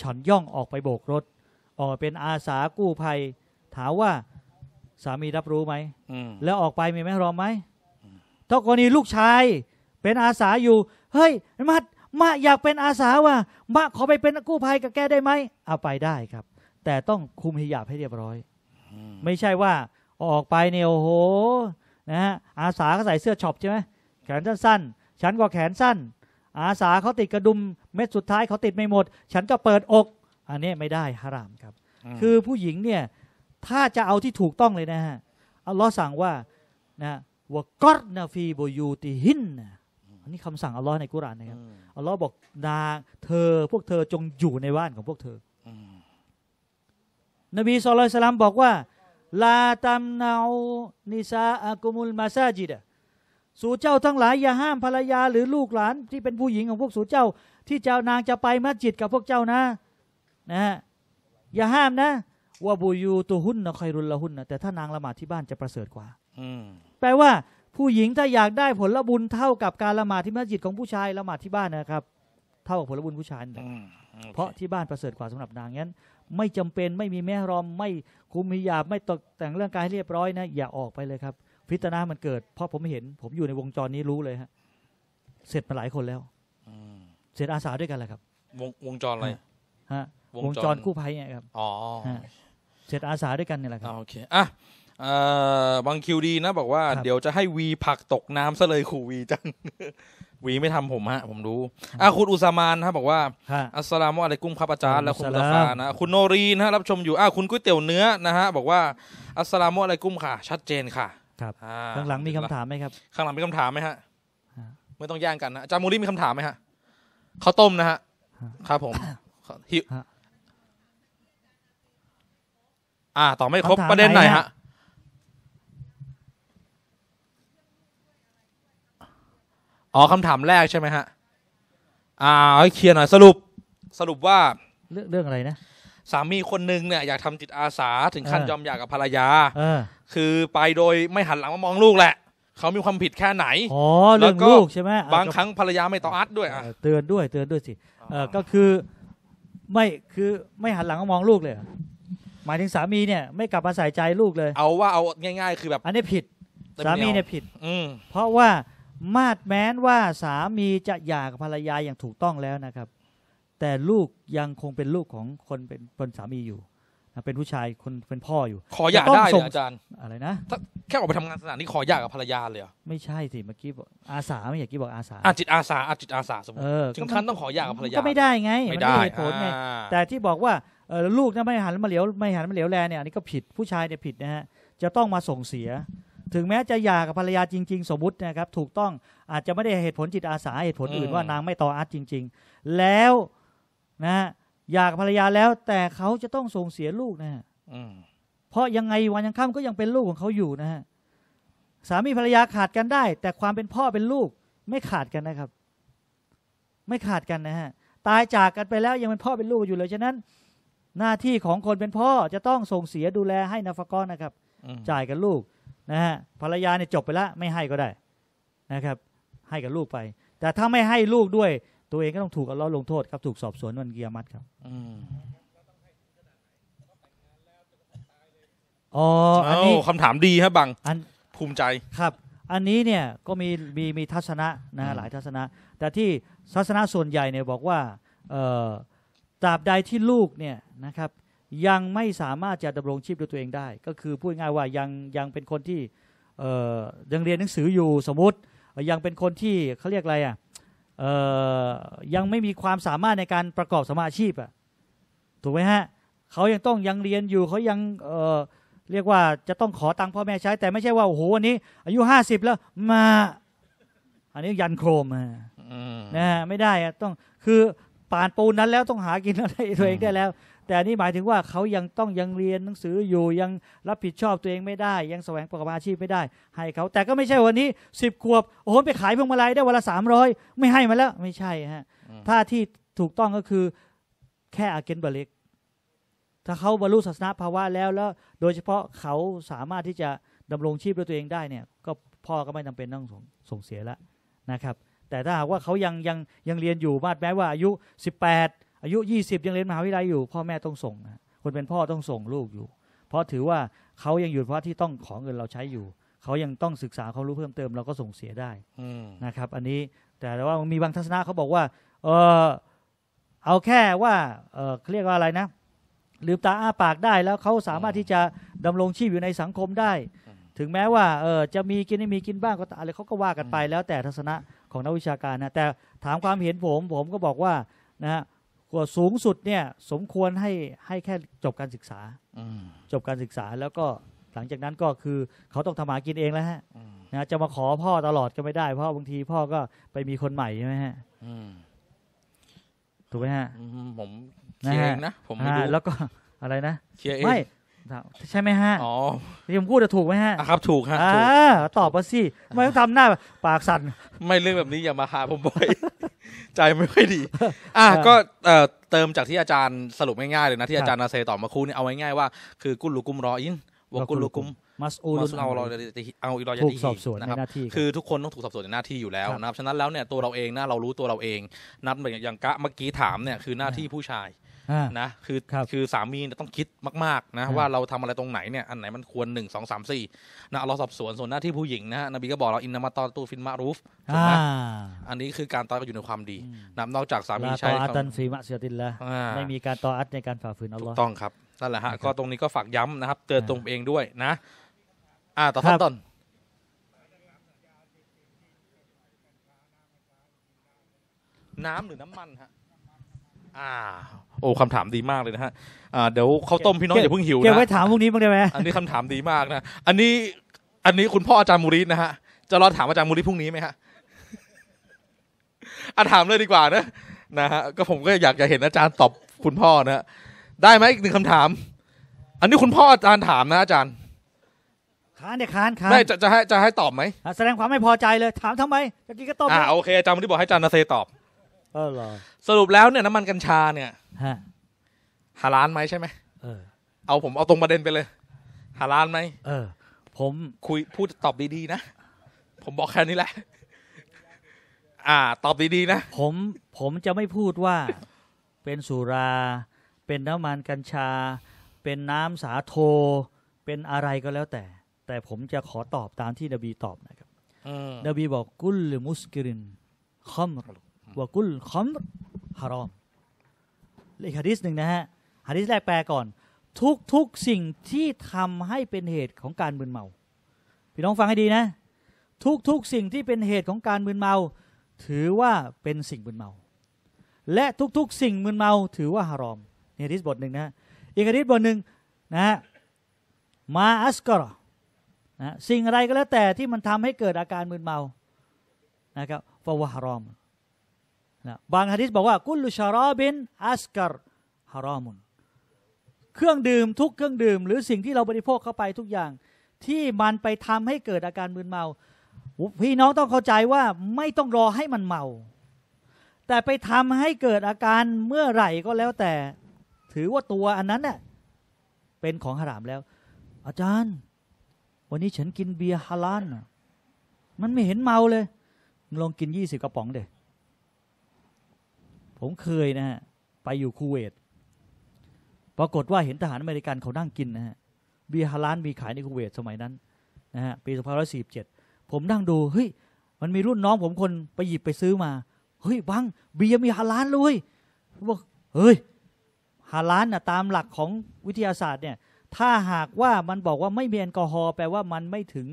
ฉันย่องออกไปโบกรถออกเป็นอาสากู้ภัย ถามว่าสามีรับรู้ไหมแล้วออกไปมีแม่รอมไหมถ้ากรณีลูกชาย เป็นอาสาอยู่ เฮ้ย มัดมาอยากเป็นอาสาว่ะมาขอไปเป็นกู้ภัยกับแกได้ไหมเอาไปได้ครับ แต่ต้องคุมหิยาบให้เรียบร้อยไม่ใช่ว่าออกไปเนี่ยโอ้โห นะฮะอาสาเขาใส่เสื้อช็อปใช่ไหมแขนสั้นๆฉันก็แขนสั้น อาสาเขาติดกระดุม เม็ดสุดท้ายเขาติดไม่หมด ฉันก็เปิดอก อันนี้ไม่ได้ฮารามครับ คือผู้หญิงเนี่ยถ้าจะเอาที่ถูกต้องเลยนะฮะ อัลลอฮ์สั่งว่า นะวกอดนาฟีบยูติหิน อันนี้คำสั่งอัลลอฮ์ในกุรานนะครับอัลลอฮ์บอกนางเธอ พวกเธอจงอยู่ในบ้านของพวกเธอ นบีสุลต่านบอกว่า ลาตัมนานิซาอากุมุลมาซาจิดะสู่เจ้าทั้งหลายอย่าห้ามภรรยาหรือลูกหลาน ที่เป็นผู้หญิงของพวกสู่เจ้าที่เจ้า นางจะไปมัสยิดกับพวกเจ้านะนะ อย่าห้ามนะว่าบูยูตัวหุนนะครรุนละหุนนะแต่ถ้านางละหมาดที่บ้านจะประเสริฐกว่า อืแปลว่าผู้หญิงถ้าอยากได้ผลบุญเท่ากับการละหมาดที่มัสยิดของผู้ชายละหมาดที่บ้านนะครับ เท่ากับผลบุญผู้ชายเพราะที่บ้านประเสริฐกว่าสำหรับนางงั้นไม่จำเป็นไม่มีแม่รอมไม่คุมมียาไม่ตกแต่งเรื่องกายให้เรียบร้อยนะ อย่าออกไปเลยครับฟิตนามันเกิด เพราะผมเห็นผมอยู่ในวงจรนี้รู้เลยฮะเสร็จมาหลายคนแล้วอเสร็จอาสาด้วยกันแหละครับ วงวงจรอะไรฮะวงจรคู่ภัยเนี่ยครับอ๋อเจ็ดอาสาด้วยกันนี่แหละครับโอเคอ่ะบางคิวดีนะบอกว่าเดี๋ยวจะให้วีผักตกน้ำซะเลยขู่วีจังวีไม่ทำผมฮะ ผมรู้อ่ะคุณอุสามานฮะ บอกว่า อัสสลามุอะลัยกุมครับอาจารย์และคุณละฟานะคุณโนรีนะรับชมอยู่อ่ะคุณก๋วยเตี๋ยวเนื้อนะฮะบอกว่าอัสสลามุอะลัยกุมค่ะ ชัดเจนค่ะ ครับข้างหลังมีคำถามไหมครับ ข้างหลังมีคำถามไหมฮะไม่ต้องแย่งกันนะจามูรีมีคำถามไหมฮะข้าวต้มนะฮะครับผมิอ่า ตอบไม่ครบประเด็นไหนฮะ อ๋อคำถามแรกใช่ไหมฮะ อ่า้เคลียร์หน่อยสรุป สรุปว่าเรื่องเรื่องอะไรนะ สามีคนหนึ่งเนี่ย อยากทำจิตอาสาถึงขั้นยอมหย่ากกับภรรยาคือไปโดยไม่หันหลังมามองลูกแหละ เขามีความผิดแค่ไหนอ๋อเรื่องลูกใช่ไหมบางครั้งภรรยาไม่ต่ออัดด้วยอ่ะ เตือนด้วย เตือนด้วยสิ เออก็คือไม่คือไม่หันหลังมามองลูกเลยมายถึงสามีเนี่ยไม่กลับมาใส่ใจลูกเลยเอาว่าเอาง่ายๆ คือแบบอันนี้ผิดสามีเนี่ยผิด อืเพราะว่ามาดแม้นว่าสามีจะหย่ากับภรรยาอย่างถูกต้องแล้วนะครับ แต่ลูกยังคงเป็นลูกของคนเป็นคนสามีอยู่นะเป็นผู้ชายคนเป็นพ่ออยู่ ขอหย่ากได้เลยอาจารย์อะไรนะถ้าแค่ออกไปทำงานสถานที่ขอหย่ากับภรรยาเลยไม่ใช่สิเมื่อกี้บอกอาสาไม่อช่กี้บอกอาสาอาจิตอาสาอาจิตอาสาสมมติถึงขั้นต้องขอหย่ากับภรรยาก็ไม่ได้ไงนไม่ได้เหผลไงแต่ที่บอกว่าเออลูกนะไม่หันมาเหลียวไม่หันมาเหลียวแลเนี่ยอันนี้ก็ผิดผู้ชายเนี่ยผิดนะฮะจะต้องมาส่งเสีย ถึงแม้จะหย่ากับภรรยาจริง ๆ สมมตินะครับ ถูกต้องอาจจะไม่ได้เหตุผลจิตอาสาเหตุผลอื่น ว่านางไม่ต่ออาร์ตจริง ๆ แล้ว นะอยากภรรยาแล้ว แต่เขาจะต้องส่งเสียลูกนะฮะเพราะยังไงวันยังค่ำก็ยังเป็นลูกของเขาอยู่นะฮะสามีภรรยาขาดกันได้ แต่ความเป็นพ่อเป็นลูก ไม่ขาดกันนะครับ ไม่ขาดกันนะฮะ ตายจากกันไปแล้ว ยังเป็นพ่อเป็นลูกอยู่เลยฉะนั้นหน้าที่ของคนเป็นพ่อ จะต้องส่งเสียดูแลให้นาฟกอนนะครับ จ่ายกับลูกนะฮะภรรยาเนี่ยจบไปแล้ว ไม่ให้ก็ได้ นะครับ ให้กับลูกไป แต่ถ้าไม่ให้ลูกด้วยตัวเองก็ต้องถูกอัล้อลงโทษครับถูกสอบสวนวันเกียรมัดครับอ๋ออันนี้คำถามดีครบังอันภูมิใจครับ อันนี้เนี่ยก็มีมีมีทัศนะนะ หลายทัศนะ แต่ที่ทัศนะส่วนใหญ่เนี่ยบอกว่าตราบใดที่ลูกเนี่ยนะครับยังไม่สามารถจะดำรงชีพด้วยตัวเองได้ ก็คือพูดง่ายว่ายังยังเป็นคนที่ยังเรียนหนังสืออยู่สมมติ ยังเป็นคนที่เขาเรียกอะไรอ่ะยังไม่มีความสามารถในการประกอบสมาชีพอ่ะถูกไหมฮะเขายังต้องยังเรียนอยู่เขายังเเรียกว่าจะต้องขอตังค์พ่อแม่ใช้ แต่ไม่ใช่ว่าโอ้โหวันนี้อายุห้าสิบแล้วมา อันนี้ยันโครมนะฮะไม่ได้ต้องคือป่านปูนนั้นแล้วต้องหากินอะไรตัวเองได้แล้วแต่นี่หมายถึงว่าเขายังต้องยังเรียนหนังสืออยู่ยังรับผิดชอบตัวเองไม่ได้ ยังแสวงประกอบอาชีพไม่ได้ ให้เขา แต่ก็ไม่ใช่วันนี้สิบขวบโอ้โหไปขายพวงมาลัยได้วันละสามร้อยไม่ให้มาแล้วไม่ใช่ฮะถ้าที่ถูกต้องก็คือแค่อาเกนเบล็ก ถ้าเขาบรรลุศาสนาภาวะแล้วแล้ว โดยเฉพาะเขาสามารถที่จะดำรงชีพด้วยตัวเองได้เนี่ยก็พ่อก็ไม่จาเป็นต้องส่งเสียแล้วนะครับ แต่ถ้าหากว่าเขายังยังยังเรียนอยู่มาแม้ว่าอายุ 18อายุยี่สิบยังเรียนมหาวิทยาลัยอยู่ พ่อแม่ต้องส่งคนเป็นพ่อต้องส่งลูกอยู่ เพราะถือว่าเขายังอยู่เพราะที่ต้องขอเงินเราใช้อยู่ เขายังต้องศึกษาความรู้เพิ่มเติมเราก็ส่งเสียได้นะครับ อันนี้ แต่ว่ามีบางทัศนะเขาบอกว่า เออเอาแค่ว่าเออเรียกว่าอะไรนะลืมตาอ้าปากได้แล้วเขาสามารถที่จะดำรงชีพอยู่ในสังคมได้ ถึงแม้ว่าเออจะมีกินไม่มีกินบ้างก็อะไรเขาก็ว่ากันไปแล้วแต่ทัศนะของนักวิชาการนะ แต่ถามความเห็นผม ผมก็บอกว่า นะฮะกว่าสูงสุดเนี่ย สมควรให้ให้แค่จบการศึกษาจบการศึกษาแล้วก็หลังจากนั้นก็คือ เขาต้องทำหากินเองแล้วฮะนะจะมาขอพ่อตลอดก็ไม่ได้เพราะบางทีพ่อก็ไปมีคนใหม่ใช่ไหมฮะถูกไหมฮะผมเชียร์เองนะผมไม่รู้แล้วก็อะไรนะเชียร์เองไม่ใช่ไหมฮะ อ๋อที่ผมพูดจะถูกไหมฮะครับถูกฮะตอบมาสิไม่ต้องทำหน้า ปากสั่นไม่เรื่องแบบนี้อย่ามาหาผมบ่อยใจไม่ค่อยดี อ่ะก็เติมจากที่อาจารย์สรุปง่ายๆเลยนะที่อาจารย์นาเซตอบมาคู่นี่เอาไว้ง่ายว่าคือกุลุกุมรออินวกุลุกุมมัสอูรุเราเราเอาอีรอยาทีกสอบสวนนะครับ คือทุกคนต้องถูกสอบสวนในหน้าที่อยู่แล้วนะครับ ฉะนั้นแล้วเนี่ยตัวเราเองนะเรารู้ตัวเราเอง นับอย่างกะเมื่อกี้ถามเนี่ยคือหน้าที่ผู้ชายนะคือคือสามีต้องคิดมากๆนะว่าเราทำอะไรตรงไหนเนี่ย อันไหนมันควรหนึ่งสองสามสี่นะเราสอบสวนส่วนหน้าที่ผู้หญิงนะนบีก็บอกเราอินนามาตอตูฟินมารูฟถูกไหมอันนี้คือการตออยู่ในความดีนะนอกจากสามีใช้ตออัตันฟีมะเซียตินละไม่มีการตออัตในการฝ่าฝืนอัลลอฮ์ต้องครับนั่นแหละฮะก็ตรงนี้ก็ฝากย้ำนะครับ เตือนตรงเองด้วยนะ อ่าต่อท่านต้นน้ำหรือน้ำมันฮะอ่าโอ้คำถามดีมากเลยนะฮะอ่าเดี๋ยวข้าวต้มพี่น้องอย่าเพิ่งหิวนะเก็บไว้ถามพวกนี้บ้างได้ไหม อันนี้คำถามดีมากนะ อันนี้ อันนี้คุณพ่ออาจารย์มูรินะฮะ จะรอถามอาจารย์มูริพรุ่งนี้ไหมฮะอ่ะถามเลยดีกว่านะ นะฮะ ก็ผมก็อยากจะเห็นอาจารย์ตอบคุณพ่อนะฮะ ได้ไหมอีกหนึ่งคำถาม อันนี้คุณพ่ออาจารย์ถามนะ อาจารย์ค้านเดี๋ยวค้านค้าน ไม่จะจะให้จะให้ตอบไหม แสดงความไม่พอใจเลยถามทำไมตะกี้ก็ตอบอ่าโอเคอาจารย์มูริบอกให้อาจารย์นาเซตอบออรอสรุปแล้วเนี่ยน้ำมันกัญชาเนี่ยฮะฮาลานไหมใช่ไหมเออ เอาผมเอาตรงประเด็นไปเลยฮาลานไหม เออ ผมคุยพูดตอบดีๆนะ ผมบอกแค่นี้แหละ อ่า ตอบดีๆนะ ผมผมจะไม่พูดว่า เป็นสุรา เป็นน้ำมันกัญชา เป็นน้ำสาโทเป็นอะไรก็แล้วแต่ แต่ผมจะขอตอบตามที่นบีตอบนะครับอนบีบอกกุลมุสกิรินคอมรวากุลคอมรฮารอมอีกฮะดิษหนึ่งนะฮะฮะดิษแรกแปลก่อน ทุกทุกสิ่งที่ทำให้เป็นเหตุของการมึนเมา พี่น้องฟังให้ดีนะ ทุกทุกสิ่งที่เป็นเหตุของการมึนเมา ถือว่าเป็นสิ่งมึนเมา และทุกๆ สิ่งมึนเมา ถือว่าฮารอมนี่ฮะดิษบทหนึ่งนะอีกฮะดิษบทหนึ่งนะฮะมาอัสกรนะสิ่งอะไรก็แล้วแต่ที่มันทำให้เกิดอาการมึนเมานะครับฟาวะฮารอมนะบางฮะดิษบอกว่ากุลชาราบินอัสกรฮารอมุนเครื่องดื่มทุกเครื่องดื่ม หรือสิ่งที่เราบริโภคเข้าไปทุกอย่าง ที่มันไปทำให้เกิดอาการมึนเมาพี่น้องต้องเข้าใจว่าไม่ต้องรอให้มันเมา แต่ไปทำให้เกิดอาการเมื่อไหร่ก็แล้วแต่ ถือว่าตัวอันนั้นเน่ยเป็นของหรามแล้ว อาจารย์ วันนี้ฉันกินเบียร์ฮาลานมันไม่เห็นเมาเลยลองกินยี่สิบกระป๋องเดยผมเคยนะฮะไปอยู่คูเวต ปรากฏว่าเห็นทหารอเมริกันเขานั่งกินนะฮะ เบียร์ฮาลานมีขายในคูเวตสมัยนั้น นะฮะ ปี 2547 ผมนั่งดู เฮ้ย มันมีรุ่นน้องผมคนไปหยิบไปซื้อมา เฮ้ยบัง เบียร์มีฮาลานเลยบอกเฮ้ยฮาลานนะตามหลักของวิทยาศาสตร์เนี่ย ถ้าหากว่ามันบอกว่าไม่มีแอลกอฮอล์แปลว่ามันไม่ถึง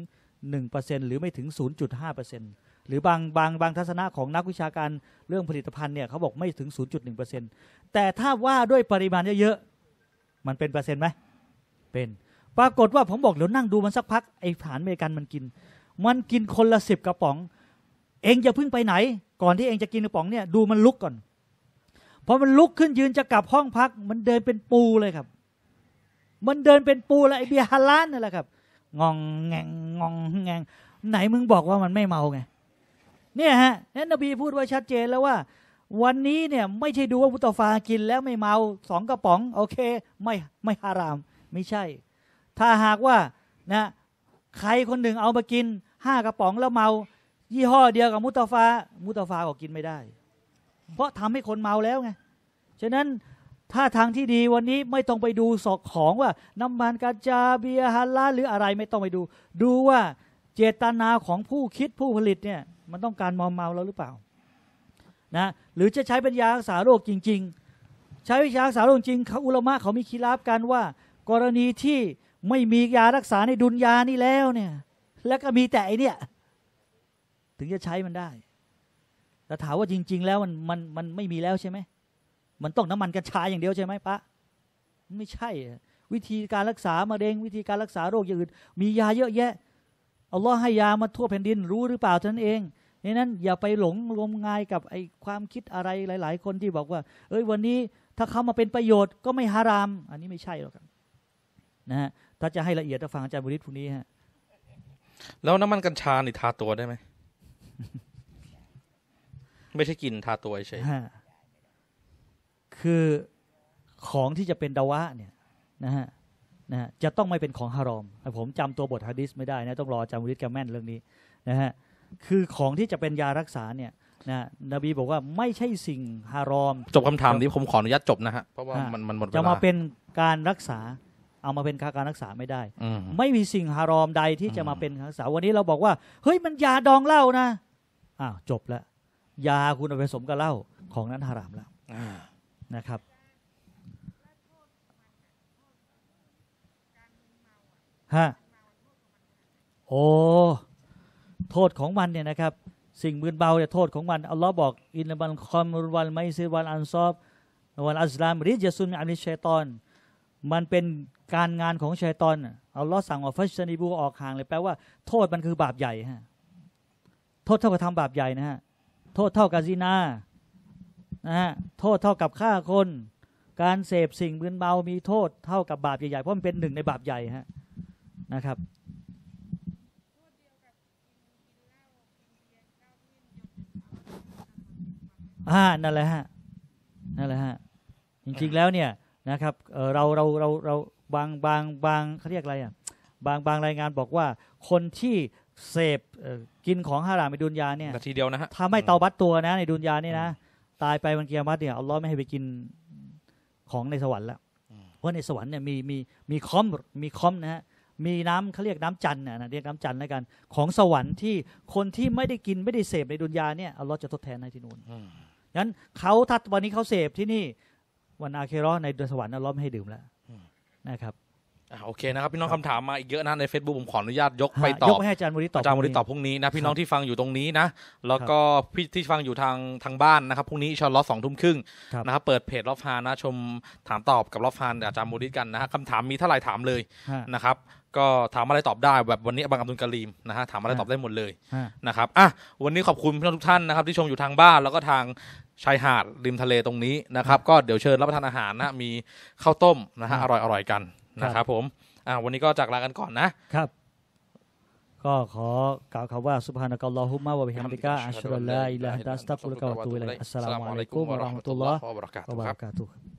1%หรือไม่ถึง 0.5%หรือบางบางบางทัศนะของนักวิชาการเรื่องผลิตภัณฑ์เนี่ย เขาบอกไม่ถึง 0.1%แต่ถ้าว่าด้วยปริมาณเยอะๆมันเป็นเปอร์เซ็นต์ไหมเป็นปรากฏว่าผมบอกเดี๋ยวนั่งดูมันสักพักไอ้ฐานเมกันมันกิน มันกินคนละสิบกระป๋อง เองจะพึ่งไปไหน ก่อนที่เองจะกินกระป๋องเนี่ยดูมันลุกก่อน พอมันลุกขึ้นยืนจะกลับห้องพัก มันเดินเป็นปูเลยครับ มันเดินเป็นปูแล้วไอเบียฮาล้านนี่แหละครับงองแงงงองแงงไหนมึงบอกว่ามันไม่เมาไงเนี่ยฮะนั้นนบีพูดไว้ชัดเจนแล้วว่า วันนี้เนี่ยไม่ใช่ดูว่ามุตฟากินแล้วไม่เมาสองกระป๋อง โอเค ไม่ไม่ฮาราม ไม่ใช่ ถ้าหากว่านะใครคนหนึ่งเอามากินห้ากระป๋องแล้วเมา ยี่ห้อเดียวกับมุตฟามุตฟาก็กินไม่ได้ เพราะทำให้คนเมาแล้วไง ฉะนั้นถ้าทางที่ดีวันนี้ไม่ต้องไปดูสอกของว่าน้ำมันกาจาเบียฮาลาหรืออะไรไม่ต้องไปดูดูว่าเจตนาของผู้คิดผู้ผลิตเนี่ย มันต้องการมอมเมาเราหรือเปล่านะหรือจะใช้ปัญญารักษาโรคจริง ๆ ใช้วิชารักษาโรคจริงเขาอุลมะเขามีคีราบกันว่า กรณีที่ไม่มียารักษาในดุลยานี่แล้วเนี่ย แล้วก็มีแต่ัอเนี่ยถึงจะใช้มันได้แต่ถามว่าจริง ๆ แล้วมันมันมันไม่มีแล้วใช่ไหม มันต้องน้ำมันกัญชาอย่างเดียวใช่ไหมปะไม่ใช่ วิธีการรักษามะเร็ง วิธีการรักษาโรคอย่างอื่น มียาเยอะแยะัลลอฮ์ให้ยามาทั่วแผ่นดินรู้หรือเปล่าท่านเองดังนั้น อย่าไปหลงงมงายกับไอความคิดอะไรหลาย ๆ คนที่บอกว่า เอ้ย วันนี้ถ้าเขามาเป็นประโยชน์ก็ไม่ฮาราม อันนี้ไม่ใช่หรอกนะฮะถ้าจะให้ละเอียดจะฟังอาจารย์บุริษพรุนี้ฮะแล้วน้ำมันกัญชาเนี่ทาตัวได้ไหม ไม่ใช่กินทาตัวใช่ คือของที่จะเป็นดาวะเนี่ย นะฮะนะฮะจะต้องไม่เป็นของฮารอม ผมจำตัวบทฮะดิษไม่ได้นะ ต้องรอจำวิทย์แกแม่นเรื่องนี้นะฮะคือของที่จะเป็นยารักษาเนี่ย นะ นบีบอกว่าไม่ใช่สิ่งฮารอมจบคำถามนี้ผมขออนุญาตจบนะฮะเพราะว่ามันมันหมดเวลาจะมาเป็นการรักษาเอามาเป็นค่าการรักษาไม่ได้ไม่มีสิ่งฮารอมใดที่จะมาเป็นรักษาวันนี้เราบอกว่าเฮ้ยมันยาดองเหล้านะอ้าวจบแล้ว ยาคุณเอาไปผสมกับเหล้าของนั้นฮารามแล้วนะครับะโอ้โทษของมันเนี่ยนะครับ สิ่งมืนเบาเนี่ยโทษของมันอัลลอฮ์บอก อินบันคอมวันไมซีวันอันซอบวันอัสลามริจยซุนอันนิชัยตอน มันเป็นการงานของชัยตอนอัลลอฮ์สั่งออกฟัชนีบู ออกห่างเลยแปลว่าโทษมันคือบาปใหญ่ฮะโทษเท่ากับทำบาปใหญ่นะฮะ โทษเท่ากับซีนานะฮะโทษเท่ากับฆ่าคน การเสพสิ่งมืนเบา มีโทษเท่ากับบาปใหญ่ๆเพราะมันเป็นหนึ่งในบาปใหญ่ฮะนะครับอ่านั่นแหละฮะ นั่นแหละฮะ จริงๆแล้วเนี่ยนะครับ เรา เรา เรา เรา บางบางบางเขาเรียกอะไรอ่ะ บางบางรายงานบอกว่า คนที่ เสพกินของฮารามในดุนยา เนี่ย ทีเดียว นะฮะทำให้เตาบัตตัวนะ ในดุนยานี่นะ ตายไปวันเกียรติเนี่ยเอาล้อไม่ให้ไปกิน ของในสวรรค์ แล้ว เพราะ ในสวรรค์ เนี่ย มี มี มีคอม มีคอม นะฮะมีน้ำเขาเรียกน้ำจันนะนะเรียกน้ำจันแล้วกัน ของสวรรค์ที่คนที่ไม่ได้กิน ไม่ได้เสพในดุนยาเนี่ยอัลลอฮ์จะทดแทนให้ที่นู่นงั้นเขาถ้าวันนี้เขาเสพที่นี่ วันอาเคโรในดวงสวรรค์อัลลอฮ์ไม่ให้ดื่มแล้วนะครับโอเคนะครับพี่น้องคำถามมาอีกเยอะนะใน Facebook ผมขออนุญาตยกไปตอบยกให้อาจารย์มูริตอบอาจารย์มูริตอบพรุ่งนี้นะพี่น้องที่ฟังอยู่ตรงนี้นะแล้วก็พี่ที่ฟังอยู่ทางทางบ้านนะครับพรุ่งนี้ชอนล็อตสองทุ่มครึ่งนะครับเปิดเพจล็อฟฮานะชมถามตอบกับล็อฟฮานอาจารย์มูริตกันนะฮะคำถามมีเท่าไหร่ถามเลยนะครับก็ถามอะไรตอบได้ แบบวันนี้บางอับดุลกะลีมนะฮะถามอะไรตอบได้หมดเลยนะครับอ่ะวันนี้ขอบคุณพี่น้องทุกท่านนะครับ ที่ชมอยู่ทางบ้านแล้วก็ทางชายหาดริมทะเลตรงนี้นะครับก็เดี๋ยวเชิญรับประทานอาหารนะมีข้าวต้มนะฮะอร่อยๆกันนะครับผม อ่า วันนี้ก็จากลากันก่อนนะ ครับ ก็ขอกล่าวคำว่าสุภานะกัลลอฮุมะวะบิฮัมดิกะอัชรุลลาอิลาฮะตัสตัฟุลกาวตุอิลัยอัสสลามุอะลัยกุมวะราะห์มะตุลลอฮ์วะบะเราะกาตุฮ์